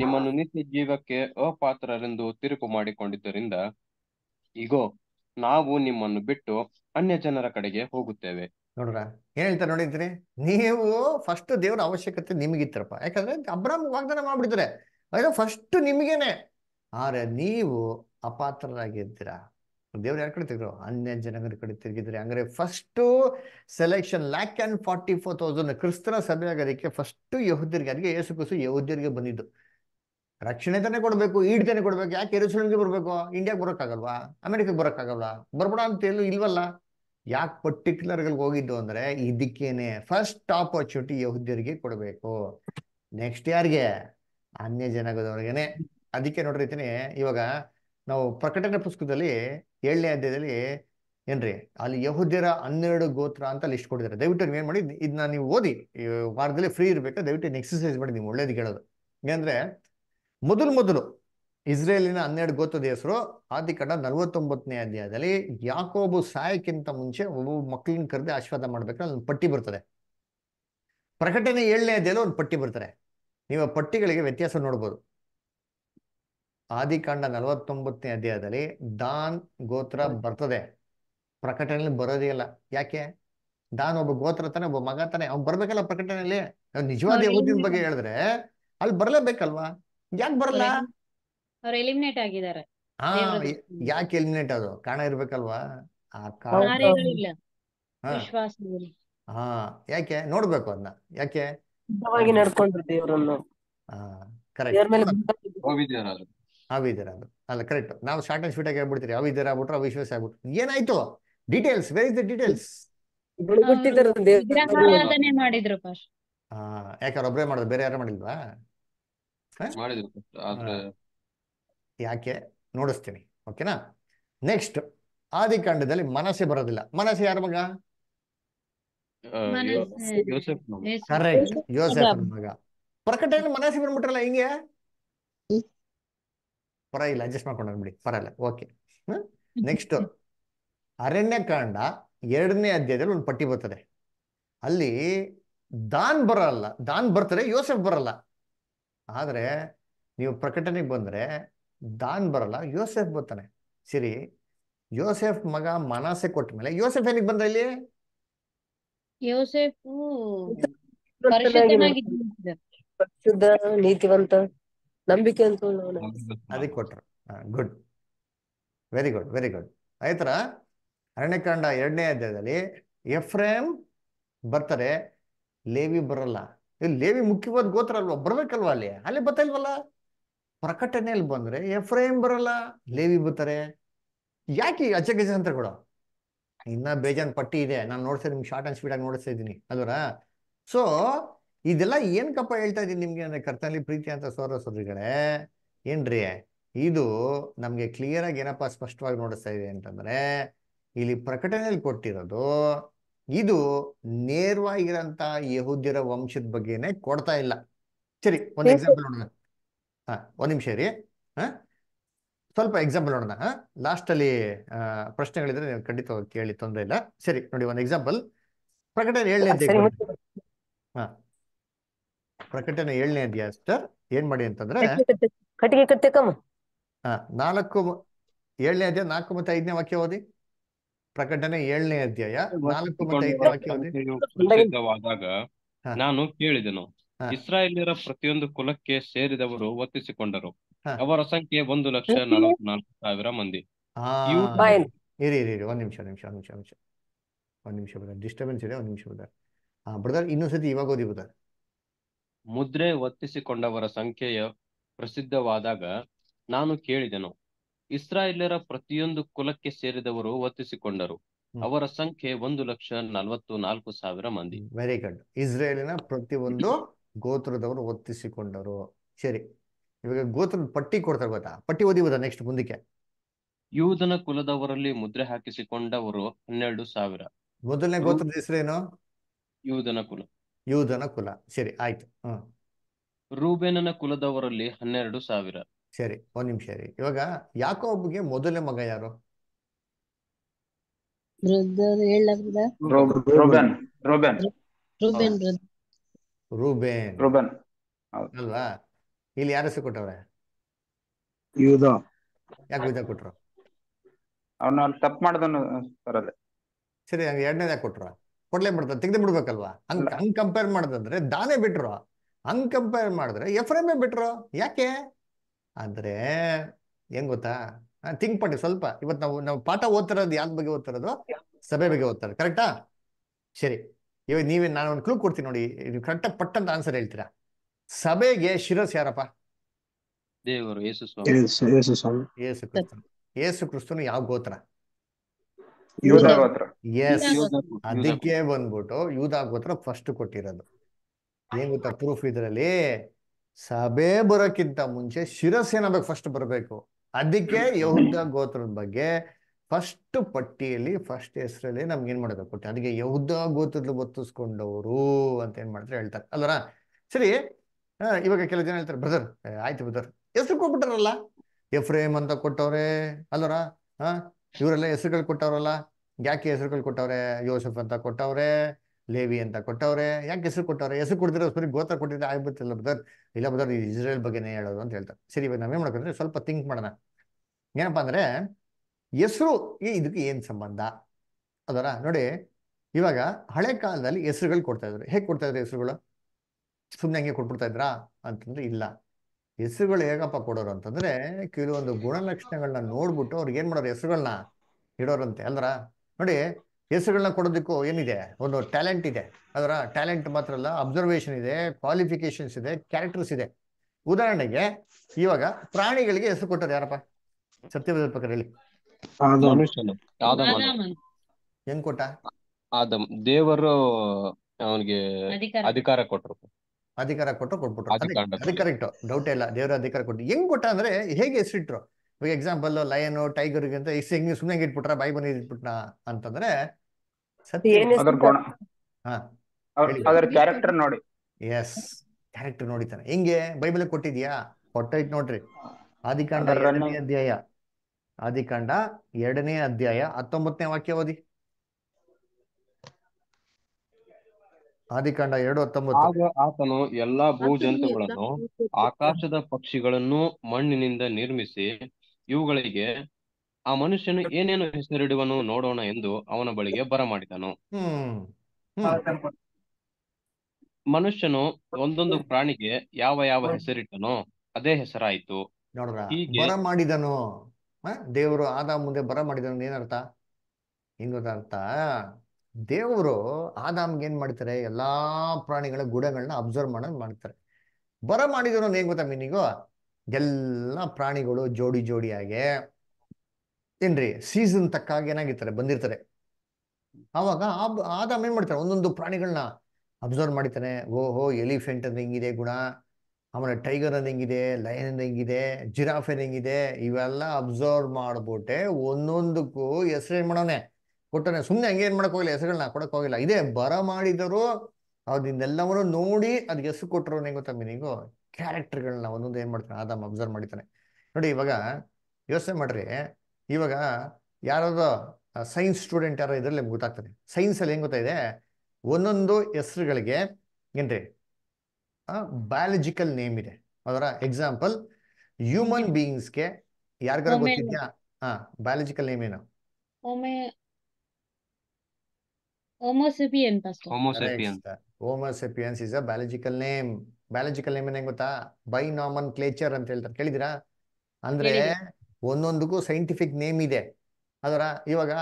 B: ನಿಮ್ಮನ್ನು ನಿತ್ಯ ಜೀವಕ್ಕೆ ಅಪಾತ್ರರೆಂದು ತಿರುಪು ಮಾಡಿಕೊಂಡಿದ್ದರಿಂದ ಈಗೋ ನಾವು ನಿಮ್ಮನ್ನು ಬಿಟ್ಟು ಅನ್ಯ ಜನರ ಕಡೆಗೆ ಹೋಗುತ್ತೇವೆ ನೋಡ್ರ
A: ಏನ್ ಹೇಳ್ತಾರೆ ನೋಡಿದ್ರಿ ನೀವು
B: ಫಸ್ಟ್ ದೇವರ ಅವಶ್ಯಕತೆ ನಿಮಗಿತ್ತರಪ್ಪ
A: ಯಾಕಂದ್ರೆ ಅಬ್ರಾಮ್ ವಾಗ್ದಾನ ಮಾಡ್ಬಿಡಿದ್ರೆ ಫಸ್ಟ್ ನಿಮಗೇನೆ ಆದ್ರೆ ನೀವು ಅಪಾತ್ರರಾಗಿದ್ದೀರಾ ದೇವ್ರು ಯಾರು ಕಡೆ ತಿರುಗಿದ್ರು ಅನ್ಯ ಜನಗರ ಕಡೆ ತಿರುಗಿದ್ರೆ ಅಂದ್ರೆ first selection lakh and forty four thousand ಕ್ರಿಸ್ತರ ಸಭೆಯಾಗೋದಕ್ಕೆ ಫಸ್ಟ್ ಯಹುದ್ಯರಿಗೆ ಅದಕ್ಕೆ ಯೇಸು ಯಹುದ್ಯರಿಗೆ ಬಂದಿದ್ದು ರಕ್ಷಣೆ ತಾನೇ ಕೊಡ್ಬೇಕು ಈಡ್ತಾನೆ ಕೊಡಬೇಕು ಯಾಕೆ ಇಂಡಿಯಾಗ ಬರಬೇಕು ಇಂಡಿಯಾಗ ಬರೋಕ್ಕಾಗಲ್ವಾ ಬರೋಕ್ ಬರೋಕ್ಕಾಗಲ್ವಾ ಬರ್ಬೇಡ ಅಂತ ಎಲ್ಲೂ ಇಲ್ವಲ್ಲ ಯಾಕೆ ಪರ್ಟಿಕ್ಯುಲರ್ಗಳಿಗೆ ಹೋಗಿದ್ದು ಅಂದ್ರೆ ಇದಕ್ಕೇನೆ ಫಸ್ಟ್ ಆಪರ್ಚುನಿಟಿ ಯಹುದ್ಯರಿಗೆ ಕೊಡಬೇಕು ನೆಕ್ಸ್ಟ್ ಯಾರಿಗೆ ಅನ್ಯ ಜನಗದವ್ರಿಗೆನೆ ಅದಕ್ಕೆ ನೋಡ್ರಿತೀನಿ ಇವಾಗ ನಾವು ಪ್ರಕಟಣೆ ಪುಸ್ತಕದಲ್ಲಿ ಏಳನೇ ಅಧ್ಯಾಯದಲ್ಲಿ ಏನ್ರಿ ಅಲ್ಲಿ ಯಹುದ್ಯರ ಹನ್ನೆರಡು ಗೋತ್ರ ಅಂತ ಲಿಸ್ಟ್ ಕೊಟ್ಟಿದ್ದಾರೆ ದಯವಿಟ್ಟು ನೀವು ಏನು ಮಾಡಿ ಇದನ್ನ ನೀವು ಓದಿ ವಾರದಲ್ಲಿ ಫ್ರೀ ಇರ್ಬೇಕು ದಯವಿಟ್ಟು ಎಕ್ಸಸೈಸ್ ಮಾಡಿ ನೀವು ಒಳ್ಳೇದು ಹೇಳೋದು ಏನಂದ್ರೆ ಮೊದಲು ಮೊದಲು ಇಸ್ರೇಲಿನ ಹನ್ನೆರಡು ಗೋತ್ರದ ಹೆಸರು ಆದಿ ಕಡ ನಲ್ವತ್ತೊಂಬತ್ತನೇ ಅಧ್ಯಾಯದಲ್ಲಿ ಯಾಕೋಬು ಸಾಯಕ್ಕಿಂತ ಮುಂಚೆ ಒಬ್ಬ ಮಕ್ಕಳನ್ನ ಕರೆದೇ ಆಶೀರ್ವಾದ ಮಾಡ್ಬೇಕಾದ್ರೆ ಒಂದು ಪಟ್ಟಿ ಬರ್ತದೆ ಪ್ರಕಟಣೆ ಏಳನೇ ಅಧ್ಯಾಯದಲ್ಲಿ ಒಂದು ಪಟ್ಟಿ ಬರ್ತಾರೆ ನೀವು ಪಟ್ಟಿಗಳಿಗೆ ವ್ಯತ್ಯಾಸ ನೋಡ್ಬೋದು ಆದಿಕಾಂಡ ನಲವತ್ತೊಂಬತ್ತನೇ ಅಧ್ಯಾಯದಲ್ಲಿ ದಾನ್ ಗೋತ್ರ ಬರ್ತದೆ ಪ್ರಕಟಣೆಯಲ್ಲಿ ಇಲ್ಲ ಯಾಕೆ ದಾನ್ ಒಬ್ಬ ಗೋತ್ರ ತಾನೆ ಒಬ್ಬ ಮಗ ತಾನೆ ಅವ್ನು ಬರ್ಬೇಕಲ್ಲ ಪ್ರಕಟಣೆಯಲ್ಲಿ ನಿಜವಾದ ಯಹೂದಿನ ಬಗ್ಗೆ ಹೇಳಿದ್ರೆ ಅಲ್ಲಿ ಬರ್ಲೇಬೇಕಲ್ವಾ ಯಾಕೆ ಬರಲ್ಲ
C: ಎಲಿಮಿನೇಟ್ ಆಗಿದ್ದಾರೆ
A: ಹಾ ಯಾಕೆ ಎಲಿಮಿನೇಟ್ ಅದು ಕಾರಣ ಇರ್ಬೇಕಲ್ವಾ ಆ ಕಾರಣ ಹಾ ಯಾಕೆ ನೋಡ್ಬೇಕು ಅದನ್ನ ಯಾಕೆ ಹಾ ಕರೆಕ್ಟ್ ಅವಿದರ ಅದು ಅಲ್ಲ ಕರೆಕ್ಟ್ ನಾವು ಶಾರ್ಟ್ ಅಂಡ್ ಸ್ವೀಟ್ ಆಗಿ ಹೇಳ್ಬಿಡ್ತೀರಿ ಅವಿದರ ಆಗ್ಬಿಟ್ರೆ ಅವಿಶ್ವಾಸ ಆಗ್ಬಿಟ್ರು ಏನಾಯ್ತು details where is the details ಹಾ ಯಾಕಂದ್ರೆ ಒಬ್ಬರೇ ಮಾಡುದು ಬೇರೆ ಯಾರು ಮಾಡಿಲ್ವಾ ಯಾಕೆ ನೋಡಿಸ್ತೀನಿ ಓಕೆನಾ ನೆಕ್ಸ್ಟ್ ಆದಿಕಾಂಡದಲ್ಲಿ ಮನಸ್ಸೆ ಬರೋದಿಲ್ಲ ಮನಸ್ಸೆ ಯಾರ ಮಗ
B: ಕರೆಕ್ಟ್ ಯೋಸೆಫ್
A: ಮಗ ಪ್ರಕಟಣೆ ಮನಸ್ಸೆ ಬಂದ್ಬಿಟ್ರಲ್ಲ ಹಿಂಗೆ ಪರವಾಗಿಲ್ಲ ಅಡ್ಜಸ್ಟ್ ಮಾಡ್ಕೊಂಡು ಬಿಡಿ ಪರಲ್ಲ ಓಕೆ ನೆಕ್ಸ್ಟ್ ಅರಣ್ಯ ಕಾಂಡ ಎರಡನೇ ಅಧ್ಯಾಯದಲ್ಲಿ ಒಂದು ಪಟ್ಟಿ ಬರ್ತದೆ ಅಲ್ಲಿ ದಾನ್ ಬರಲ್ಲ ದಾನ್ ಬರ್ತಾರೆ ಯೋಸೆಫ್ ಬರಲ್ಲ ಆದ್ರೆ ನೀವು ಪ್ರಕಟಣೆಗೆ ಬಂದ್ರೆ ದಾನ್ ಬರಲ್ಲ ಯೋಸೆಫ್ ಬರ್ತಾನೆ ಸಿರಿ ಯೋಸೆಫ್ ಮಗ ಮನಸೆ ಕೊಟ್ಟ ಮೇಲೆ ಯೋಸೆಫ್ ಏನಿಗೆ ಬಂದ ಇಲ್ಲಿ
C: ಯೋಸೆಫ್ ನೀತಿವಂತ ನಂಬಿಕೆ ಅಂತ ಅದಕ್ಕೆ
A: ಕೊಟ್ರು good very good very good ಆಯ್ತರ ಅರಣ್ಯಕಾಂಡ ಎರಡನೇ ಅಧ್ಯಾಯದಲ್ಲಿ ಎಫ್ರೇಮ್ ಬರ್ತಾರೆ ಲೇವಿ ಬರಲ್ಲ ಇಲ್ಲಿ ಲೇವಿ ಮುಖ್ಯವಾದ ಗೋತ್ರ ಅಲ್ವಾ ಬರ್ಬೇಕಲ್ವಾ ಅಲ್ಲಿ ಅಲ್ಲಿ ಬರ್ತಾ ಇಲ್ವಲ್ಲ ಪ್ರಕಟಣೆಯಲ್ಲಿ ಬಂದ್ರೆ ಎಫ್ರೇಮ್ ಬರಲ್ಲ ಲೇವಿ ಬರ್ತಾರೆ ಯಾಕೆ ಅಚ್ಚಗಜ ಅಂತ ಕೂಡ ಇನ್ನ ಬೇಜಾನ್ ಪಟ್ಟಿ ಇದೆ ನಾನು ನೋಡ್ತಾ ನಿಮ್ಗೆ ಶಾರ್ಟ್ ಅಂಡ್ ಸ್ಪೀಡ್ ಆಗಿ ನೋಡಿಸ್ತಾ ಇದ್ದೀನಿ ಅದರ ಸೊ ಇದೆಲ್ಲ ಏನಕ್ಕಪ್ಪ ಹೇಳ್ತಾ ಇದ್ದೀನಿ ನಿಮ್ಗೆ ಅಂದ್ರೆ ಕರ್ತನಲ್ಲಿ ಪ್ರೀತಿ ಅಂತ ಸೋದ್ರಿಗಳೇ ಏನ್ರಿ ಇದು ನಮ್ಗೆ ಕ್ಲಿಯರ್ ಆಗಿ ಏನಪ್ಪ ಸ್ಪಷ್ಟವಾಗಿ ನೋಡಿಸ್ತಾ ಇದೆ ಅಂತಂದ್ರೆ ಇಲ್ಲಿ ಪ್ರಕಟಣೆಯಲ್ಲಿ ಕೊಟ್ಟಿರೋದು ಇದು ನೇರವಾಗಿರಂತ ಯಹೂದಿರ ವಂಶದ ಬಗ್ಗೆನೇ ಕೊಡ್ತಾ ಇಲ್ಲ ಸರಿ ಒಂದ್ ಎಕ್ಸಾಂಪಲ್ ನೋಡೋಣ ಹಾ ಒಂದ್ ನಿಮಿಷ ರೀ ಹ ಸ್ವಲ್ಪ ಎಕ್ಸಾಂಪಲ್ ನೋಡೋಣ ಲಾಸ್ಟ್ ಅಲ್ಲಿ ಪ್ರಶ್ನೆಗಳಿದ್ರೆ ನೀವು ಖಂಡಿತವಾಗಿ ಕೇಳಿ ತೊಂದರೆ ಇಲ್ಲ ಸರಿ ನೋಡಿ ಒಂದ್ ಎಕ್ಸಾಂಪಲ್ ಪ್ರಕಟಣೆ ಹೇಳಿ ಅಂತ ಪ್ರಕಟಣೆ ಏಳನೇ ಅಧ್ಯಾಯ ಸರ್ ಏನ್ ಮಾಡಿ ಅಂತಂದ್ರೆ
C: ಕಟ್ಟಿಗೆ ಕತ್ತೆಕಮ್ಮ
A: ನಾಲ್ಕು ಏಳನೇ ಅಧ್ಯಾಯ ನಾಲ್ಕು ಮತ್ತೆ ಐದನೇ ವಾಕ್ಯ ಓದಿ ಪ್ರಕಟಣೆ ಏಳನೇ ಅಧ್ಯಾಯ ನಾಲ್ಕು ಮತ್ತೆ ಐದನೇ ವಾಕ್ಯ
B: ಓದಿ ನಾನು ಕೇಳಿದೆನು ಇಸ್ರಾಯೇಲಿಯರ ಪ್ರತಿಯೊಂದು ಕುಲಕ್ಕೆ ಸೇರಿದವರು ಒತ್ತಿಸಿಕೊಂಡರು ಅವರ ಸಂಖ್ಯೆ ಒಂದು ಲಕ್ಷ ನಲವತ್ನಾಲ್ಕು ಸಾವಿರ ಮಂದಿ
A: ಇರಿ ಇರಿ ಒಂದ್ ನಿಮಿಷ ನಿಮಿಷ ನಿಮಿಷ ನಿಮಿಷ ಒಂದ್ ನಿಮಿಷ ಬ್ರದರ್ ಡಿಸ್ಟರ್ಬೆನ್ಸ್ ಇದೆ ಒಂದ್ ನಿಮಿಷ ಬ್ರದರ್ ಹಾ ಬ್ರದರ್ ಇನ್ನೊಂದ್ಸತಿ ಇವಾಗ ಓದಿ ಬ್ರದರ್
B: ಮುದ್ರೆ ಒತ್ತಿಸಿಕೊಂಡವರ ಸಂಖ್ಯೆಯ ಪ್ರಸಿದ್ಧವಾದಾಗ ನಾನು ಕೇಳಿದೆನು ಇಸ್ರಾಯೇಲರ ಪ್ರತಿಯೊಂದು ಕುಲಕ್ಕೆ ಸೇರಿದವರು ಒತ್ತಿಸಿಕೊಂಡರು ಅವರ ಸಂಖ್ಯೆ ಒಂದು ಲಕ್ಷ ನಲವತ್ತು ನಾಲ್ಕು ಸಾವಿರ ಮಂದಿ
A: ವೆರಿ ಗುಡ್ ಇಸ್ರೇಲಿನ ಪ್ರತಿಯೊಂದು ಗೋತ್ರದವರು ಒತ್ತಿಸಿಕೊಂಡರು ಸರಿ ಇವಾಗ ಗೋತ್ರದ ಪಟ್ಟಿ ಕೊಡ್ತಾರೆ ಗೊತ್ತಾ ಪಟ್ಟಿ ಓದಿ ನೆಕ್ಸ್ಟ್ ಮುಂದಕ್ಕೆ
B: ಯೂದನ ಕುಲದವರಲ್ಲಿ ಮುದ್ರೆ ಹಾಕಿಸಿಕೊಂಡವರು ಹನ್ನೆರಡು ಸಾವಿರ
A: ಮೊದಲನೇ ಗೋತ್ರದ ಹೆಸರೇನು ಯೂದನ ಕುಲ ಯೂದನ ಕುಲ ಸರಿ ಆಯ್ತು ಹ್ಮ್
B: ರೂಬೇನನ ಕುಲದವರಲ್ಲಿ ಹನ್ನೆರಡು ಸಾವಿರ
A: ಸರಿ ಒಂದ್ ನಿಮಿಷ ರೀ ಇವಾಗ ಯಾಕೋಬ್ಗೆ ಮೊದಲನೇ ಮಗ ಯಾರು ರೂಬೇನ್ ಅಲ್ವಾ ಇಲ್ಲಿ ಯಾರ ಹೆಸರು ಕೊಟ್ಟವ್ರೆ ಯಾಕೆ ಯೂದ ಕೊಟ್ರು ಅವನು ತಪ್ಪು ಮಾಡ್ದನು ಸರಿ ಎರಡನೇದು ಯಾಕೆ ಕೊಟ್ರು ಕೊಡ್ಲೇ ಮಾಡ್ತಾನೆ ತೆಗೆದು ಬಿಡ್ಬೇಕಲ್ವಾ ಹಂಗ್ ಹಂಗ್ ಕಂಪೇರ್ ಮಾಡದಂದ್ರೆ ದಾನೇ ಬಿಟ್ರು ಹಂಗ್ ಕಂಪೇರ್ ಮಾಡಿದ್ರೆ ಎಫ್ರೇಮೆ ಬಿಟ್ರು ಯಾಕೆ ಆದ್ರೆ ಹೆಂಗ್ ಗೊತ್ತಾ ಥಿಂಕ್ ಮಾಡಿ ಸ್ವಲ್ಪ ಇವತ್ತು ನಾವು ನಾವು ಪಾಠ ಓದ್ತಿರೋದು ಯಾವ್ದ್ ಬಗ್ಗೆ ಓದ್ತಿರೋದು ಸಭೆ ಬಗ್ಗೆ ಓದ್ತಾರೆ ಕರೆಕ್ಟಾ ಸರಿ ಇವಾಗ ನೀವೇ ನಾನು ಒಂದು ಕ್ಲೂ ಕೊಡ್ತೀನಿ ನೋಡಿ ನೀವು ಕರೆಕ್ಟ್ ಪಟ್ಟ ಅಂತ ಆನ್ಸರ್ ಹೇಳ್ತೀರಾ ಸಭೆಗೆ ಶಿರಸ್ ಯಾರಪ್ಪ ದೇವರು ಯೇಸು ಕ್ರಿಸ್ತನು ಯಾವ ಗೋತ್ರ ಎಸ್ ಅದಕ್ಕೆ ಬಂದ್ಬಿಟ್ಟು ಯೂದ ಗೋತ್ರ ಫಸ್ಟ್ ಕೊಟ್ಟಿರೋದು ಏನ್ ಗೊತ್ತಾ ಪ್ರೂಫ್ ಇದರಲ್ಲಿ ಸಭೆ ಬರೋಕ್ಕಿಂತ ಮುಂಚೆ ಶಿರಸ್ ಬಗ್ಗೆ ಫಸ್ಟ್ ಬರಬೇಕು ಅದಕ್ಕೆ ಯಹುದ ಗೋತ್ರದ ಬಗ್ಗೆ ಫಸ್ಟ್ ಪಟ್ಟಿಯಲ್ಲಿ ಫಸ್ಟ್ ಹೆಸರಲ್ಲಿ ನಮ್ಗೆ ಏನ್ ಮಾಡಬೇಕು ಕೊಟ್ಟೆ ಅದಕ್ಕೆ ಯಹುದ ಗೋತ್ರದ ಬತ್ತಿಸ್ಕೊಂಡವರು ಅಂತ ಏನ್ ಮಾಡ್ತಾರೆ ಹೇಳ್ತಾರೆ ಅಲ್ವರ ಸರಿ ಇವಾಗ ಕೆಲವು ಜನ ಹೇಳ್ತಾರೆ ಬ್ರದರ್ ಆಯ್ತು ಬ್ರದರ್ ಹೆಸರು ಕೊಟ್ಬಿಟ್ಟಾರಲ್ಲ ಎಫ್ರೇಮ್ ಅಂತ ಕೊಟ್ಟವ್ರೆ ಅಲ್ವರ ಹಾ ಇವರೆಲ್ಲ ಹೆಸರುಗಳು ಕೊಟ್ಟವ್ರಲ್ಲ ಯಾಕೆ ಹೆಸರುಗಳು ಕೊಟ್ಟವ್ರೆ ಯೋಸಫ್ ಅಂತ ಕೊಟ್ಟವ್ರೆ ಲೇವಿ ಅಂತ ಕೊಟ್ಟವ್ರೆ ಯಾಕೆ ಹೆಸರು ಕೊಟ್ಟವ್ರೆ ಹೆಸರು ಕೊಡಿದ್ರೆ ಸ್ವಲ್ಪ ಗೋತ್ರ ಕೊಟ್ಟಿದ್ರೆ ಆಗ್ಬಿಟ್ಟಿಲ್ಲ ಬದರ್ ಇಲ್ಲ ಬದರ್ ಇಸ್ರೇಲ್ ಬಗ್ಗೆನೇ ಹೇಳೋದು ಅಂತ ಹೇಳ್ತಾರೆ ಸರಿ ಇವಾಗ ನಾವೇನ್ ಮಾಡ್ಕೊಂಡ್ರೆ ಸ್ವಲ್ಪ ಥಿಂಕ್ ಮಾಡೋಣ ಏನಪ್ಪಾ ಅಂದ್ರೆ ಹೆಸರು ಇದಕ್ಕೆ ಏನು ಸಂಬಂಧ ಅದರ ನೋಡಿ ಇವಾಗ ಹಳೆ ಕಾಲದಲ್ಲಿ ಹೆಸರುಗಳು ಕೊಡ್ತಾ ಇದ್ರು ಹೇಗೆ ಕೊಡ್ತಾ ಇದ್ರು ಹೆಸರುಗಳು ಸುಮ್ಮನೆ ಹಂಗೆ ಕೊಟ್ಬಿಡ್ತಾ ಇದ್ರಾ ಅಂತಂದ್ರೆ ಇಲ್ಲ ಹೆಸರುಗಳು ಹೇಗಪ್ಪ ಕೊಡೋರು ಅಂತಂದ್ರೆ ಕೆಲವೊಂದು ಗುಣಲಕ್ಷಣಗಳನ್ನ ನೋಡ್ಬಿಟ್ಟು ಅವ್ರಿಗೆ ಏನ್ ಮಾಡೋರು ಹೆಸರುಗಳನ್ನ ಇಡೋರಂತೆ ಅಲ್ರ ನೋಡಿ ಹೆಸರುಗಳನ್ನ ಕೊಡೋದಕ್ಕೂ ಏನಿದೆ ಒಂದು ಟ್ಯಾಲೆಂಟ್ ಇದೆ ಅದರ ಟ್ಯಾಲೆಂಟ್ ಮಾತ್ರ ಅಲ್ಲ ಅಬ್ಸರ್ವೇಷನ್ ಇದೆ ಕ್ವಾಲಿಫಿಕೇಶನ್ಸ್ ಇದೆ ಕ್ಯಾರೆಕ್ಟರ್ಸ್ ಇದೆ ಉದಾಹರಣೆಗೆ ಇವಾಗ ಪ್ರಾಣಿಗಳಿಗೆ ಹೆಸರು ಕೊಟ್ಟರು ಯಾರಪ್ಪ ಸತ್ಯವೇದ ಹೇಳಿ ಹೆಂಗ್
B: ಕೊಟ್ಟ ದೇವರು ಅವನಿಗೆ ಅಧಿಕಾರ ಕೊಟ್ಟರು ಅಧಿಕಾರ ಕೊಟ್ಟು ಕೊಟ್ಬಿಟ್ರು ಅದು ಕರೆಕ್ಟ್ ಡೌಟ್ ಇಲ್ಲ
A: ದೇವರ ಅಧಿಕಾರ ಕೊಟ್ಟು ಹೆಂಗ್ ಕೊಟ್ಟ ಅಂದ್ರೆ ಹೇಗೆ ಹೆಸರಿಟ್ರು ಇವಾಗ ಎಕ್ಸಾಂಪಲ್ ಲಯನ್ ಟೈಗರ್ ಅಂತ ಹೆಂಗ್ ಸುಮ್ಮನೆ ಇಟ್ಬಿಟ್ರ ಬಾಯಿ ಬನ್ನಿ ಇಟ್ಬಿಟ್ನ ಅಂತಂದ್ರೆ
B: ಕ್ಯಾರೆಕ್ಟರ್ ನೋಡಿ
A: ಎಸ್ ಕ್ಯಾರೆಕ್ಟರ್ ನೋಡಿತಾನೆ ಹೆಂಗೆ ಬೈಬಲ್ ಕೊಟ್ಟಿದ್ಯಾ ಕೊಟ್ಟೈತ್ ನೋಡ್ರಿ ಆದಿಕಾಂಡ ಎರಡನೇ ಅಧ್ಯಾಯ ಆದಿಕಾಂಡ ಎರಡನೇ ಅಧ್ಯಾಯ ಹತ್ತೊಂಬತ್ತನೇ ವಾಕ್ಯ ಓದಿ ಆದಿಕಾಂಡ ಎರಡು ಹತ್ತೊಂಬತ್ತು
B: ಆತನು ಎಲ್ಲಾ ಭೂಜಂತುಗಳನ್ನು ಆಕಾಶದ ಪಕ್ಷಿಗಳನ್ನು ಮಣ್ಣಿನಿಂದ ನಿರ್ಮಿಸಿ ಇವುಗಳಿಗೆ ಆ ಮನುಷ್ಯನು ಏನೇನು ಹೆಸರಿಡುವನು ನೋಡೋಣ ಎಂದು ಅವನ ಬಳಿಗೆ ಬರಮಾಡಿದನು ಮನುಷ್ಯನು ಒಂದೊಂದು ಪ್ರಾಣಿಗೆ ಯಾವ ಯಾವ ಹೆಸರಿಟ್ಟನೋ ಅದೇ ಹೆಸರಾಯಿತು ಬರ
A: ಮಾಡಿದನು ದೇವರು ಆದ ಮುಂದೆ ಬರ ಮಾಡಿದನು ಏನರ್ಥ ಹಿಂಗದ ದೇವರು ಆದಾಮ್ಗೆ ಏನು ಮಾಡ್ತಾರೆ ಎಲ್ಲಾ ಪ್ರಾಣಿಗಳ ಗುಡಗಳನ್ನ ಅಬ್ಸರ್ವ್ ಮಾಡ ಮಾಡ್ತಾರೆ ಬರ ಮಾಡಿದ್ರು ಹೆಂಗ್ ಗೊತ್ತಾ ಮೀನಿಗೋ ಎಲ್ಲ ಪ್ರಾಣಿಗಳು ಜೋಡಿ ಜೋಡಿಯಾಗೆ ಏನ್ರಿ ಸೀಸನ್ ಹಾಗೆ ಏನಾಗಿರ್ತಾರೆ ಬಂದಿರ್ತಾರೆ ಆವಾಗ ಆದಾಮ್ ಏನ್ ಮಾಡ್ತಾರೆ ಒಂದೊಂದು ಪ್ರಾಣಿಗಳನ್ನ ಅಬ್ಸರ್ವ್ ಮಾಡಿತಾನೆ ಓಹೋ ಎಲಿಫೆಂಟ್ ಅಂದ್ರೆ ಹೆಂಗಿದೆ ಗುಣ ಆಮೇಲೆ ಟೈಗರ್ ಅಂದ್ರೆ ಹೆಂಗಿದೆ ಲಯನ್ ಅಂದ್ರೆ ಹೆಂಗಿದೆ ಜಿರಾಫೆ ಹೆಂಗಿದೆ ಇವೆಲ್ಲ ಅಬ್ಸರ್ವ್ ಮಾಡ್ಬಿಟ್ಟೆ ಒಂದೊಂದಕ್ಕೂ ಹೆಸರು ಮಾಡೋನೆ ಕೊಟ್ಟನೆ ಸುಮ್ಮನೆ ಹಂಗೆ ಏನು ಹೋಗಿಲ್ಲ ಹೆಸರುಗಳನ್ನ ಹಾಕೊಡಕ್ ಹೋಗಿಲ್ಲ ಇದೇ ಬರ ಮಾಡಿದರು ಅದನ್ನೆಲ್ಲವನ್ನು ನೋಡಿ ಅದ್ ಹೆಸರು ಕೊಟ್ಟರು ನನಗೆ ಗೊತ್ತಾ ಕ್ಯಾರೆಕ್ಟರ್ ಕ್ಯಾರೆಕ್ಟರ್ಗಳನ್ನ ಒಂದೊಂದು ಏನು ಮಾಡ್ತಾನೆ ಆದಮ್ ಅಬ್ಸರ್ವ್ ಮಾಡಿತಾನೆ ನೋಡಿ ಇವಾಗ ಯೋಚನೆ ಮಾಡ್ರಿ ಇವಾಗ ಯಾರಾದ್ರು ಸೈನ್ಸ್ ಸ್ಟೂಡೆಂಟ್ ಯಾರೋ ಇದರಲ್ಲಿ ಗೊತ್ತಾಗ್ತದೆ ಸೈನ್ಸಲ್ಲಿ ಏನು ಇದೆ ಒಂದೊಂದು ಹೆಸರುಗಳಿಗೆ ಏನ್ರಿ ಬಯಾಲಜಿಕಲ್ ನೇಮ್ ಇದೆ ಅದರ ಎಕ್ಸಾಂಪಲ್ ಹ್ಯೂಮನ್ ಬೀಯಿಂಗ್ಸ್ಗೆ ಯಾರಿಗಾರ ಗೊತ್ತಿದ್ಯಾ ಹಾ ಬಯಾಲಜಿಕಲ್ ನೇಮ್ ಏನು
C: Homo sapien, Pastor. Homo sapien.
A: Homo sapiens is a biological name. Biological name ಗೊತ್ತಾ ಬೈ ನಾಮನ್ ಕ್ಲೇಚರ್ ಅಂತ ಹೇಳ್ತಾರೆ ಕೇಳಿದಿರಾ ಅಂದ್ರೆ ಒಂದೊಂದಕ್ಕೂ ಸೈಂಟಿಫಿಕ್ ನೇಮ್ ಇದೆ ಅದರ ಇವಾಗ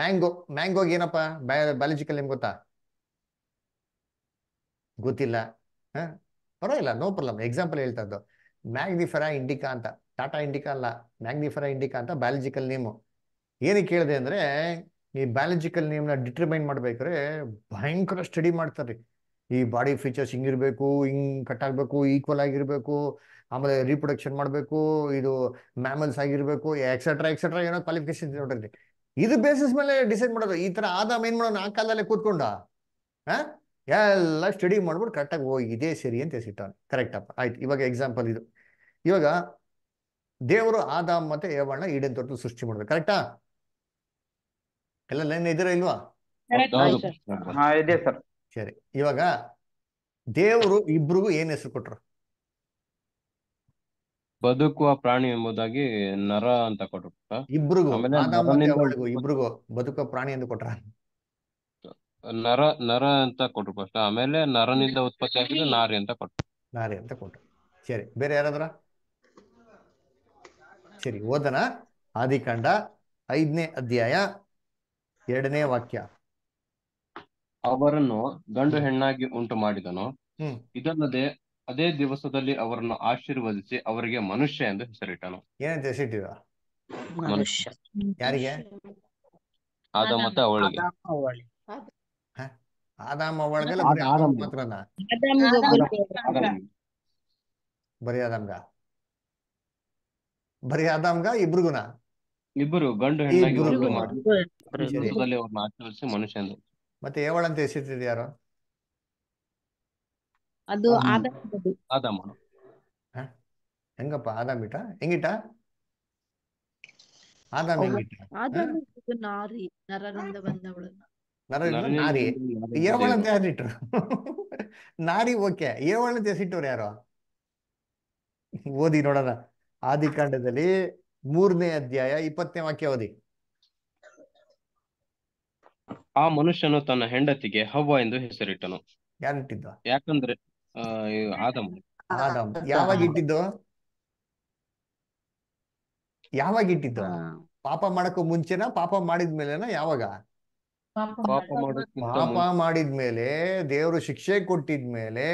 A: ಮ್ಯಾಂಗೋ ಮ್ಯಾಂಗೋಗೆ ಏನಪ್ಪ ಬಯಾಲಜಿಕಲ್ ನೇಮ್ ಗೊತ್ತಾ ಗೊತ್ತಿಲ್ಲ ಹಾ ಪರವಾಗಿಲ್ಲ ನೋ ಪ್ರಾಬ್ಲಮ್ ಎಕ್ಸಾಂಪಲ್ ಹೇಳ್ತಾ ಇದ್ದು ಮ್ಯಾಗ್ನಿಫೆರಾ ಇಂಡಿಕಾ ಅಂತ ಟಾಟಾ ಇಂಡಿಕಾ ಅಲ್ಲ ಮ್ಯಾಗ್ನಿಫೆರಾ ಇಂಡಿಕಾ ಅಂತ ಬಯಾಲಜಿಕಲ್ ನೇಮು ಏನಕ್ಕೆ ಹೇಳಿದೆ ಅಂದ್ರೆ ಈ ಬಯಾಲಜಿಕಲ್ ನೇಮ್ನ ಡಿಟರ್ಮೈನ್ ಮಾಡ್ಬೇಕಾದ್ರೆ ಭಯಂಕರ ಸ್ಟಡಿ ಮಾಡ್ತಾರೆ ಈ ಬಾಡಿ ಫೀಚರ್ಸ್ ಹಿಂಗಿರ್ಬೇಕು ಹಿಂಗ್ ಕಟ್ ಆಗ್ಬೇಕು ಈಕ್ವಲ್ ಆಗಿರ್ಬೇಕು ಆಮೇಲೆ ರೀಪ್ರೊಡಕ್ಷನ್ ಮಾಡಬೇಕು ಇದು ಮ್ಯಾಮಲ್ಸ್ ಆಗಿರ್ಬೇಕು ಎಕ್ಸೆಟ್ರಾ ಎಕ್ಸೆಟ್ರಾ ಏನೋ ಕ್ವಾಲಿಫಿಕೇಶನ್ ನೋಡಿದ್ರಿ ಇದು ಬೇಸಿಸ್ ಮೇಲೆ ಡಿಸೈಡ್ ಮಾಡೋದು ಈ ತರ ಆದ ಮೇನ್ ಮಾಡೋಣ ಆ ಕಾಲದಲ್ಲೇ ಕೂತ್ಕೊಂಡ ಎಲ್ಲ ಸ್ಟಡಿ ಮಾಡ್ಬಿಟ್ಟು ಕರೆಕ್ಟಾಗಿ ಹೋಗಿ ಇದೇ ಸರಿ ಅಂತ ಕರೆಕ್ಟ್ ಅಪ್ಪ ಆಯ್ತು ಇವಾಗ ಎಕ್ಸಾಂಪಲ್ ಇದು ಇವಾಗ ದೇವರು ಆದಾಮ್ ಮತ್ತೆ ಏವಣ್ಣ ಈಡನ್ ತೊಟ್ಟು ಸೃಷ್ಟಿ ಮಾಡ್ಬೇಕು ಕರೆಕ್ಟಾ ಎಲ್ಲ ಲೈನ್ ಇದೀರಾ ಇಲ್ವಾ ಸರಿ ಇವಾಗ ದೇವರು ಇಬ್ರಿಗೂ ಏನ್ ಹೆಸರು ಕೊಟ್ರು
B: ಬದುಕುವ ಪ್ರಾಣಿ ಎಂಬುದಾಗಿ ನರ ಅಂತ ಕೊಟ್ರು ಇಬ್ರಿಗೂ
A: ಇಬ್ರಿಗೂ ಬದುಕುವ ಪ್ರಾಣಿ ಎಂದು ಕೊಟ್ರ
B: ನರ ನರ ಅಂತ ಕೊಟ್ರು ಫಸ್ಟ್ ಆಮೇಲೆ ನರನಿಂದ ಉತ್ಪತ್ತಿ ಆಗಿದ್ರೆ ನಾರಿ ಅಂತ ಕೊಟ್ರು
A: ನಾರಿ ಅಂತ ಕೊಟ್ರು ಸರಿ ಬೇರೆ ಯಾರಾದ್ರ ಸರಿ ಓದನ ಆದಿಕಾಂಡ ಐದನೇ ಅಧ್ಯಾಯ ಎರಡನೇ ವಾಕ್ಯ
B: ಅವರನ್ನು ಗಂಡು ಹೆಣ್ಣಾಗಿ ಉಂಟು ಮಾಡಿದನು ಇದಲ್ಲದೆ ಅದೇ ದಿವಸದಲ್ಲಿ ಅವರನ್ನು ಆಶೀರ್ವದಿಸಿ ಅವರಿಗೆ ಮನುಷ್ಯ ಎಂದು ಹೆಸರಿಟ್ಟನು
A: ಏನಂತ ಹೆಸರಿಟ್ಟಿದ ಮನುಷ್ಯ ಯಾರಿಗೆ ಆದ ಮತ್ತೆ ಅವಳಿಗೆ ಬರೀ ಆದಾಮ ಮಾತ್ರನಾ ಬರೀ ಆದಾಮ್ಗ ಬರೀ ಆದಾಮ್ಗ ಇಬ್ಬರು
B: ಗಂಡು ಹೆಣ್ಣಾಗಿ ಉಂಟು ಮನುಷ್ಯನು
A: ಮತ್ತೆ ಏವಳಂತ ಎಸೆತಿದ್ ಯಾರು
C: ಅದು
B: ಆದಾಮನು
A: ಹೆಂಗಪ್ಪ ಆದಾಮಿಟ ಹೆಂಗಿಟ ಆದಾಮ್ ಹೆಂಗಿಟ
C: ನಾರಿ ನರರಿಂದ ಬಂದವಳನ್ನ
A: ನಾರಿ ಯಾರಿಟ್ರು ನಾರಿ ಓಕೆ ಏವಳಂತ ಹೆಸಿಟ್ಟವ್ರು ಯಾರು ಓದಿ ನೋಡೋಣ ಆದಿಕಾಂಡದಲ್ಲಿ ಮೂರನೇ ಅಧ್ಯಾಯ ಇಪ್ಪತ್ತನೇ ವಾಕ್ಯ ಓದಿ
B: ಆ ಮನುಷ್ಯನು ತನ್ನ ಹೆಂಡತಿಗೆ ಹವ್ವ ಎಂದು ಹೆಸರಿಟ್ಟನು ಯಾರು ಇಟ್ಟಿದ್ದು ಯಾಕಂದ್ರೆ ಆದಮ
A: ಆದಮ್ ಯಾವಾಗ ಇಟ್ಟಿದ್ದು ಯಾವಾಗ ಇಟ್ಟಿದ್ದು ಪಾಪ ಮಾಡಕ್ಕೂ ಮುಂಚೆನ ಪಾಪ ಮಾಡಿದ್ಮೇಲೆನ ಯಾವಾಗ
C: ಪಾಪ ಪಾಪ
A: ಮಾಡಿದ್ಮೇಲೆ ದೇವರು ಶಿಕ್ಷೆ ಕೊಟ್ಟಿದ್ಮೇಲೆ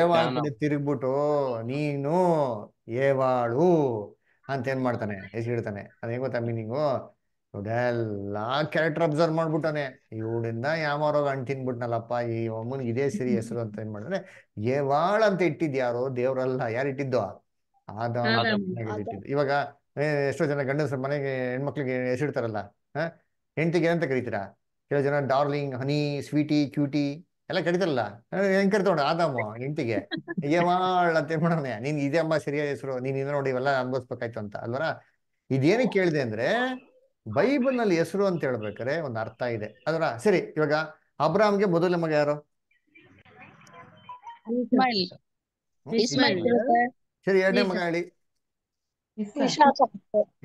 A: ಏವಾಳ ತಿರುಗ್ಬಿಟ್ಟು ನೀನು ಏವಾಳು ಅಂತ ಏನ್ ಮಾಡ್ತಾನೆ ಹೆಸರಿಡ್ತಾನೆ ಅದೇ ಗೊತ್ತಾ ಮೀನಿಂಗು ಅದೆಲ್ಲ ಕ್ಯಾರೆಕ್ಟರ್ ಅಬ್ಸರ್ವ್ ಮಾಡ್ಬಿಟ್ಟಾನೆ ಇವಳಿಂದ ಯಾಮಾರೋಗ ಹಣ್ಣು ತಿನ್ಬಿಟ್ನಲ್ಲಪ್ಪ ಈ ಅಮ್ಮನ್ ಇದೇ ಸರಿ ಹೆಸರು ಅಂತ ಏನ್ ಮಾಡಿದ್ರೆ ಏವಾಳ ಅಂತ ಯಾರೋ ದೇವ್ರಲ್ಲ ಯಾರು ಇಟ್ಟಿದ್ದೋ ಆದ ಇವಾಗ ಎಷ್ಟೋ ಜನ ಗಂಡಸರ ಮನೆಗೆ ಹೆಣ್ಮಕ್ಳಿಗೆ ಹೆಸರಿಡ್ತಾರಲ್ಲ ಹ ಹೆಂಡತಿಗೆ ಏನಂತ ಕರೀತೀರಾ ಕೆಲವು ಜನ ಡಾರ್ಲಿಂಗ್ ಹನಿ ಸ್ವೀಟಿ ಕ್ಯೂಟಿ ಎಲ್ಲ ಕರೀತಾರಲ್ಲ ಹೆಂಗ್ ಕರಿತೋಣ ಆದಮ್ಮ ಹೆಂಡತಿಗೆ ಏವಾಳ ಅಂತ ಏನ್ ಮಾಡೋಣ ನೀನ್ ಇದೇ ಅಮ್ಮ ಸರಿಯಾದ ಹೆಸರು ನೀನ್ ಇನ್ನ ನೋಡಿ ಇವೆಲ್ಲ ಅನ್ಭವಿಸ್ಬೇಕಾಯ್ತು ಅಂತ ಅಲ್ವರ ಇದೇನು ಕೇಳಿದೆ ಅಂದ್ರೆ ಬೈಬಲ್ ನಲ್ಲಿ ಹೆಸರು ಅಂತ ಹೇಳ್ಬೇಕಾರೆ ಒಂದು ಅರ್ಥ ಇದೆ ಅದರ ಸರಿ ಇವಾಗ ಅಬ್ರಾಹ್ಮ್ಗೆ ಮೊದಲ ಮಗ ಯಾರು ಸರಿ ಎರಡನೇ ಮಗ ಹೇಳಿ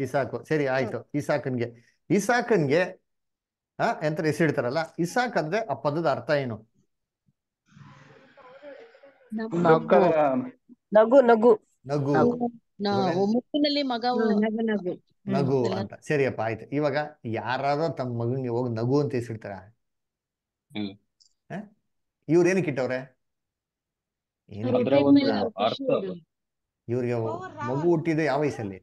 A: ಇಸಾಕು ಸರಿ ಆಯ್ತು ಇಸಾಕನ್ಗೆ ಇಸಾಕನ್ಗೆ ಹಾ ಎಂತ ಹೆಸರಿಡ್ತಾರಲ್ಲ ಇಸಾಕ್ ಅಂದ್ರೆ ಆ ಪದದ ಅರ್ಥ ಏನು ನಗು ನಗು ನಗು ಮಗ ನಗು ಅಂತ ಸರಿಯಪ್ಪ ಆಯ್ತು ಇವಾಗ ಯಾರಾದ್ರೂ ತಮ್ಮ ಮಗನಿಗೆ ಹೋಗಿ ನಗು ಅಂತ ಹೆಸರಿಡ್ತಾರ ಏನಕ್ಕೆ ಇಟ್ಟವ್ರೆ ಇವ್ರಿಗೆ ಮಗು ಹುಟ್ಟಿದ್ದು ಯಾವ ವಯಸ್ಸಲ್ಲಿ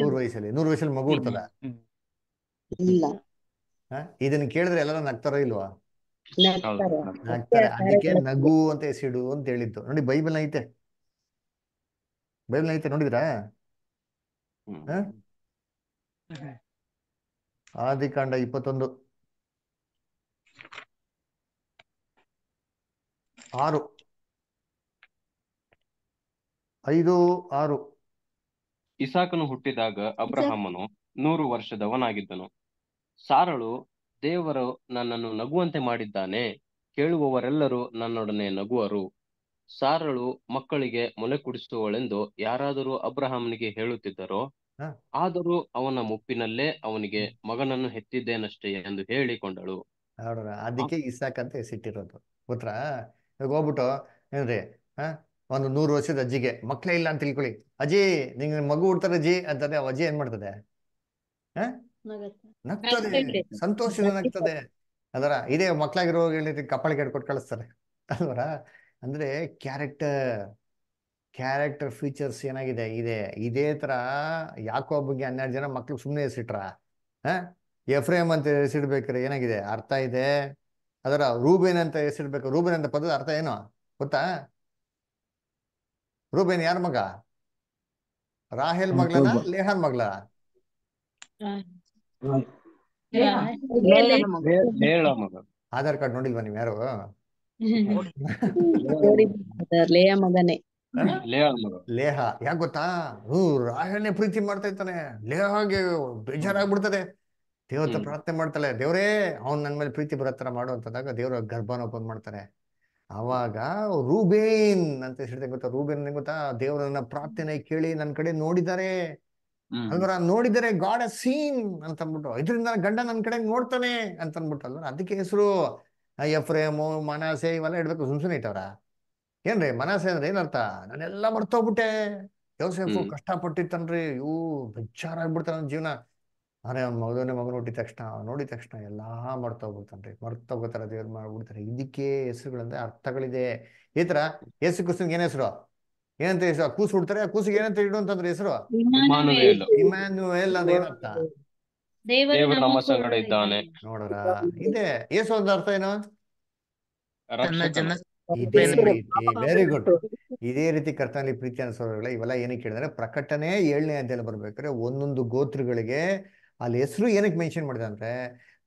A: ನೂರ್ ವಯಸ್ಸಲ್ಲಿ ನೂರ್ ವಯಸ್ಸಲ್ಲಿ ಮಗು ಹುಡ್ತದ ಇದನ್ನ ಕೇಳಿದ್ರೆ ಎಲ್ಲರೂ ನಗ್ತಾರ ಇಲ್ವಾ ನಗ್ತಾರೆ ಅದಕ್ಕೆ ನಗು ಅಂತ ಹೆಸರಿಡು ಅಂತ ಹೇಳಿದ್ದು ನೋಡಿ ಬೈಬಲ್ ಐತೆ ಬೈಬಲ್ ಐತೆ ನೋಡಿದ್ರಾ ಆದಿಕಾಂಡ ಇಪ್ಪತ್ತೊಂದು ಆರು ಐದು ಆರು
B: ಇಸಾಕನು ಹುಟ್ಟಿದಾಗ ಅಬ್ರಹಮ್ಮನು ನೂರು ವರ್ಷದವನಾಗಿದ್ದನು ಸಾರಳು ದೇವರು ನನ್ನನ್ನು ನಗುವಂತೆ ಮಾಡಿದ್ದಾನೆ ಕೇಳುವವರೆಲ್ಲರೂ ನನ್ನೊಡನೆ ನಗುವರು ಸಾರಳು ಮಕ್ಕಳಿಗೆ ಮೊಲೆ ಕುಡಿಸುವಳೆಂದು ಯಾರಾದರೂ ಅಬ್ರಹಾಮನಿಗೆ ಹೇಳುತ್ತಿದ್ದರೋ ಆದರೂ ಅವನ ಮುಪ್ಪಿನಲ್ಲೇ ಅವನಿಗೆ ಮಗನನ್ನು ಹೆತ್ತಿದ್ದೇನಷ್ಟೇ ಎಂದು ಹೇಳಿಕೊಂಡಳು
A: ಅದಕ್ಕೆ ಇಸಾಕ್ ಅಂತ ಹೆಸಿಟ್ಟಿರೋದು ಪುತ್ರ ಈಗ ಹೋಗ್ಬಿಟ್ಟು ಏನ್ರಿ ಹಾ ಒಂದು ನೂರು ವರ್ಷದ ಅಜ್ಜಿಗೆ ಮಕ್ಕಳೇ ಇಲ್ಲ ಅಂತ ತಿಳ್ಕೊಳ್ಳಿ ಅಜ್ಜಿ ನಿಂಗೆ ಮಗು ಹುಡ್ತಾರೆ ಅಜ್ಜಿ ಅಂತಂದ್ರೆ ಅಜ್ಜಿ ಏನ್ ಮಾಡ್ತದೆ ಹ ನಗ್ತದೆ ಸಂತೋಷದಿಂದ ನಗ್ತದೆ ಅದರ ಇದೇ ಮಕ್ಕಳಾಗಿರೋ ಹೇಳಿ ಕಪಾಳಿಗೆ ಕೊಟ್ಟು ಕಳಿಸ್ತಾರೆ ಅಲ್ವರ ಅಂದರೆ ಕ್ಯಾರೆಕ್ಟರ್ ಕ್ಯಾರೆಕ್ಟರ್ ಫೀಚರ್ಸ್ ಏನಾಗಿದೆ ಇದೆ ಇದೇ ಥರ ಯಾಕೋ ಬಗ್ಗೆ ಹನ್ನೆರಡು ಜನ ಮಕ್ಳು ಸುಮ್ಮನೆ ಎಸಿಟ್ರ ಎಫ್ರೇಮ್ ಅಂತ ಹೆಸಿಡ್ಬೇಕಾರೆ ಏನಾಗಿದೆ ಅರ್ಥ ಇದೆ ಅದರ ರೂಬೇನ್ ಅಂತ ಹೆಸರಿಡ್ಬೇಕು ರೂಬೇನ್ ಅಂತ ಪದದ ಅರ್ಥ ಏನು ಗೊತ್ತಾ ರೂಬೇನ್ ಯಾರ ಮಗ ರಾಹೇಲ್ ಮಗ್ಲನ ಲೇಹನ್ ಮಗ್ಲ ಆಧಾರ್ ಕಾರ್ಡ್ ನೋಡಿಲ್ವಾ ನೀವು ಯಾರು ಲೇಹ ಲೇಹ ಯಾಕೆ ಗೊತ್ತಾ ಪ್ರೀತಿ ಮಾಡ್ತಾ ಇರ್ತಾನೆ ಬೇಜಾರಾಗ್ಬಿಡ್ತದೆ ದೇವ್ರ ಪ್ರಾರ್ಥನೆ ಮಾಡ್ತಾಳೆ ದೇವ್ರೇ ಅವ್ನ್ ನನ್ ಮೇಲೆ ಪ್ರೀತಿ ಬರತ್ತರ ಮಾಡು ದೇವ್ರ ಗರ್ಭನ ಓಪನ್ ಮಾಡ್ತಾರೆ ಅವಾಗ ರೂಬೇನ್ ಅಂತ ಹೇಳ್ತಾ ಗೊತ್ತಾ ರೂಬೇನ್ ಗೊತ್ತಾ ದೇವರನ್ನ ಪ್ರಾರ್ಥನೆ ಕೇಳಿ ನನ್ ಕಡೆ ನೋಡಿದ್ದಾರೆ ಅಲ್ವರ ನೋಡಿದರೆ ಗಾಡ್ ಸೀನ್ ಅಂತ ಅಂದ್ಬಿಟ್ಟು ಇದರಿಂದ ಗಂಡ ನನ್ ಕಡೆ ನೋಡ್ತಾನೆ ಅಂತ ಅಂದ್ಬಿಟ್ಟು ಅಲ್ವ ಅದಕ್ಕೆ ಹೆಸರು ಎಫ್ರೇಮು ಮನಸೆ ಇವೆಲ್ಲ ಇಡ್ಬೇಕು ಸುಮ್ ಸುಮ್ಮನೆ ಇಟ್ಟವ್ರ ಏನ್ರಿ ಮನಸೆ ಅಂದ್ರೆ ಏನರ್ಥ ನಾನೆಲ್ಲ ಮರ್ತೋಗ್ಬಿಟ್ಟೆ ಯೋಸೆಫು ಕಷ್ಟಪಟ್ಟಿತ್ತನ್ರಿ ಇವು ಬೆಚ್ಚಾರ ಆಗ್ಬಿಡ್ತಾನ ಜೀವನ ಅರೇ ಅವ್ನ ಮಗನೇ ಮಗನ ಹುಟ್ಟಿದ ತಕ್ಷಣ ನೋಡಿದ ತಕ್ಷಣ ಎಲ್ಲಾ ಮರ್ತೋಗ್ಬಿಡ್ತಾನ್ರಿ ಮರ್ತೋಗ್ತಾರ ದೇವ್ರ ಮಾಡ್ಬಿಡ್ತಾರೆ ಇದಕ್ಕೆ ಹೆಸರುಗಳಂದ್ರೆ ಅರ್ಥಗಳಿದೆ ಈ ತರ ಯೇಸು ಏನ್ ಹೆಸರು ಏನಂತ ಹೆಸರು ಕೂಸು ಹುಡ್ತಾರೆ ಕೂಸಿಗೆ ಏನಂತ ಇಡು ಅಂತಂದ್ರೆ ಹೆಸರು ಇಮ್ಯಾನ್ಯುಯಲ್ ಅಂದ್ರೆ ಏನರ್ಥ ದೇವರು ನಮ್ಮ
B: ಇದೆ ಏಸು ಅರ್ಥ ಏನು ಇದೇ ವೆರಿ ಗುಡ್
A: ಇದೇ ರೀತಿ ಕರ್ತನಲ್ಲಿ ಪ್ರೀತಿ ಅನಿಸೋಲ್ಲ ಇವೆಲ್ಲ ಏನಕ್ಕೆ ಹೇಳಿದ್ರೆ ಪ್ರಕಟಣೆ ಏಳನೇ ಅಂತೇಳಿ ಬರ್ಬೇಕಾದ್ರೆ ಒಂದೊಂದು ಗೋತ್ರಗಳಿಗೆ ಅಲ್ಲಿ ಹೆಸರು ಏನಕ್ಕೆ ಮೆನ್ಷನ್ ಮಾಡಿದೆ ಅಂದ್ರೆ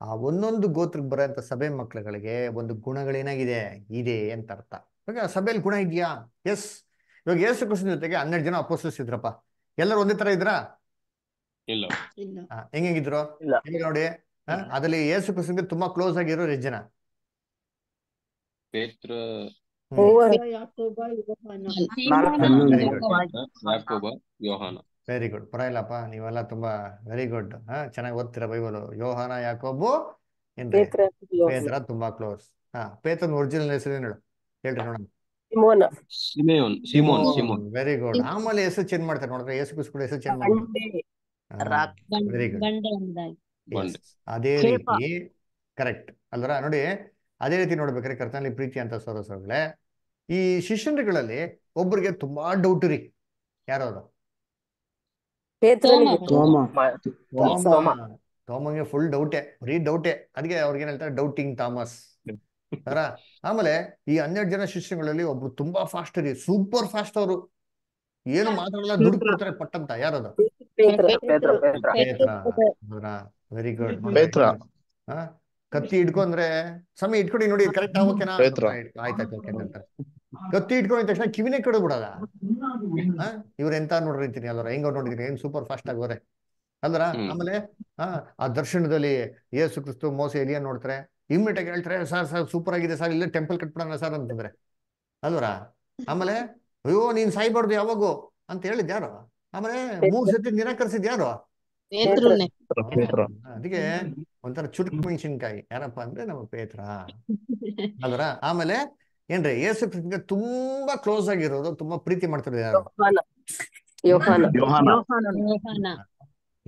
A: ಆ ಒಂದೊಂದು ಗೋತ್ರಕ್ಕೆ ಬರೋಂತ ಸಭೆ ಮಕ್ಕಳುಗಳಿಗೆ ಒಂದು ಗುಣಗಳೇನಾಗಿದೆ ಇದೆ ಅಂತ ಅರ್ಥ ಇವಾಗ ಸಭೆಯಲ್ಲಿ ಗುಣ ಇದೆಯಾ ಎಸ್ ಇವಾಗ ಯೇಸು ಕೃಷ್ಣ ಜೊತೆಗೆ ಹನ್ನೆರಡು ಜನ ಅಪೋಸಸ್ ಎಲ್ಲರೂ ಒಂದೇ ತರ ಇದ್ರಾ ಇಲ್ಲ ಹೆಂಗಿದ್ರು ನೋಡಿ ಅದ್ರಲ್ಲಿ ಯೇಸು ಕ್ರಿಸ್ತನ್ಗೆ ತುಂಬಾ ಕ್ಲೋಸ್ ಆಗಿರೋ ಜನ ಪೇತ್ರ ವೆರಿ ಗುಡ್ ಪರವಾಗಿಲ್ಲಪ್ಪ ನೀವೆಲ್ಲ ತುಂಬಾ ವೆರಿ ಗುಡ್ ಹಾ ಚೆನ್ನಾಗಿ ಓದ್ತೀರಾ ಬೈಬಲ್ ಯೋಹಾನ ಯಾಕೋಬು ಪೇತ್ರ ತುಂಬಾ ಕ್ಲೋಸ್ ಹಾ ಪೇತ್ರನ ಒರಿಜಿನಲ್ ಹೆಸರು ಏನು ಹೇಳು ಹೇಳ್ರಿ ನೋಡೋಣ ವೆರಿ ಗುಡ್ ಆಮೇಲೆ ಹೆಸರು ಚೇಂಜ್ ಮಾಡ್ತಾರೆ ನೋಡಿದ್ರೆ ಯೇಸು ಕೂಡ ಹೆಸರು
C: ಚೇಂಜ್ ಮಾಡ್ತಾರೆ
A: ಅದೇ ರೀತಿ ಕರೆಕ್ಟ್ ಅಲ್ವರ ನೋಡಿ ಅದೇ ರೀತಿ ನೋಡ್ಬೇಕಾದ್ರೆ ಕರ್ತನಲ್ಲಿ ಪ್ರೀತಿ ಅಂತ ಸೋದಸಗಳೇ ಈ ಶಿಷ್ಯರುಗಳಲ್ಲಿ ಒಬ್ಬರಿಗೆ ತುಂಬಾ ಡೌಟ್ ರೀ ಯಾರವರು ತೋಮಂಗೆ ಫುಲ್ ಡೌಟೆ ಬರೀ ಡೌಟೆ ಅದಕ್ಕೆ ಅವ್ರಿಗೆ ಹೇಳ್ತಾರೆ ಡೌಟಿಂಗ್ ಥಾಮಸ್ ಅದರ ಆಮೇಲೆ ಈ ಹನ್ನೆರಡು ಜನ ಶಿಷ್ಯಗಳಲ್ಲಿ ಒಬ್ರು ತುಂಬಾ ಫಾಸ್ಟ್ ರೀ ಸೂಪರ್ ಫಾಸ್ಟ್ ಅವರು ಏನು ಮಾತಾಡಲ್ಲ ದುಡ್ಡು ಕೊಡ್ತಾರೆ ಪಟ್ಟಂತ ಯಾರದು ವೆರಿ ಗುಡ್ ಕತ್ತಿ ಇಟ್ಕೊಂಡ್ರೆ ಸಮಯ ಇಟ್ಕೊಡಿ ನೋಡಿ ಕರೆಕ್ಟ್ ಆಗೋಕೆನಾ ಕತ್ತಿ ಇಟ್ಕೊಂಡಿದ ತಕ್ಷಣ ಕಿವಿನೇ ಕಡೆ ಬಿಡೋದ ಇವ್ರು ಎಂತ ನೋಡಿರ್ತೀನಿ ಅಲ್ಲರ ಹೆಂಗ ನೋಡಿದ್ರಿ ಏನ್ ಸೂಪರ್ ಫಾಸ್ಟ್ ಆಗೋರೆ ಅಲ್ಲರ ಆಮೇಲೆ ಹಾ ಆ ದರ್ಶನದಲ್ಲಿ ಯೇಸು ಕ್ರಿಸ್ತು ಮೋಸ ಎಲಿಯ ನೋಡ್ತಾರೆ ಇಮ್ಮಿಡಿಯೇಟ್ ಆಗಿ ಹೇಳ್ತಾರೆ ಸರ್ ಸರ್ ಸೂಪರ್ ಆಗಿದೆ ಸರ್ ಇಲ್ಲ ಟೆಂಪಲ್ ಕಟ್ಬಿಡೋಣ ಸರ್ ಅಂತಂದ್ರೆ ಅಲ್ವರ ಆಮೇಲೆ ಅಯ್ಯೋ ನೀನ್ ಸಾಯ್ಬಾರ್ದು ಯಾವಾಗೂ ಅಂತ ಹೇಳಿದ್ಯಾರ ಆಮೇಲೆ ಮೂರ್ ಸತಿ ನಿರಾಕರಿಸಿದ್ಯಾರು ಯಾರು ಅದಕ್ಕೆ ಒಂಥರ ಚುಟುಕು ಮೆಣಸಿನ್ಕಾಯಿ ಯಾರಪ್ಪ ಅಂದ್ರೆ ನಮ್ಮ ಪೇತ್ರ ಅದರ ಆಮೇಲೆ ಏನ್ರಿ ಯೇಸು ಕೃಷಿ ತುಂಬಾ ಕ್ಲೋಸ್ ಆಗಿರೋದು ತುಂಬಾ ಪ್ರೀತಿ ಮಾಡ್ತಾರೆ ಯಾರು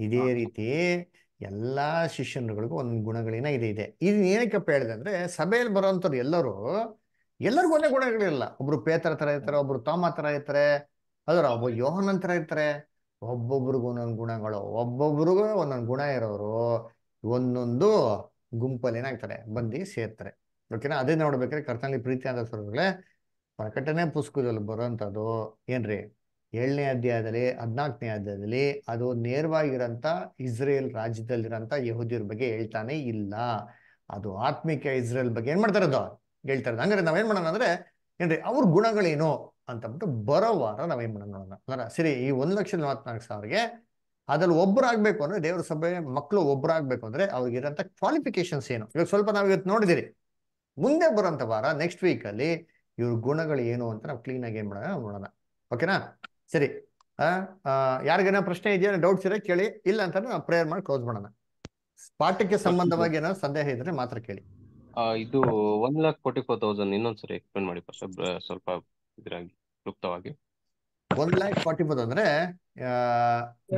A: ಇದೇ ರೀತಿ ಎಲ್ಲಾ ಶಿಷ್ಯನ್ಗಳಿಗೂ ಒಂದ್ ಗುಣಗಳಿನ ಇದೆ ಇದೆ ಇದನ್ನ ಏನಕ್ಕಪ್ಪ ಹೇಳಿದೆ ಅಂದ್ರೆ ಸಭೆಯಲ್ಲಿ ಬರೋಂಥವ್ರು ಎಲ್ಲರೂ ಎಲ್ಲರಿಗೂ ಒಂದೇ ಗುಣಗಳಿಲ್ಲ ಒಬ್ರು ಪೇತರ ತರ ಇರ್ತಾರೆ ಒಬ್ರು ತಾಮ ತರ ಇರ್ತಾರೆ ಅದರ ಒಬ್ಬ ಯೋಹನಂತರ ಇರ್ತಾರೆ ಒಬ್ಬೊಬ್ರಿಗೂ ಒಂದೊಂದು ಗುಣಗಳು ಒಬ್ಬೊಬ್ರಿಗೂ ಒಂದೊಂದು ಗುಣ ಇರೋರು ಒಂದೊಂದು ಗುಂಪಲ್ಲಿ ಏನಾಗ್ತಾರೆ ಬಂದು ಸೇರ್ತಾರೆ ಓಕೆನಾ ಅದೇ ನೋಡ್ಬೇಕ್ರೆ ಕರ್ತನಲ್ಲಿ ಪ್ರೀತಿ ಅಂತ ಸ್ವರ್ಗಳೇ ಪ್ರಕಟಣೆ ಪುಸ್ತಕದಲ್ಲಿ ಬರೋಂಥದ್ದು ಏನ್ರಿ ಏಳನೇ ಅಧ್ಯಾಯದಲ್ಲಿ ಹದಿನಾಲ್ಕನೇ ಅಧ್ಯಾಯದಲ್ಲಿ ಅದು ನೇರವಾಗಿರಂತ ಇಸ್ರೇಲ್ ರಾಜ್ಯದಲ್ಲಿರೋಂಥ ಯಹೂದಿಯರ ಬಗ್ಗೆ ಹೇಳ್ತಾನೆ ಇಲ್ಲ ಅದು ಆತ್ಮಿಕ ಇಸ್ರೇಲ್ ಬಗ್ಗೆ ಏನ್ ಮಾಡ್ತಾರದು ಹೇಳ್ತಾರೆ ಹಂಗಾರೆ ನಾವೇನ್ ಮಾಡೋಣ ಅಂದ್ರೆ ಏನ್ರಿ ಅವ್ರ ಗುಣಗಳೇನು ಅಂತಂದ್ಬಿಟ್ಟು ಬರೋ ವಾರ ನಾವೇನು ಮಾಡೋಣ ನೋಡೋಣ ಸರಿ ಈ ಒಂದು ಲಕ್ಷದ ನಲವತ್ನಾಲ್ಕು ಸಾವಿರಗೆ ಅದ್ರಲ್ಲಿ ಒಬ್ಬರಾಗಬೇಕು ಅಂದ್ರೆ ದೇವರ ಸಭೆ ಮಕ್ಕಳು ಒಬ್ಬರಾಗಬೇಕು ಅಂದರೆ ಅವ್ರಿಗಿರೋಂಥ ಕ್ವಾಲಿಫಿಕೇಶನ್ಸ್ ಏನು ಇವಾಗ ಸ್ವಲ್ಪ ನಾವು ಇವತ್ತು ನೋಡಿದಿರಿ ಮುಂದೆ ಬರೋಂಥ ವಾರ ನೆಕ್ಸ್ಟ್ ವೀಕಲ್ಲಿ ಇವ್ರ ಗುಣಗಳು ಏನು ಅಂತ ನಾವು ಆಗಿ ಏನು ಮಾಡೋಣ ನೋಡೋಣ ಓಕೆನಾ ಸರಿ ಯಾರಿಗೇನೋ ಪ್ರಶ್ನೆ ಇದೆಯಾ ಡೌಟ್ಸ್ ಇದೆ ಕೇಳಿ ಇಲ್ಲ ಅಂತ ನಾವು ಪ್ರೇಯರ್ ಮಾಡಿ ಕ್ಲೋಸ್ ಮಾಡೋಣ ಪಾಠಕ್ಕೆ ಸಂಬಂಧವಾಗಿ ಏನೋ ಸಂದೇಹ ಇದ್ರೆ ಮಾತ್ರ ಕೇಳಿ
B: ಇದು one lakh forty four thousand ಇನ್ನೊಂದ್ಸರಿ ಎಕ್ಸ್ಪ್ಲೇನ್ ಮಾಡಿ ಸ್ವಲ್ಪ ಇದ್ರಾಗಿ ಸೂಕ್ತವಾಗಿ
A: ಒನ್ ಲ್ಯಾಕ್ ಫಾರ್ಟಿ ಫೋರ್ ಅಂದ್ರೆ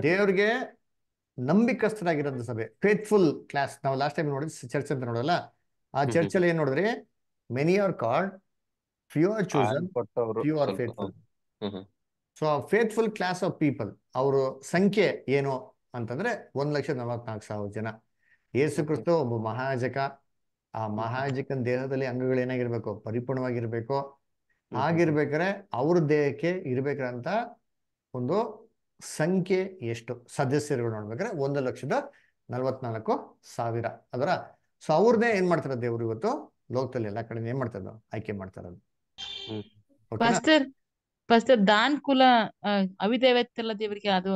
A: ದೇವ್ರಿಗೆ ನಂಬಿಕಸ್ಥರಾಗಿರೋ ಸಭೆ ಫೇತ್ಫುಲ್ ಕ್ಲಾಸ್ ನಾವು ಲಾಸ್ಟ್ ಟೈಮ್ ನೋಡಿದ್ರೆ ಚರ್ಚ್ ಅಂತ ನೋಡಲ್ಲ ಆ ಚರ್ಚ್ ಅಲ್ಲಿ ಏನ್ ನೋಡಿದ್ರಿ many are called few are chosen
B: few are faithful
A: so faithful class of people ಅವ್ರ ಸಂಖ್ಯೆ ಏನು ಅಂತಂದ್ರೆ ಒಂದ್ ಲಕ್ಷ ನಲವತ್ನಾಲ್ಕು ಸಾವಿರ ಜನ ಯೇಸು ಕ್ರಿಸ್ತು ಒಬ್ಬ ಮಹಾಜಕ ಆ ಮಹಾಜಕನ ದೇಹದಲ್ಲಿ ಅಂಗಗಳು ಏನಾಗಿರ್ಬೇಕು ಪರಿಪೂರ್ಣವಾಗಿರ್ಬೇಕು ಹಾಗಿರ್ಬೇಕಾರೆ ಅವ್ರ ದೇಹಕ್ಕೆ ಇರ್ಬೇಕಂತ ಒಂದು ಸಂಖ್ಯೆ ಎಷ್ಟು ಸದಸ್ಯರುಗಳು ನೋಡ್ಬೇಕಾದ್ರೆ ಒಂದು ಲಕ್ಷದ ನಲ್ವತ್ನಾಲ್ಕು ಸಾವಿರ ಅದರ ಸೊ ಅವ್ರದೇ ಏನ್ ಮಾಡ್ತಾರ ದೇವ್ರು ಇವತ್ತು ಲೋಕದಲ್ಲಿ ಎಲ್ಲಾ ಕಡೆ ಏನ್ ಮಾಡ್ತಾರ ಆಯ್ಕೆ ಮಾಡ್ತಾರ
C: ದಾನ್ ದೇವರಿಗೆ ಅದು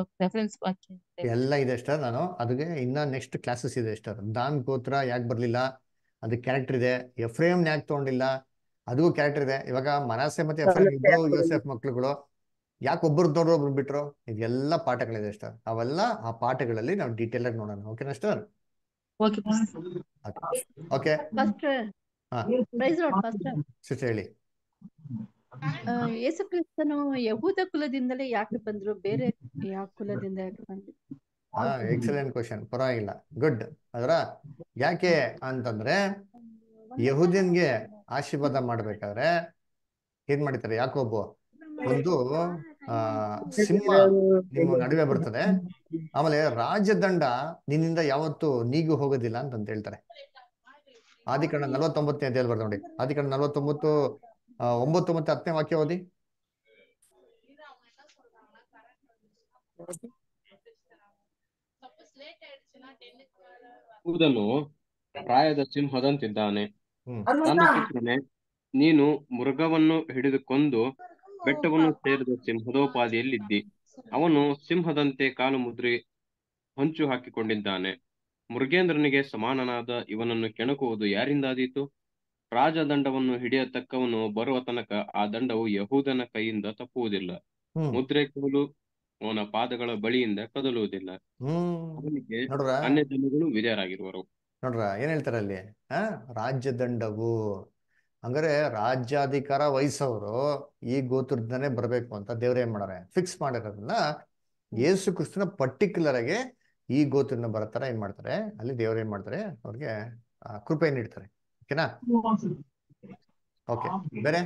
A: ಎಲ್ಲ ಇದೆ ಅಷ್ಟ ನಾನು ಅದಕ್ಕೆ ಇನ್ನ ನೆಕ್ಸ್ಟ್ ಕ್ಲಾಸಸ್ ಇದೆ ಅಷ್ಟ ದಾನ್ ಗೋತ್ರ ಯಾಕೆ ಬರ್ಲಿಲ್ಲ ಅದಕ್ಕೆ ಕ್ಯಾರೆಕ್ಟರ್ ಇದೆ ಎಫ್ರೇಮ್ ಯಾಕೆ ತಗೊಂಡಿಲ್ಲ ಅದು ಕ್ಯಾರೆಕ್ಟರ್ ಇದೆ ಇವಾಗ ಮನಸೆ ಮತ್ತೆ ಇಬ್ರು ಯೂಸೆಫ್ ಮಕ್ಳುಗಳು ಯಾಕೆ ಒಬ್ಬರು ದೊಡ್ಡ ಒಬ್ರು ಬಿಟ್ರು ಇದೆಲ್ಲ ಪಾಠಗಳಿದೆ ಸ್ಟಾರ್ ಅವೆಲ್ಲ ಆ ಪಾಠಗಳಲ್ಲಿ ನಾವು ಡೀಟೇಲ್ ಆಗಿ ನೋಡೋಣ ಓಕೆನಾ ಸ್ಟಾರ್ ಓಕೆ ಸಿಸ್ಟರ್ ಹೇಳಿ
C: ಯೇಸು ಕ್ರಿಸ್ತನು ಯಹೂದ ಕುಲದಿಂದಲೇ ಯಾಕೆ ಬಂದ್ರು ಬೇರೆ ಯಾವ ಕುಲದಿಂದ ಆ ಬಂದ್ರು
A: ಹಾ ಎಕ್ಸಲೆಂಟ್ ಕ್ವಶನ್ ಪರವಾಗಿಲ್ಲ ಗುಡ್ ಅದ್ರಾ ಯಾಕೆ ಅಂತಂದ್ರೆ ಯಹೂದಿನ್ಗೆ ಆಶೀರ್ವಾದ ಮಾಡ್ಬೇಕಾದ್ರೆ ಏನ್ ಮಾಡಿತಾರೆ ಯಾಕೊಬ್ಬ ಒಂದು ಆ ಸಿಂಹ ನಿಮ್ಮ ನಡುವೆ ಬರ್ತದೆ ಆಮೇಲೆ ರಾಜದಂಡ ನಿನ್ನಿಂದ ಯಾವತ್ತು ನೀಗು ಹೋಗೋದಿಲ್ಲ ಅಂತಂತ ಹೇಳ್ತಾರೆ ಆದಿಕರಣ ನಲ್ವತ್ತೊಂಬತ್ತನೇ ಅಂತ ಹೇಳ್ಬಾರ್ದು ನೋಡಿ ಆದಿಕರಣ ನಲ್ವತ್ತೊಂಬತ್ತು ಒಂಬತ್ತು ಮತ್ತೆ ಹತ್ತನೇ ವಾಕ್ಯ ಓದಿ
B: ಪ್ರಾಯದ ಸಿಂಹದಂತಿದ್ದಾನೆ ನೀನು ಮೃಗವನ್ನು ಹಿಡಿದುಕೊಂಡು ಬೆಟ್ಟವನ್ನು ಸೇರಿದ ಸಿಂಹದೋಪಾದಿಯಲ್ಲಿದ್ದಿ ಅವನು ಸಿಂಹದಂತೆ ಕಾಲು ಮುದ್ರೆ ಹೊಂಚು ಹಾಕಿಕೊಂಡಿದ್ದಾನೆ ಮೃಗೇಂದ್ರನಿಗೆ ಸಮಾನನಾದ ಇವನನ್ನು ಕೆಣಕುವುದು ಯಾರಿಂದಾದೀತು ರಾಜದಂಡವನ್ನು ಹಿಡಿಯತಕ್ಕವನು ಬರುವ ತನಕ ಆ ದಂಡವು ಯಹೂದನ ಕೈಯಿಂದ ತಪ್ಪುವುದಿಲ್ಲ ಮುದ್ರೆ ಕೋಲು ಅವನ ಪಾದಗಳ ಬಳಿಯಿಂದ ಕದಲುವುದಿಲ್ಲ ಅವನಿಗೆ ಅನ್ಯ ಜನಗಳು ವಿಧೇಯರಾಗಿರುವರು
A: ನೋಡ್ರ ಏನ್ ಹೇಳ್ತಾರೆ ಅಲ್ಲಿ ಆ ರಾಜ್ಯದಂಡವು ಅಂದ್ರೆ ರಾಜ್ಯಾಧಿಕಾರ ವಹಿಸೋರು ಈ ಗೋತ್ರದ್ದಾನೆ ಬರಬೇಕು ಅಂತ ದೇವ್ರ ಏನ್ ಮಾಡಾರೆ ಫಿಕ್ಸ್ ಮಾಡಿರೋದನ್ನ ಯೇಸು ಕ್ರಿಸ್ತನ ಪರ್ಟಿಕ್ಯುಲರ್ ಆಗಿ ಈ ಗೋತ್ರನ ಬರತಾರ ಏನ್ ಮಾಡ್ತಾರೆ ಅಲ್ಲಿ ದೇವ್ರ ಏನ್ ಮಾಡ್ತಾರೆ ಅವ್ರಿಗೆ ಕೃಪೆ ನೀಡ್ತಾರೆ ಓಕೆನಾ ಓಕೆ ಬೇರೆ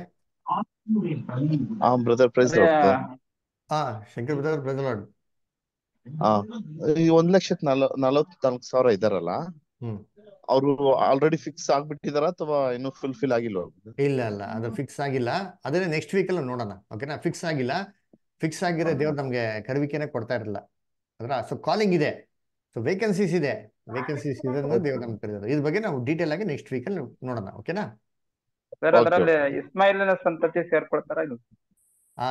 A: ಶಂಕರ್ ಒಂದ್ ಲಕ್ಷದ ಸಾವಿರ ಇದಾರಲ್ಲ ಅವರು ಆಲ್ರೆಡಿ ಫಿಕ್ಸ್ ಆಗ್ಬಿಟ್ಟಿದಾರ ಅಥವಾ ಇನ್ನು ಫುಲ್ಫಿಲ್ ಆಗಿಲ್ಲ ಇಲ್ಲ ಇಲ್ಲ ಅದು ಫಿಕ್ಸ್ ಆಗಿಲ್ಲ ಅದನ್ನ ನೆಕ್ಸ್ಟ್ ವೀಕ್ ಅಲ್ಲಿ ನೋಡೋಣ ಓಕೆನಾ ಫಿಕ್ಸ್ ಆಗಿಲ್ಲ ಫಿಕ್ಸ್ ಆಗಿರೋ ದೇವ್ರು ನಮ್ಗೆ ಕರುವಿಕೆನೆ ಕೊಡ್ತಾ ಇರಲಿಲ್ಲ ಅದ್ರ ಸೊ ಕಾಲಿಂಗ್ ಇದೆ ಸೊ ವೇಕೆನ್ಸೀಸ್ ಇದೆ ವೇಕೆನ್ಸೀಸ್ ಇದೆ ದೇವ್ರು ನಮ್ಗೆ ಕರೆದಿದ್ದಾರೆ ಇದ್ರ ಬಗ್ಗೆ ನಾವು ಡೀಟೇಲ್ ಆಗಿ ನೆಕ್ಸ್ಟ್ ವೀಕ್ ಅಲ್ಲಿ ನೋಡೋಣ ಓಕೆನಾ
B: ಸರ್ ಸಂತತಿ ಸೇರ್ಕೊಳ್ತಾರ ಇದು ಆ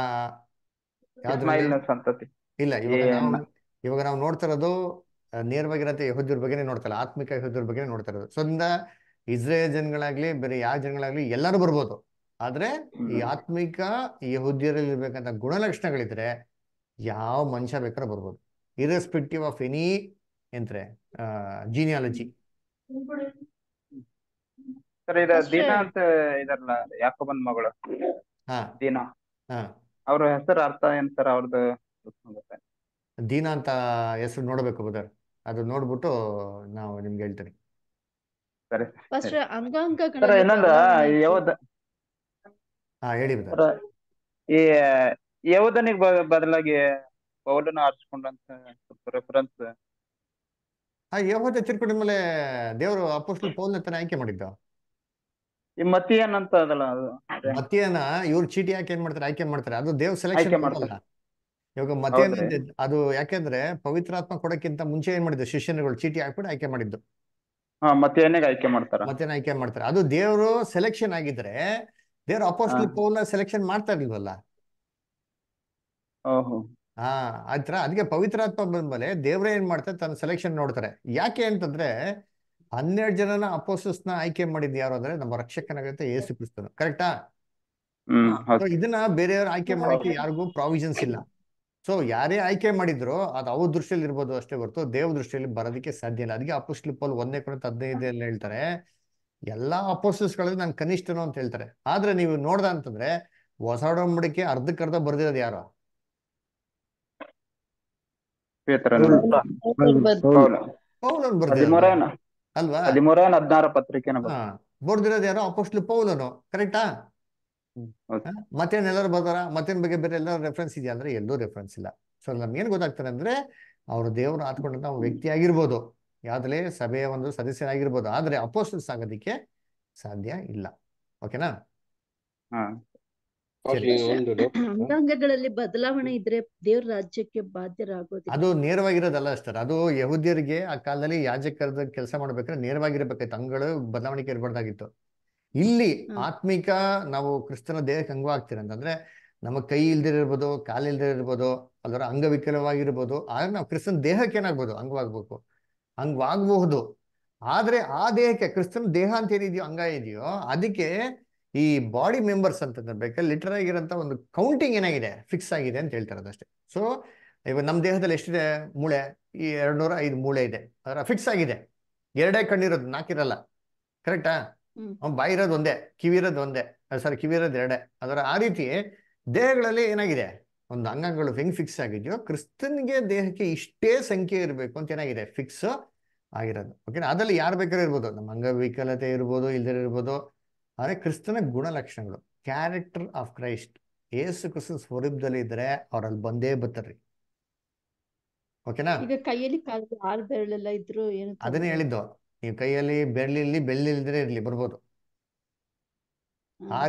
B: ಇಸ್ಮಾಯಿಲ್ನ ಸಂತತಿ
A: ಇಲ್ಲ ಇವಾಗ ನಾವು ಇವಾಗ ನಾವು ನೋಡ್ತಿರೋದು ನೇರವಾಗಿರತ್ತೆ ಯಹೋದ್ರ ಬಗ್ಗೆ ನೋಡ್ತಾರೆ ಆತ್ಮಿಕ ಯಹೋದ್ರ ಬಗ್ಗೆ ನೋಡ್ತಾರೆ ಸ್ವಂತ ಇಸ್ರೇಲ್ ಜನಗಳಾಗ್ಲಿ ಬೇರೆ ಯಾವ ಜನಗಳಾಗ್ಲಿ ಎಲ್ಲರೂ ಬರ್ಬೋದು ಆದ್ರೆ ಈ ಆತ್ಮಿಕ ಯಹೋದ್ಯರಲ್ಲಿ ಇರ್ಬೇಕಂತ ಗುಣಲಕ್ಷಣಗಳಿದ್ರೆ ಯಾವ ಮನುಷ್ಯ ಬೇಕಾದ್ರೂ ಬರ್ಬೋದು ಇರೆಸ್ಪೆಕ್ಟಿವ್ ಆಫ್ ಎನಿ ಎಂತ್ರೆ ಜೀನಿಯಾಲಜಿ
B: ಮಗಳು ದೀನಾ ಅವ್ರ ಹೆಸರು ಅರ್ಥ ಏನ್ ಸರ್ ಅವ್ರದ್ದು
A: ಅಂತ ಹೆಸರು ನೋಡ್ಬೇಕು ಬದರ್ ಅದು ನೋಡ್ಬಿಟ್ಟು ನಾವು ನಿಮ್ಗೆ ಹೇಳ್ತೀನಿ ಫಸ್ಟ್
C: ಅಂಗಾಂಗ
B: ಹಾ ಹೇಳಿ ಈ ಯಾವುದನಿಗೆ ಬದಲಾಗಿ ಪೌಲನ ಆರಿಸ್ಕೊಂಡಂತ ರೆಫರೆನ್ಸ್
A: ಆ ಯಹೋದ ಮೇಲೆ ದೇವರು ಅಪೋಸ್ಟಲ್ ಪೌಲ್ನ ತಾನೇ ಆಯ್ಕೆ ಮಾಡಿದ್ದ ಈ ಮತ್ತಿಯನ್ ಅಂತ ಅದಲ್ಲ ಅದು ಮತ್ತಿಯನ ಇವ್ರು ಚೀಟಿ ಹಾಕಿ ಏನ್ ಮಾಡ್ತಾರೆ ಆಯ್ಕೆ ಮಾಡ್ತಾರೆ ಅದು ದೇವ್ ಸೆಲೆಕ್ಷನ್ ಮಾಡಲ್ಲ ಇವಾಗ ಮತ್ತೆ ಅದು ಯಾಕೆಂದ್ರೆ ಪವಿತ್ರಾತ್ಮ ಕೊಡಕ್ಕಿಂತ ಮುಂಚೆ ಏನ್ ಮಾಡಿದ್ರು ಶಿಷ್ಯನಗಳು ಚೀಟಿ ಹಾಕ್ಬಿಟ್ಟು ಆಯ್ಕೆ ಮಾಡಿದ್ದು ಆಯ್ಕೆ ಮಾಡ್ತಾರೆ ಮತ್ತೇನ ಅದು ದೇವರು ಸೆಲೆಕ್ಷನ್ ಆಗಿದ್ರೆ ದೇವ್ರ ಅಪೋಸ್ಟ್ ಸೆಲೆಕ್ಷನ್ ಮಾಡ್ತಾ ಇರ್ಲಿಲ್ವಲ್ಲ ಹಾ ಆಯ್ತರ ಅದಕ್ಕೆ ಪವಿತ್ರಾತ್ಮ ಬಂದ್ಮೇಲೆ ದೇವ್ರ ಏನ್ ಮಾಡ್ತಾರೆ ತನ್ನ ಸೆಲೆಕ್ಷನ್ ನೋಡ್ತಾರೆ ಯಾಕೆ ಅಂತಂದ್ರೆ ಹನ್ನೆರಡು ಜನನ ಅಪೋಸಸ್ನ ನ ಆಯ್ಕೆ ಮಾಡಿದ್ ಯಾರು ಅಂದ್ರೆ ನಮ್ಮ ರಕ್ಷಕನಾಗುತ್ತೆ ಯೇಸು ಕ್ರಿಸ್ತನು ಕರೆಕ್ಟಾ ಇದನ್ನ ಬೇರೆಯವ್ರ ಆಯ್ಕೆ ಮಾಡಕ್ಕೆ ಯಾರಿಗೂ ಪ್ರಾವಿಷನ್ಸ್ ಇಲ್ಲ ಸೊ ಯಾರೇ ಆಯ್ಕೆ ಮಾಡಿದ್ರು ಅದು ಅವ್ರ ದೃಷ್ಟಿಯಲ್ಲಿ ಇರ್ಬೋದು ಅಷ್ಟೇ ಹೊರತು ದೇವ ದೃಷ್ಟಿಯಲ್ಲಿ ಬರೋದಕ್ಕೆ ಸಾಧ್ಯ ಇಲ್ಲ ಅದಕ್ಕೆ ಅಪ್ಪು ಸ್ಲಿಪ್ಪಲ್ಲಿ ಒಂದೇ ಹದಿನೈದು ಅಲ್ಲಿ ಹೇಳ್ತಾರೆ ಎಲ್ಲಾ ಗಳಲ್ಲಿ ನಾನು ಕನಿಷ್ಠನು ಅಂತ ಹೇಳ್ತಾರೆ ಆದ್ರೆ ನೀವು ನೋಡ್ದ ಅಂತಂದ್ರೆ ಹೊಸ ಒಡಂಬಡಿಕೆ ಅರ್ಧಕ್ಕರ್ಧ ಬರ್ದಿರೋದು ಯಾರು ಅಲ್ವಾ ಹದಿಮೂರ
B: ಹದಿನಾರ ಪತ್ರಿಕೆ
A: ಬರ್ದಿರೋದು ಯಾರು ಅಪೋಸ್ಟ್ಲಿ ಕರೆಕ್ಟಾ ಮತ್ತೇನ್ ಎಲ್ಲರೂ ಬರ್ತಾರ ಮತ್ತೇನ್ ಬಗ್ಗೆ ಬೇರೆ ಎಲ್ಲರೂ ರೆಫರೆನ್ಸ್ ಇದೆಯಾ ಅಂದ್ರೆ ಎಲ್ಲೂ ರೆಫರೆನ್ಸ್ ಇಲ್ಲ ಸೊ ನಮ್ಗೆ ಏನ್ ಗೊತ್ತಾಗ್ತಾರೆ ಅಂದ್ರೆ ಅವರು ದೇವರು ಆತ್ಕೊಂಡಂತ ವ್ಯಕ್ತಿ ಆಗಿರ್ಬೋದು ಯಾವ್ದಲೇ ಸಭೆಯ ಒಂದು ಸದಸ್ಯನಾಗಿರ್ಬೋದು ಆದ್ರೆ ಅಪೋಸ್ ಆಗೋದಿಕ್ಕೆ ಸಾಧ್ಯ ಇಲ್ಲ ಓಕೆನಾ
C: ಬದಲಾವಣೆ ಇದ್ರೆ ದೇವ್ರ ರಾಜ್ಯಕ್ಕೆ ಬಾಧ್ಯರಾಗೋದು ಅದು
A: ನೇರವಾಗಿರೋದಲ್ಲ ಅಷ್ಟರ್ ಅದು ಯಹೂದ್ಯರಿಗೆ ಆ ಕಾಲದಲ್ಲಿ ಯಾಜಕರದ ಕೆಲಸ ಮಾಡ್ಬೇಕಾದ್ರೆ ನೇರವಾಗಿರ್ಬೇಕಾಯ್ತು ಅಂಗಗಳು ಬದಲಾವಣೆಗೆ ಇರ್ಬಾರ್ದಾಗಿತ್ತು ಇಲ್ಲಿ ಆತ್ಮಿಕ ನಾವು ಕ್ರಿಸ್ತನ ದೇಹಕ್ಕೆ ಅಂಗವಾಗ್ತೀರ ಅಂತಂದ್ರೆ ನಮ್ಮ ಕೈ ಕಾಲು ಕಾಲಿಲ್ದಿರಬಹುದು ಇರ್ಬೋದು ಅದರ ಅಂಗವಿಕಲವಾಗಿರ್ಬೋದು ಆಗ ನಾವು ಕ್ರಿಸ್ತನ ದೇಹಕ್ಕೆ ಏನಾಗ್ಬೋದು ಅಂಗವಾಗ್ಬೇಕು ಅಂಗವಾಗಬಹುದು ಆದ್ರೆ ಆ ದೇಹಕ್ಕೆ ಕ್ರಿಸ್ತನ ದೇಹ ಅಂತ ಏನಿದೆಯೋ ಅಂಗ ಇದೆಯೋ ಅದಕ್ಕೆ ಈ ಬಾಡಿ ಮೆಂಬರ್ಸ್ ಅಂತ ಬೇಕಾದ್ರೆ ಲಿಟರ್ ಆಗಿರೋ ಒಂದು ಕೌಂಟಿಂಗ್ ಏನಾಗಿದೆ ಫಿಕ್ಸ್ ಆಗಿದೆ ಅಂತ ಹೇಳ್ತಾರೆ ಅದಷ್ಟೇ ಸೊ ಇವಾಗ ನಮ್ಮ ದೇಹದಲ್ಲಿ ಎಷ್ಟಿದೆ ಮೂಳೆ ಈ ಎರಡ್ನೂರ ಐದು ಮೂಳೆ ಇದೆ ಅದರ ಫಿಕ್ಸ್ ಆಗಿದೆ ಎರಡೇ ಕಣ್ಣಿರೋದು ನಾಲ್ಕಿರಲ್ಲ ಕರೆಕ್ಟಾ ಅವ್ನ ಬಾಯಿ ಇರೋದು ಒಂದೇ ಕಿವಿರೋದು ಒಂದೇ ಸಾರಿ ಕಿವಿರೋದು ಎರಡೇ ಅದರ ಆ ರೀತಿ ದೇಹಗಳಲ್ಲಿ ಏನಾಗಿದೆ ಒಂದು ಅಂಗಗಳು ಹೆಂಗ್ ಫಿಕ್ಸ್ ಆಗಿದೆಯೋ ಕ್ರಿಸ್ತನ್ಗೆ ದೇಹಕ್ಕೆ ಇಷ್ಟೇ ಸಂಖ್ಯೆ ಇರಬೇಕು ಅಂತ ಏನಾಗಿದೆ ಫಿಕ್ಸ್ ಆಗಿರೋದು ಓಕೆನಾ ಅದರಲ್ಲಿ ಯಾರು ಬೇಕಾದ್ರೂ ಇರ್ಬೋದು ನಮ್ಮ ಅಂಗವಿಕಲತೆ ಇರ್ಬೋದು ಇಲ್ದೇ ಇರ್ಬೋದು ಆದರೆ ಕ್ರಿಸ್ತನ ಗುಣಲಕ್ಷಣಗಳು ಕ್ಯಾರೆಕ್ಟರ್ ಆಫ್ ಕ್ರೈಸ್ಟ್ ಏಸು ಕ್ರಿಸ್ತ ಸ್ವರೂಪದಲ್ಲಿ ಇದ್ರೆ ಅವ್ರಲ್ಲಿ ಬಂದೇ ಬರ್ತಾರ್ರಿ ಓಕೆನಾ
C: ಈಗ ಕೈಯಲ್ಲಿ ಕಾಲಲ್ಲಿ ಅದನ್ನೇ
A: ಹೇಳಿದ್ದು ನೀವು ಕೈಯಲ್ಲಿ ಬೆರಳಿರ್ಲಿ ಬೆಳ್ಳಿಲ್ದ್ರೆ ಇರಲಿ ಬರ್ಬೋದು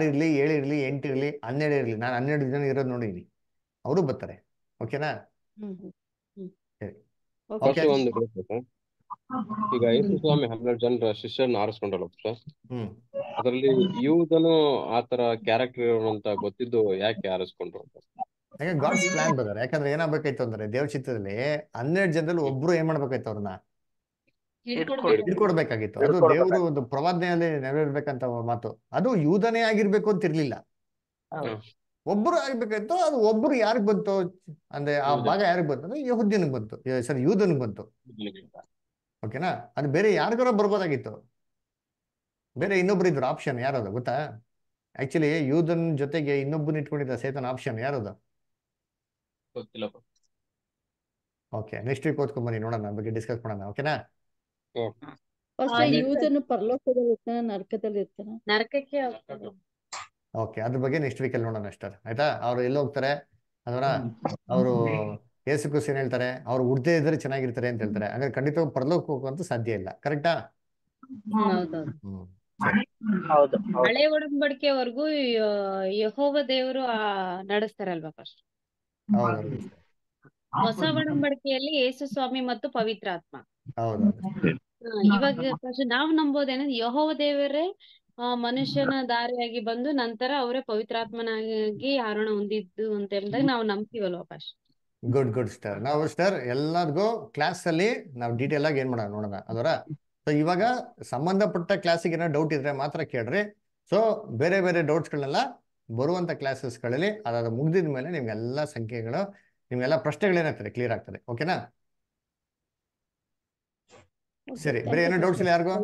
A: ಇರ್ಲಿ ಎಂಟು ಎಂಟಿರ್ಲಿ ಹನ್ನೆರಡು ಇರಲಿ ನಾನು ಹನ್ನೆರಡು ಜನ ಇರೋದು ನೋಡಿದೀನಿ
B: ಅವರು ಬರ್ತಾರೆ ಓಕೆನಾ ಈಗ ಯೇಸು ಸ್ವಾಮಿ ಹನ್ನೆರಡು ಜನರ ಶಿಷ್ಯರನ್ನ ಆರಿಸ್ಕೊಂಡಲ್ಲ ಸರ್ ಅದರಲ್ಲಿ ಆ ಆತರ ಕ್ಯಾರೆಕ್ಟರ್ ಇರುವಂತ ಗೊತ್ತಿದ್ದು ಯಾಕೆ ಆರಿಸ್ಕೊಂಡ್ರು
A: ಗಾಡ್ಸ್ ಪ್ಲಾನ್ ಬರ್ತಾರೆ ಯಾಕಂದ್ರೆ ಏನಾಗ್ಬೇಕಾಯ್ತು ಅಂದ್ರೆ ದೇವಚಿತ್ರದಲ್ಲಿ ಹನ್ನೆರಡು ಜನರಲ್ಲಿ ಒಬ್ರು ಏನ್ ಮಾಡ್ಬೇಕಾಯ್ತು ಅವ್ರನ್ನ ಇಟ್ಕೊಡ್ಬೇಕಾಗಿತ್ತು ಅದು ದೇವರು ಒಂದು ಪ್ರವಾದನೆಯಲ್ಲಿ ನೆರವೇರ್ಬೇಕಂತ ಮಾತು ಅದು ಯೂದನೇ ಆಗಿರ್ಬೇಕು ಅಂತ ಇರ್ಲಿಲ್ಲ ಒಬ್ರು ಆಗ್ಬೇಕಾಯ್ತು ಅದು ಒಬ್ರು ಯಾರಿಗ್ ಬಂತು ಅಂದ್ರೆ ಆ ಭಾಗ ಯಾರಿಗ್ ಬಂತು ಅಂದ್ರೆ ಯಹುದ್ಯನಿಗೆ ಬಂತು ಸರಿ ಯೂದನಿಗೆ ಬಂತು ಓಕೆನಾ ಅದು ಬೇರೆ ಯಾರಿಗಾರ ಬರ್ಬೋದಾಗಿತ್ತು ಬೇರೆ ಇನ್ನೊಬ್ರು ಇದ್ರು ಆಪ್ಷನ್ ಯಾರದ ಗೊತ್ತಾ ಆಕ್ಚುಲಿ ಯೂದನ್ ಜೊತೆಗೆ ಇನ್ನೊಬ್ಬನ ಇಟ್ಕೊಂಡಿದ್ದ ಸೇತನ್ ಆಪ್ಷನ್ ಯಾರದ ಓಕೆ ನೆಕ್ಸ್ಟ್ ವೀಕ್ ಓದ್ಕೊಂಡ್ ಬನ್ನಿ ನೋಡೋಣ ಬಗ್ಗೆ ಡಿಸ್ಕಸ್ ಮಾಡೋಣ ಓಕೆನಾ
B: ಯೂದನು
C: ಪರಲೋಕದಲ್ಲಿ ಇರ್ತಾನ ನರಕದಲ್ಲಿ ಇರ್ತಾನ ನರಕಕ್ಕೆ
A: ಓಕೆ ಅದ್ರ ಬಗ್ಗೆ ನೆಕ್ಸ್ಟ್ ವೀಕ್ ಅಲ್ಲಿ ನೋಡೋಣ ಅಷ್ಟೇ ಆಯ್ತಾ ಅವ್ರು ಎಲ್ಲಿ ಹೋಗ್ತಾರೆ ಅದರ ಅವರು ಯೇಸು ಕ್ರಿಸ್ತನ್ ಹೇಳ್ತಾರೆ ಅವ್ರು ಉಡ್ದೇ ಇದ್ರೆ ಚೆನ್ನಾಗಿರ್ತಾರೆ ಅಂತ ಹೇಳ್ತಾರೆ ಹಂಗಾರೆ ಖಂಡಿತ ಪರಲೋಕ ಹೋಗುವಂತ ಸಾಧ್ಯ ಇಲ್ಲ ಕರೆಕ್ಟಾ
C: ಹಳೆ ಒಡಂಬಡಿಕೆವರೆಗೂ ಯಹೋವ ದೇವರು ನಡೆಸ್ತಾರಲ್ವಾ ಫಸ್ಟ್ ಹೌದು ಹೊಸ ಒಡಂಬಡಿಕೆಯಲ್ಲಿ ಯೇಸು ಸ್ವಾಮಿ ಮತ್ತು ಪವಿತ್ರಾತ್ಮ ಇವಾಗ ನಾವು ನಂಬೋದೇನ ಯಹೋವ ದೇವರೇ ಮನುಷ್ಯನ ದಾರಿಯಾಗಿ ಬಂದು ನಂತರ ಅವರೇ ಪವಿತ್ರಾತ್ಮನಾಗಿ ಆರೋಣ ಹೊಂದಿದ್ದು ಅಂತ ಹೇಳಿದಾಗ ನಾವು ನಂಬ್ತೀವಲ್ವಾ ಅವಕಾಶ
A: ಗುಡ್ ಗುಡ್ ಸ್ಟಾರ್ ನಾವು ಸ್ಟಾರ್ ಎಲ್ಲರಿಗೂ ಕ್ಲಾಸ್ ಅಲ್ಲಿ ನಾವು ಡೀಟೇಲ್ ಆಗಿ ಏನ್ ಮಾಡೋಣ ನೋಡೋಣ ಅದರ ಸೊ ಇವಾಗ ಸಂಬಂಧಪಟ್ಟ ಕ್ಲಾಸಿಗೆ ಏನೋ ಡೌಟ್ ಇದ್ರೆ ಮಾತ್ರ ಕೇಳ್ರಿ ಸೊ ಬೇರೆ ಬೇರೆ ಡೌಟ್ಸ್ ಗಳೆಲ್ಲ ಬರುವಂತ ಕ್ಲಾಸಸ್ಗಳಲ್ಲಿ ಅದಾದ ಮುಗ್ದಿದ್ಮೇಲೆ ಮೇಲೆ ನಿಮ್ಗೆಲ್ಲಾ ಸಂಖ್ಯೆಗಳು ನಿಮ್ಗೆಲ್ಲ ಪ್ರಶ್ನೆಗಳೇನಾಗ್ತದೆ ಕ್ಲಿಯರ್ ಆಗ್ತದೆ ಓಕೆನಾ ಸರಿ ಬೇರೆ ಏನೋ ಡೌಟ್ಸ್ ಇಲ್ಲ ಯಾರಿಗೂ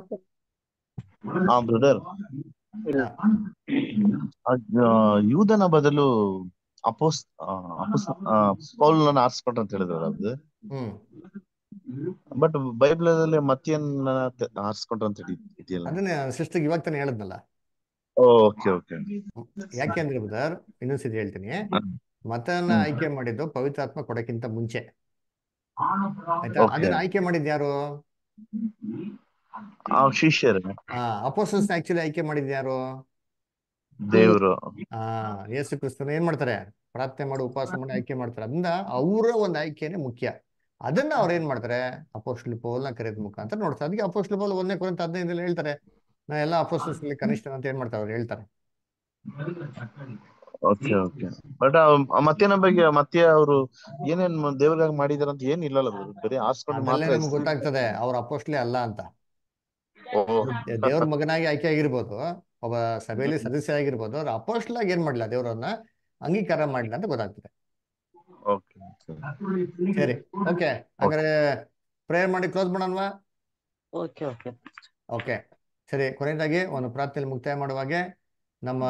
A: ಆ ಬ್ರದರ್ ಯೂದನ ಬದಲು ಅಪೋಸ್ ಅಪೋಸ್ ಪೌಲನ ಆರಿಸ್ಕೊಂಡ್ರ ಅಂತ ಹೇಳಿದ್ರು ಅದು ಬಟ್ ಬೈಬಲ್ ಅಲ್ಲಿ ಮತ್ತಿಯನ್ನ ಆರಿಸ್ಕೊಂಡ್ರ ಅಂತ ಇದೆಯಲ್ಲ ಅದನ್ನೇ ಸಿಸ್ಟರ್ ಇವಾಗ ತಾನೇ ಹೇಳಿದ್ನಲ್ಲ ಓಕೆ ಓಕೆ ಯಾಕೆ ಅಂದ್ರೆ ಬ್ರದರ್ ಇನ್ನೊಂದ್ಸತಿ ಹೇಳ್ತೀನಿ ಮತನ ಆಯ್ಕೆ ಮಾಡಿದ್ದು ಪವಿತ್ರಾತ್ಮ ಕೊಡಕ್ಕಿಂತ ಮುಂಚೆ ಆಯ್ತಾ ಅದನ್ನ ಆಯ್ಕೆ ಮಾಡಿದ್ ಯಾರು ಶಿಷ್ಯರು ಅಪೋಸನ್ಸ್ ಆಕ್ಚುಲಿ ಆಯ್ಕೆ ಮಾಡಿದ್ ಯಾರು ದೇವರು ಆ ಯೇಸು ಕ್ರಿಸ್ತನ ಏನ್ ಮಾಡ್ತಾರೆ ಪ್ರಾರ್ಥನೆ ಮಾಡಿ ಉಪವಾಸ ಮಾಡಿ ಆಯ್ಕೆ ಮಾಡ್ತಾರೆ ಅದನ್ನ ಅವರ ಒಂದು ಆಯ್ಕೆನೆ ಮುಖ್ಯ ಅದನ್ನ ಅವ್ರ ಏನ್ ಮಾಡ್ತಾರೆ ಅಪೋಸ್ಟ್ಲಿ ಪೌಲ್ನ ಕರೆದ ಅಂತ ನೋಡ್ತಾರೆ ಅದಕ್ಕೆ ಅಪೋಸ್ಟ್ಲಿ ಪೋಲ್ ಒಂದನೇ ಕುರಿತ ಹದಿನೈದು ಹೇಳ್ತಾರೆ ನಾ ಎಲ್ಲಾ ಅಪೋಸ್ಟ್ಲಿ ಕನಿಷ್ಠ ಅಂತ ಏನ್ ಮಾಡ್ತಾರೆ ಅವ್ರು ಹೇಳ್ತಾರೆ ಓಕೆ ಓಕೆ ಬಟ್ ಮತ್ತೆ ಬಗ್ಗೆ ಮತ್ತೆ ಅವರು ಏನೇನ್ ದೇವ್ರಿಗಾಗಿ ಮಾಡಿದ್ರು ಅಂತ ಏನ್ ಇಲ್ಲಲ್ಲ ಬರೀ ಆಸ್ಕೊಂಡು ಮಾತ್ರ ಗೊತ್ತಾಗ್ತದೆ ಅವ್ರ ಅಪೋಸ್ಟ್ಲೆ ಅಲ್ಲ ಅಂತ ದೇವ್ರ ಮಗನಾಗಿ ಆಯ್ಕೆ ಆಗಿರ್ಬೋದು ಒಬ್ಬ ಸಭೆಯಲ್ಲಿ ಸದಸ್ಯ ಆಗಿರ್ಬೋದು ಅವ್ರ ಅಪೋಸ್ಟ್ಲ್ ಆಗಿ ಏನ್ ಮಾಡ್ಲಾ ದೇವ್ರನ್ನ ಅಂಗೀಕಾರ ಮಾಡಿಲ್ಲ ಅಂತ ಗೊತ್ತಾಗ್ತದೆ ಸರಿ ಓಕೆ ಹಾಗಾದ್ರೆ ಪ್ರೇಯರ್ ಮಾಡಿ ಕ್ಲೋಸ್ ಮಾಡೋಣವಾ ಓಕೆ ಓಕೆ ಓಕೆ ಸರಿ ಕೊನೆಯದಾಗಿ ಒಂದು ಪ್ರಾರ್ಥನೆ ಮುಕ್ತಾಯ ಮಾಡುವಾಗೆ ನಮ್ಮ